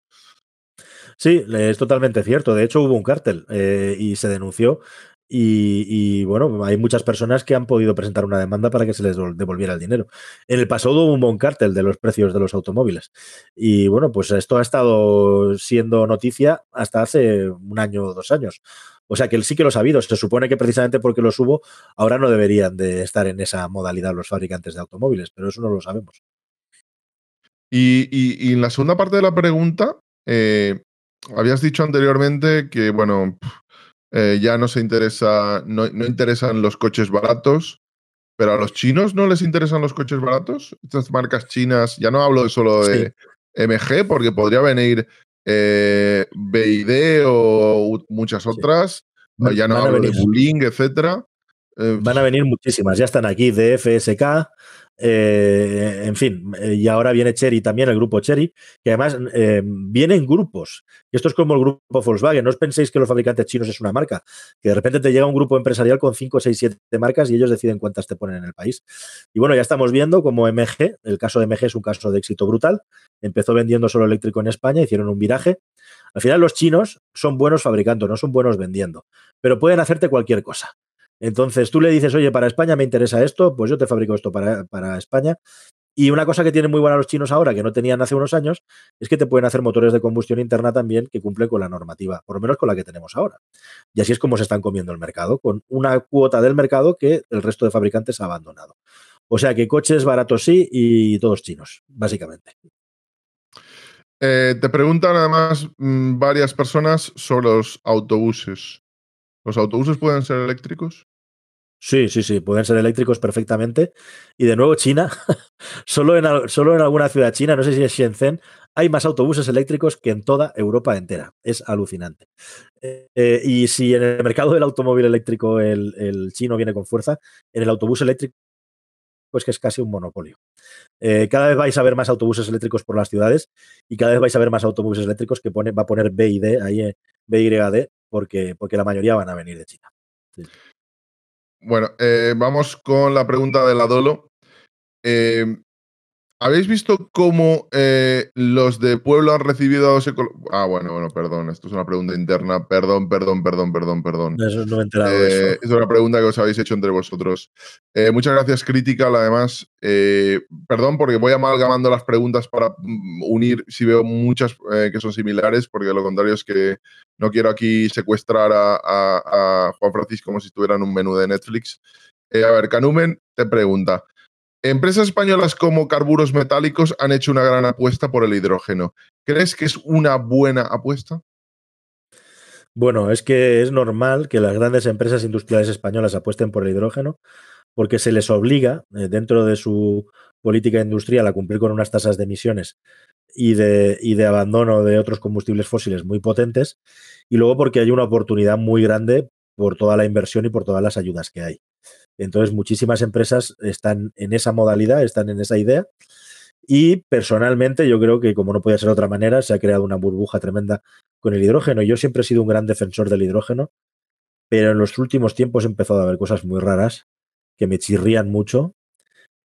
Sí, es totalmente cierto. De hecho, hubo un cártel eh, y se denunció y, bueno, hay muchas personas que han podido presentar una demanda para que se les devolviera el dinero. En el pasado hubo un buen cártel de los precios de los automóviles. Y bueno, pues esto ha estado siendo noticia hasta hace un año o dos años. O sea que sí que lo ha habido. Se supone que precisamente porque los hubo, ahora no deberían de estar en esa modalidad los fabricantes de automóviles, pero eso no lo sabemos. Y, en la segunda parte de la pregunta, eh, habías dicho anteriormente que, bueno, eh, ya no se interesa, no, interesan los coches baratos, pero a los chinos no les interesan los coches baratos. Estas marcas chinas, ya no hablo solo de MG, porque podría venir eh, BID o muchas otras, eh, ya no hablo de Bulling etcétera. Eh, van a venir muchísimas, ya están aquí, DFSK, eh, en fin, eh, y ahora viene Cherry también, el grupo Cherry, que además mm, eh, vienen grupos. Esto es como el grupo Volkswagen. No os penséis que los fabricantes chinos es una marca, que de repente te llega un grupo empresarial con 5, 6, 7 marcas y ellos deciden cuántas te ponen en el país. Y bueno, ya estamos viendo como MG, el caso de MG es un caso de éxito brutal. Empezó vendiendo solo eléctrico en España, hicieron un viraje. Al final los chinos son buenos fabricando, no son buenos vendiendo, pero pueden hacerte cualquier cosa. Entonces tú le dices, oye, para España me interesa esto, pues yo te fabrico esto para, España. Y una cosa que tienen muy buena los chinos ahora, que no tenían hace unos años, es que te pueden hacer motores de combustión interna también que cumplen con la normativa, por lo menos con la que tenemos ahora. Y así es como se están comiendo el mercado, con una cuota del mercado que el resto de fabricantes ha abandonado. O sea que coches baratos sí y todos chinos, básicamente. Eh, te preguntan además mm, varias personas sobre los autobuses. ¿Los autobuses pueden ser eléctricos? Sí, sí, sí, pueden ser eléctricos perfectamente. Y de nuevo, China, *laughs* solo, en, solo en alguna ciudad china, no sé si es Shenzhen, hay más autobuses eléctricos que en toda Europa entera. Es alucinante. Eh, eh, y si en el mercado del automóvil eléctrico el, chino viene con fuerza, en el autobús eléctrico pues que es casi un monopolio. Eh, cada vez vais a ver más autobuses eléctricos por las ciudades y cada vez vais a ver más autobuses eléctricos que pone, va a poner B y D, ahí B y D, porque, porque la mayoría van a venir de China. Sí. Bueno, eh, vamos con la pregunta de la Dolo. Eh, ¿Habéis visto cómo eh, los de Pueblo han recibido Ah, bueno, bueno, perdón, esto es una pregunta interna. Perdón, perdón, perdón, perdón, perdón. Eso no he enterado eh, Es una pregunta que os habéis hecho entre vosotros. Eh, muchas gracias, Crítica, además. perdón, porque voy amalgamando las preguntas para mm, unir si veo muchas que son similares, porque lo contrario es que no quiero aquí secuestrar a, a Juan Francisco como si estuviera en un menú de Netflix. a ver, Canumen te pregunta. Empresas españolas como Carburos Metálicos han hecho una gran apuesta por el hidrógeno. ¿Crees que es una buena apuesta? Bueno, es que es normal que las grandes empresas industriales españolas apuesten por el hidrógeno porque se les obliga eh, dentro de su política industrial a cumplir con unas tasas de emisiones y de abandono de otros combustibles fósiles muy potentes y luego porque hay una oportunidad muy grande por toda la inversión y por todas las ayudas que hay. Entonces, muchísimas empresas están en esa modalidad, están en esa idea. Y personalmente yo creo que como no podía ser de otra manera, se ha creado una burbuja tremenda con el hidrógeno. Yo siempre he sido un gran defensor del hidrógeno, pero en los últimos tiempos he empezado a ver cosas muy raras que me chirrían mucho.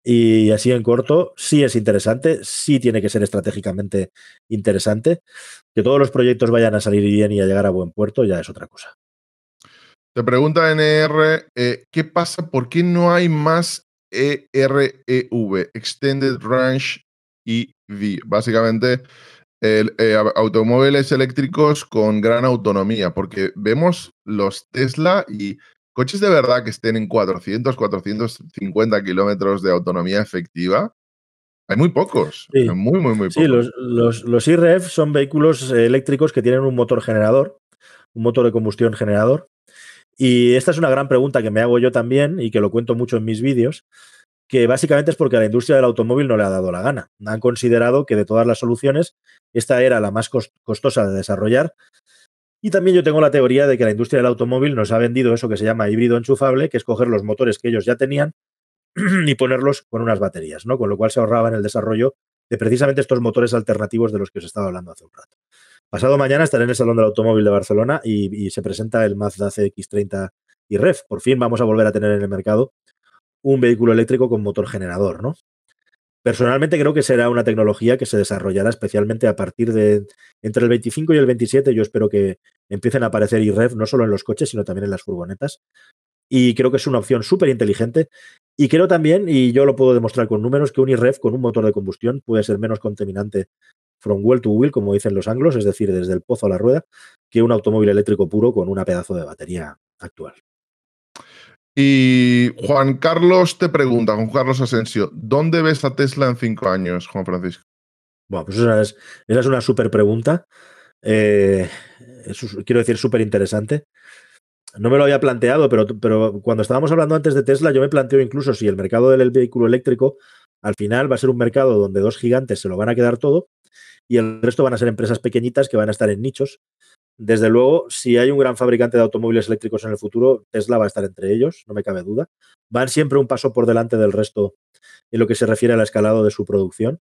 Y así en corto, sí es interesante, sí tiene que ser estratégicamente interesante. Que todos los proyectos vayan a salir bien y a llegar a buen puerto ya es otra cosa. Te pregunta NR, eh, ¿qué pasa? ¿Por qué no hay más EREV, Extended Range EV? Básicamente, eh, automóviles eléctricos con gran autonomía, porque vemos los Tesla y coches de verdad que estén en 400, 450 kilómetros de autonomía efectiva, hay muy pocos. Muy, muy, muy pocos. Sí, los, los, los, IRF e e son vehículos eh, eléctricos que tienen un motor generador, un motor de combustión generador, y esta es una gran pregunta que me hago yo también y que lo cuento mucho en mis vídeos, que básicamente es porque a la industria del automóvil no le ha dado la gana. Han considerado que de todas las soluciones, esta era la más costosa de desarrollar. Y también yo tengo la teoría de que la industria del automóvil nos ha vendido eso que se llama híbrido enchufable, que es coger los motores que ellos ya tenían *clears throat* y ponerlos con unas baterías, ¿no? Con lo cual se en el desarrollo de precisamente estos motores alternativos de los que os estaba hablando hace un rato. Pasado mañana estaré en el Salón del Automóvil de Barcelona y, se presenta el Mazda CX30 y e Por fin vamos a volver a tener en el mercado un vehículo eléctrico con motor generador, ¿no? Personalmente creo que será una tecnología que se desarrollará especialmente a partir de entre el 25 y el 27. Yo espero que empiecen a aparecer IREF no solo en los coches, sino también en las furgonetas. Y creo que es una opción súper inteligente. Y creo también, y yo lo puedo demostrar con números, que un IREF con un motor de combustión puede ser menos contaminante from well to wheel, como dicen los anglos, es decir, desde el pozo a la rueda, que un automóvil eléctrico puro con una pedazo de batería actual. Y Juan Carlos te pregunta, Juan Carlos Asensio, ¿dónde ves a Tesla en cinco años, Juan Francisco? Bueno, pues esa es, una súper pregunta. Eh, quiero decir, súper interesante. No me lo había planteado, pero cuando estábamos hablando antes de Tesla, yo me planteo incluso si el mercado del vehículo eléctrico al final va a ser un mercado donde dos gigantes se lo van a quedar todo y el resto van a ser empresas pequeñitas que van a estar en nichos. Desde luego, si hay un gran fabricante de automóviles eléctricos en el futuro, Tesla va a estar entre ellos, no me cabe duda. Van siempre un paso por delante del resto en lo que se refiere al escalado de su producción.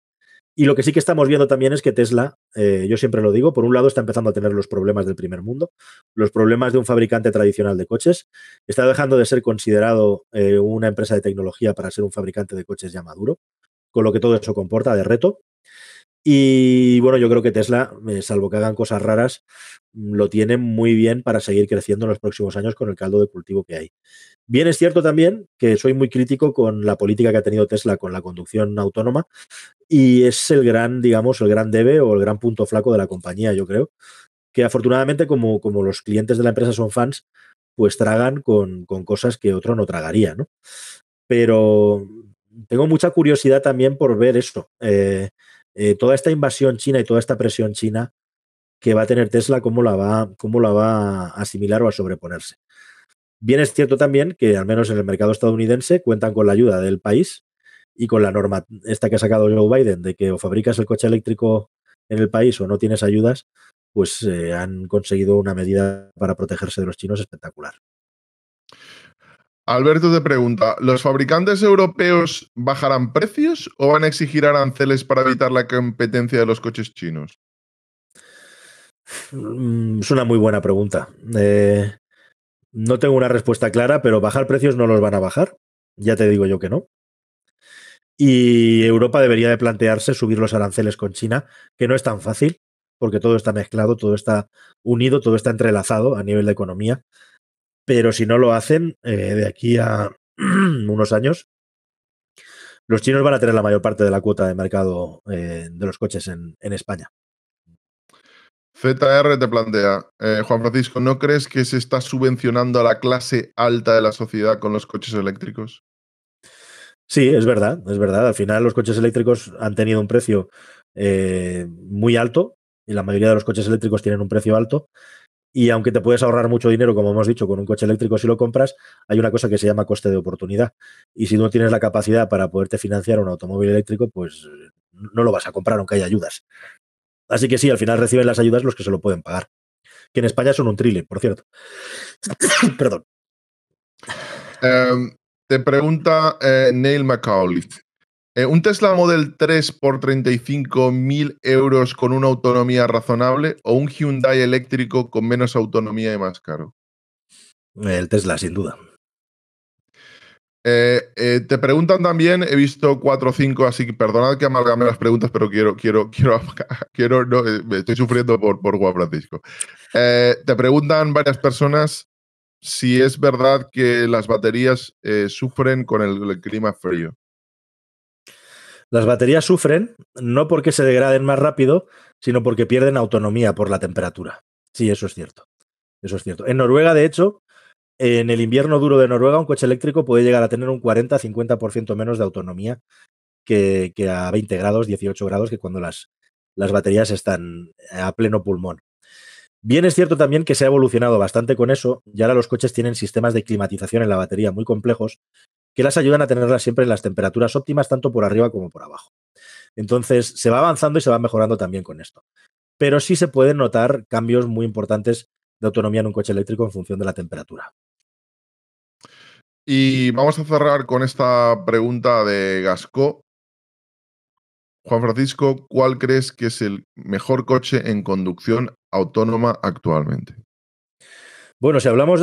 Y lo que sí que estamos viendo también es que Tesla, eh, yo siempre lo digo, por un lado está empezando a tener los problemas del primer mundo, los problemas de un fabricante tradicional de coches, está dejando de ser considerado eh, una empresa de tecnología para ser un fabricante de coches ya maduro, con lo que todo eso comporta de reto. Y bueno, yo creo que Tesla, eh, salvo que hagan cosas raras, mm, lo tiene muy bien para seguir creciendo en los próximos años con el caldo de cultivo que hay. Bien es cierto también que soy muy crítico con la política que ha tenido Tesla con la conducción autónoma y es el gran, digamos, el gran debe o el gran punto flaco de la compañía, yo creo, que afortunadamente como, como los clientes de la empresa son fans, pues tragan con, cosas que otro no tragaría, ¿no? Pero tengo mucha curiosidad también por ver esto. Eh, eh, toda esta invasión china y toda esta presión china que va a tener Tesla, cómo la va, cómo la va a asimilar o a sobreponerse. Bien es cierto también que, al menos en el mercado estadounidense, cuentan con la ayuda del país y con la norma esta que ha sacado Joe Biden de que o fabricas el coche eléctrico en el país o no tienes ayudas, pues eh, han conseguido una medida para protegerse de los chinos espectacular. Alberto te pregunta, ¿los fabricantes europeos bajarán precios o van a exigir aranceles para evitar la competencia de los coches chinos? Mm, es una muy buena pregunta. Eh, no tengo una respuesta clara, pero bajar precios no los van a bajar. Ya te digo yo que no. Y Europa debería de plantearse subir los aranceles con China, que no es tan fácil, porque todo está mezclado, todo está unido, todo está entrelazado a nivel de economía pero si no lo hacen, eh, de aquí a *clears throat* unos años, los chinos van a tener la mayor parte de la cuota de mercado eh, de los coches en, España. ZR te plantea, eh, Juan Francisco, ¿no crees que se está subvencionando a la clase alta de la sociedad con los coches eléctricos? Sí, es verdad, es verdad. Al final los coches eléctricos han tenido un precio muy alto y la mayoría de los coches eléctricos tienen un precio alto y aunque te puedes ahorrar mucho dinero, como hemos dicho, con un coche eléctrico si lo compras, hay una cosa que se llama coste de oportunidad. Y si no tienes la capacidad para poderte financiar un automóvil eléctrico, pues no lo vas a comprar aunque haya ayudas. Así que sí, al final reciben las ayudas los que se lo pueden pagar. Que en España son un trile. por cierto. *coughs* Perdón. Em, te pregunta eh, Neil McAuliffe. Eh, ¿Un Tesla Model 3 por 35.000 euros con una autonomía razonable o un Hyundai eléctrico con menos autonomía y más caro? El Tesla, sin duda. Eh, eh, te preguntan también, he visto cuatro o cinco, así que perdonad que amalgame las preguntas, pero quiero, quiero, quiero, *laughs* quiero, me estoy sufriendo por, por Juan Francisco. te preguntan varias personas si es verdad que las baterías sufren con el clima frío. Las baterías sufren no porque se degraden más rápido, sino porque pierden autonomía por la temperatura. Sí, eso es cierto. Eso es cierto. En Noruega, de hecho, en el invierno duro de Noruega, un coche eléctrico puede llegar a tener un 40-50% menos de autonomía que, a 20 grados, 18 grados, que cuando las, las baterías están a pleno pulmón. Bien es cierto también que se ha evolucionado bastante con eso y ahora los coches tienen sistemas de climatización en la batería muy complejos que las ayudan a tenerlas siempre en las temperaturas óptimas, tanto por arriba como por abajo. Entonces, se va avanzando y se va mejorando también con esto. Pero sí se pueden notar cambios muy importantes de autonomía en un coche eléctrico en función de la temperatura. Y vamos a cerrar con esta pregunta de Gasco. Juan Francisco, ¿cuál crees que es el mejor coche en conducción autónoma actualmente? Bueno, si hablamos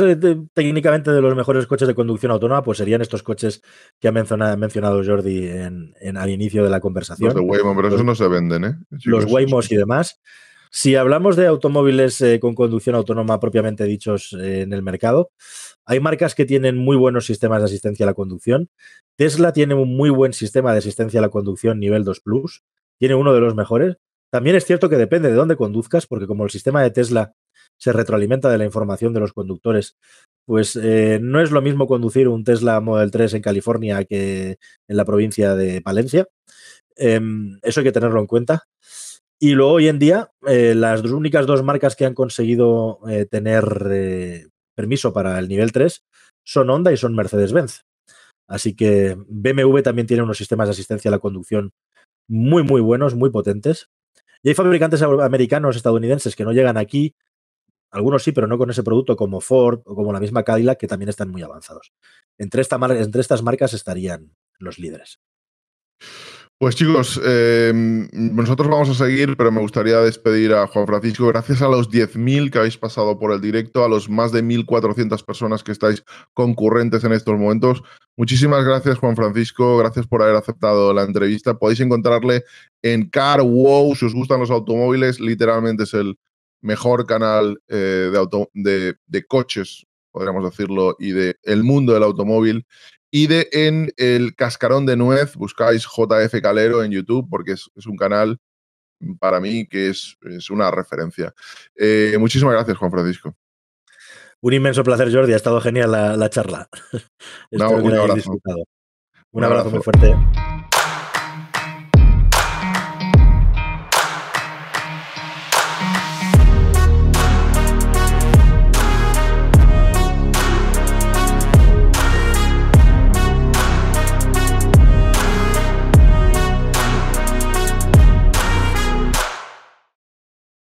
técnicamente de los mejores coches de conducción autónoma, pues serían estos coches que ha mencionado, Jordi en, al inicio de la conversación. Los de Waymo, pero esos no se venden, ¿eh? los Waymos y demás. Si hablamos de automóviles eh, con conducción autónoma propiamente dichos eh, en el mercado, hay marcas que tienen muy buenos sistemas de asistencia a la conducción. Tesla tiene un muy buen sistema de asistencia a la conducción nivel 2 Plus, tiene uno de los mejores. También es cierto que depende de dónde conduzcas, porque como el sistema de Tesla se retroalimenta de la información de los conductores. Pues eh, no es lo mismo conducir un Tesla Model 3 en California que en la provincia de Palencia. Em, eso hay que tenerlo en cuenta. Y luego hoy en día, eh, las únicas dos marcas que han conseguido eh, tener permiso para el nivel 3 son Honda y son Mercedes-Benz. Así que BMW también tiene unos sistemas de asistencia a la conducción muy, muy buenos, muy potentes. Y hay fabricantes americanos, estadounidenses, que no llegan aquí algunos sí, pero no con ese producto como Ford o como la misma Cadillac, que también están muy avanzados. Entre, esta, entre estas marcas estarían los líderes. Pues chicos, em, nosotros vamos a seguir, pero me gustaría despedir a Juan Francisco. Gracias a los 10.000 que habéis pasado por el directo, a los más de 1.400 personas que estáis concurrentes en estos momentos. Muchísimas gracias, Juan Francisco. Gracias por haber aceptado la entrevista. Podéis encontrarle en CarWow, si os gustan los automóviles, literalmente es el, mejor canal eh, de, de, coches, podríamos decirlo, y de el mundo del automóvil. Y de en el cascarón de nuez, buscáis JF Calero en YouTube, porque es, un canal para mí que es, es una referencia. Eh, muchísimas gracias, Juan Francisco. Un inmenso placer, Jordi. Ha estado genial la, charla. *laughs* un, abrazo. un abrazo muy fuerte.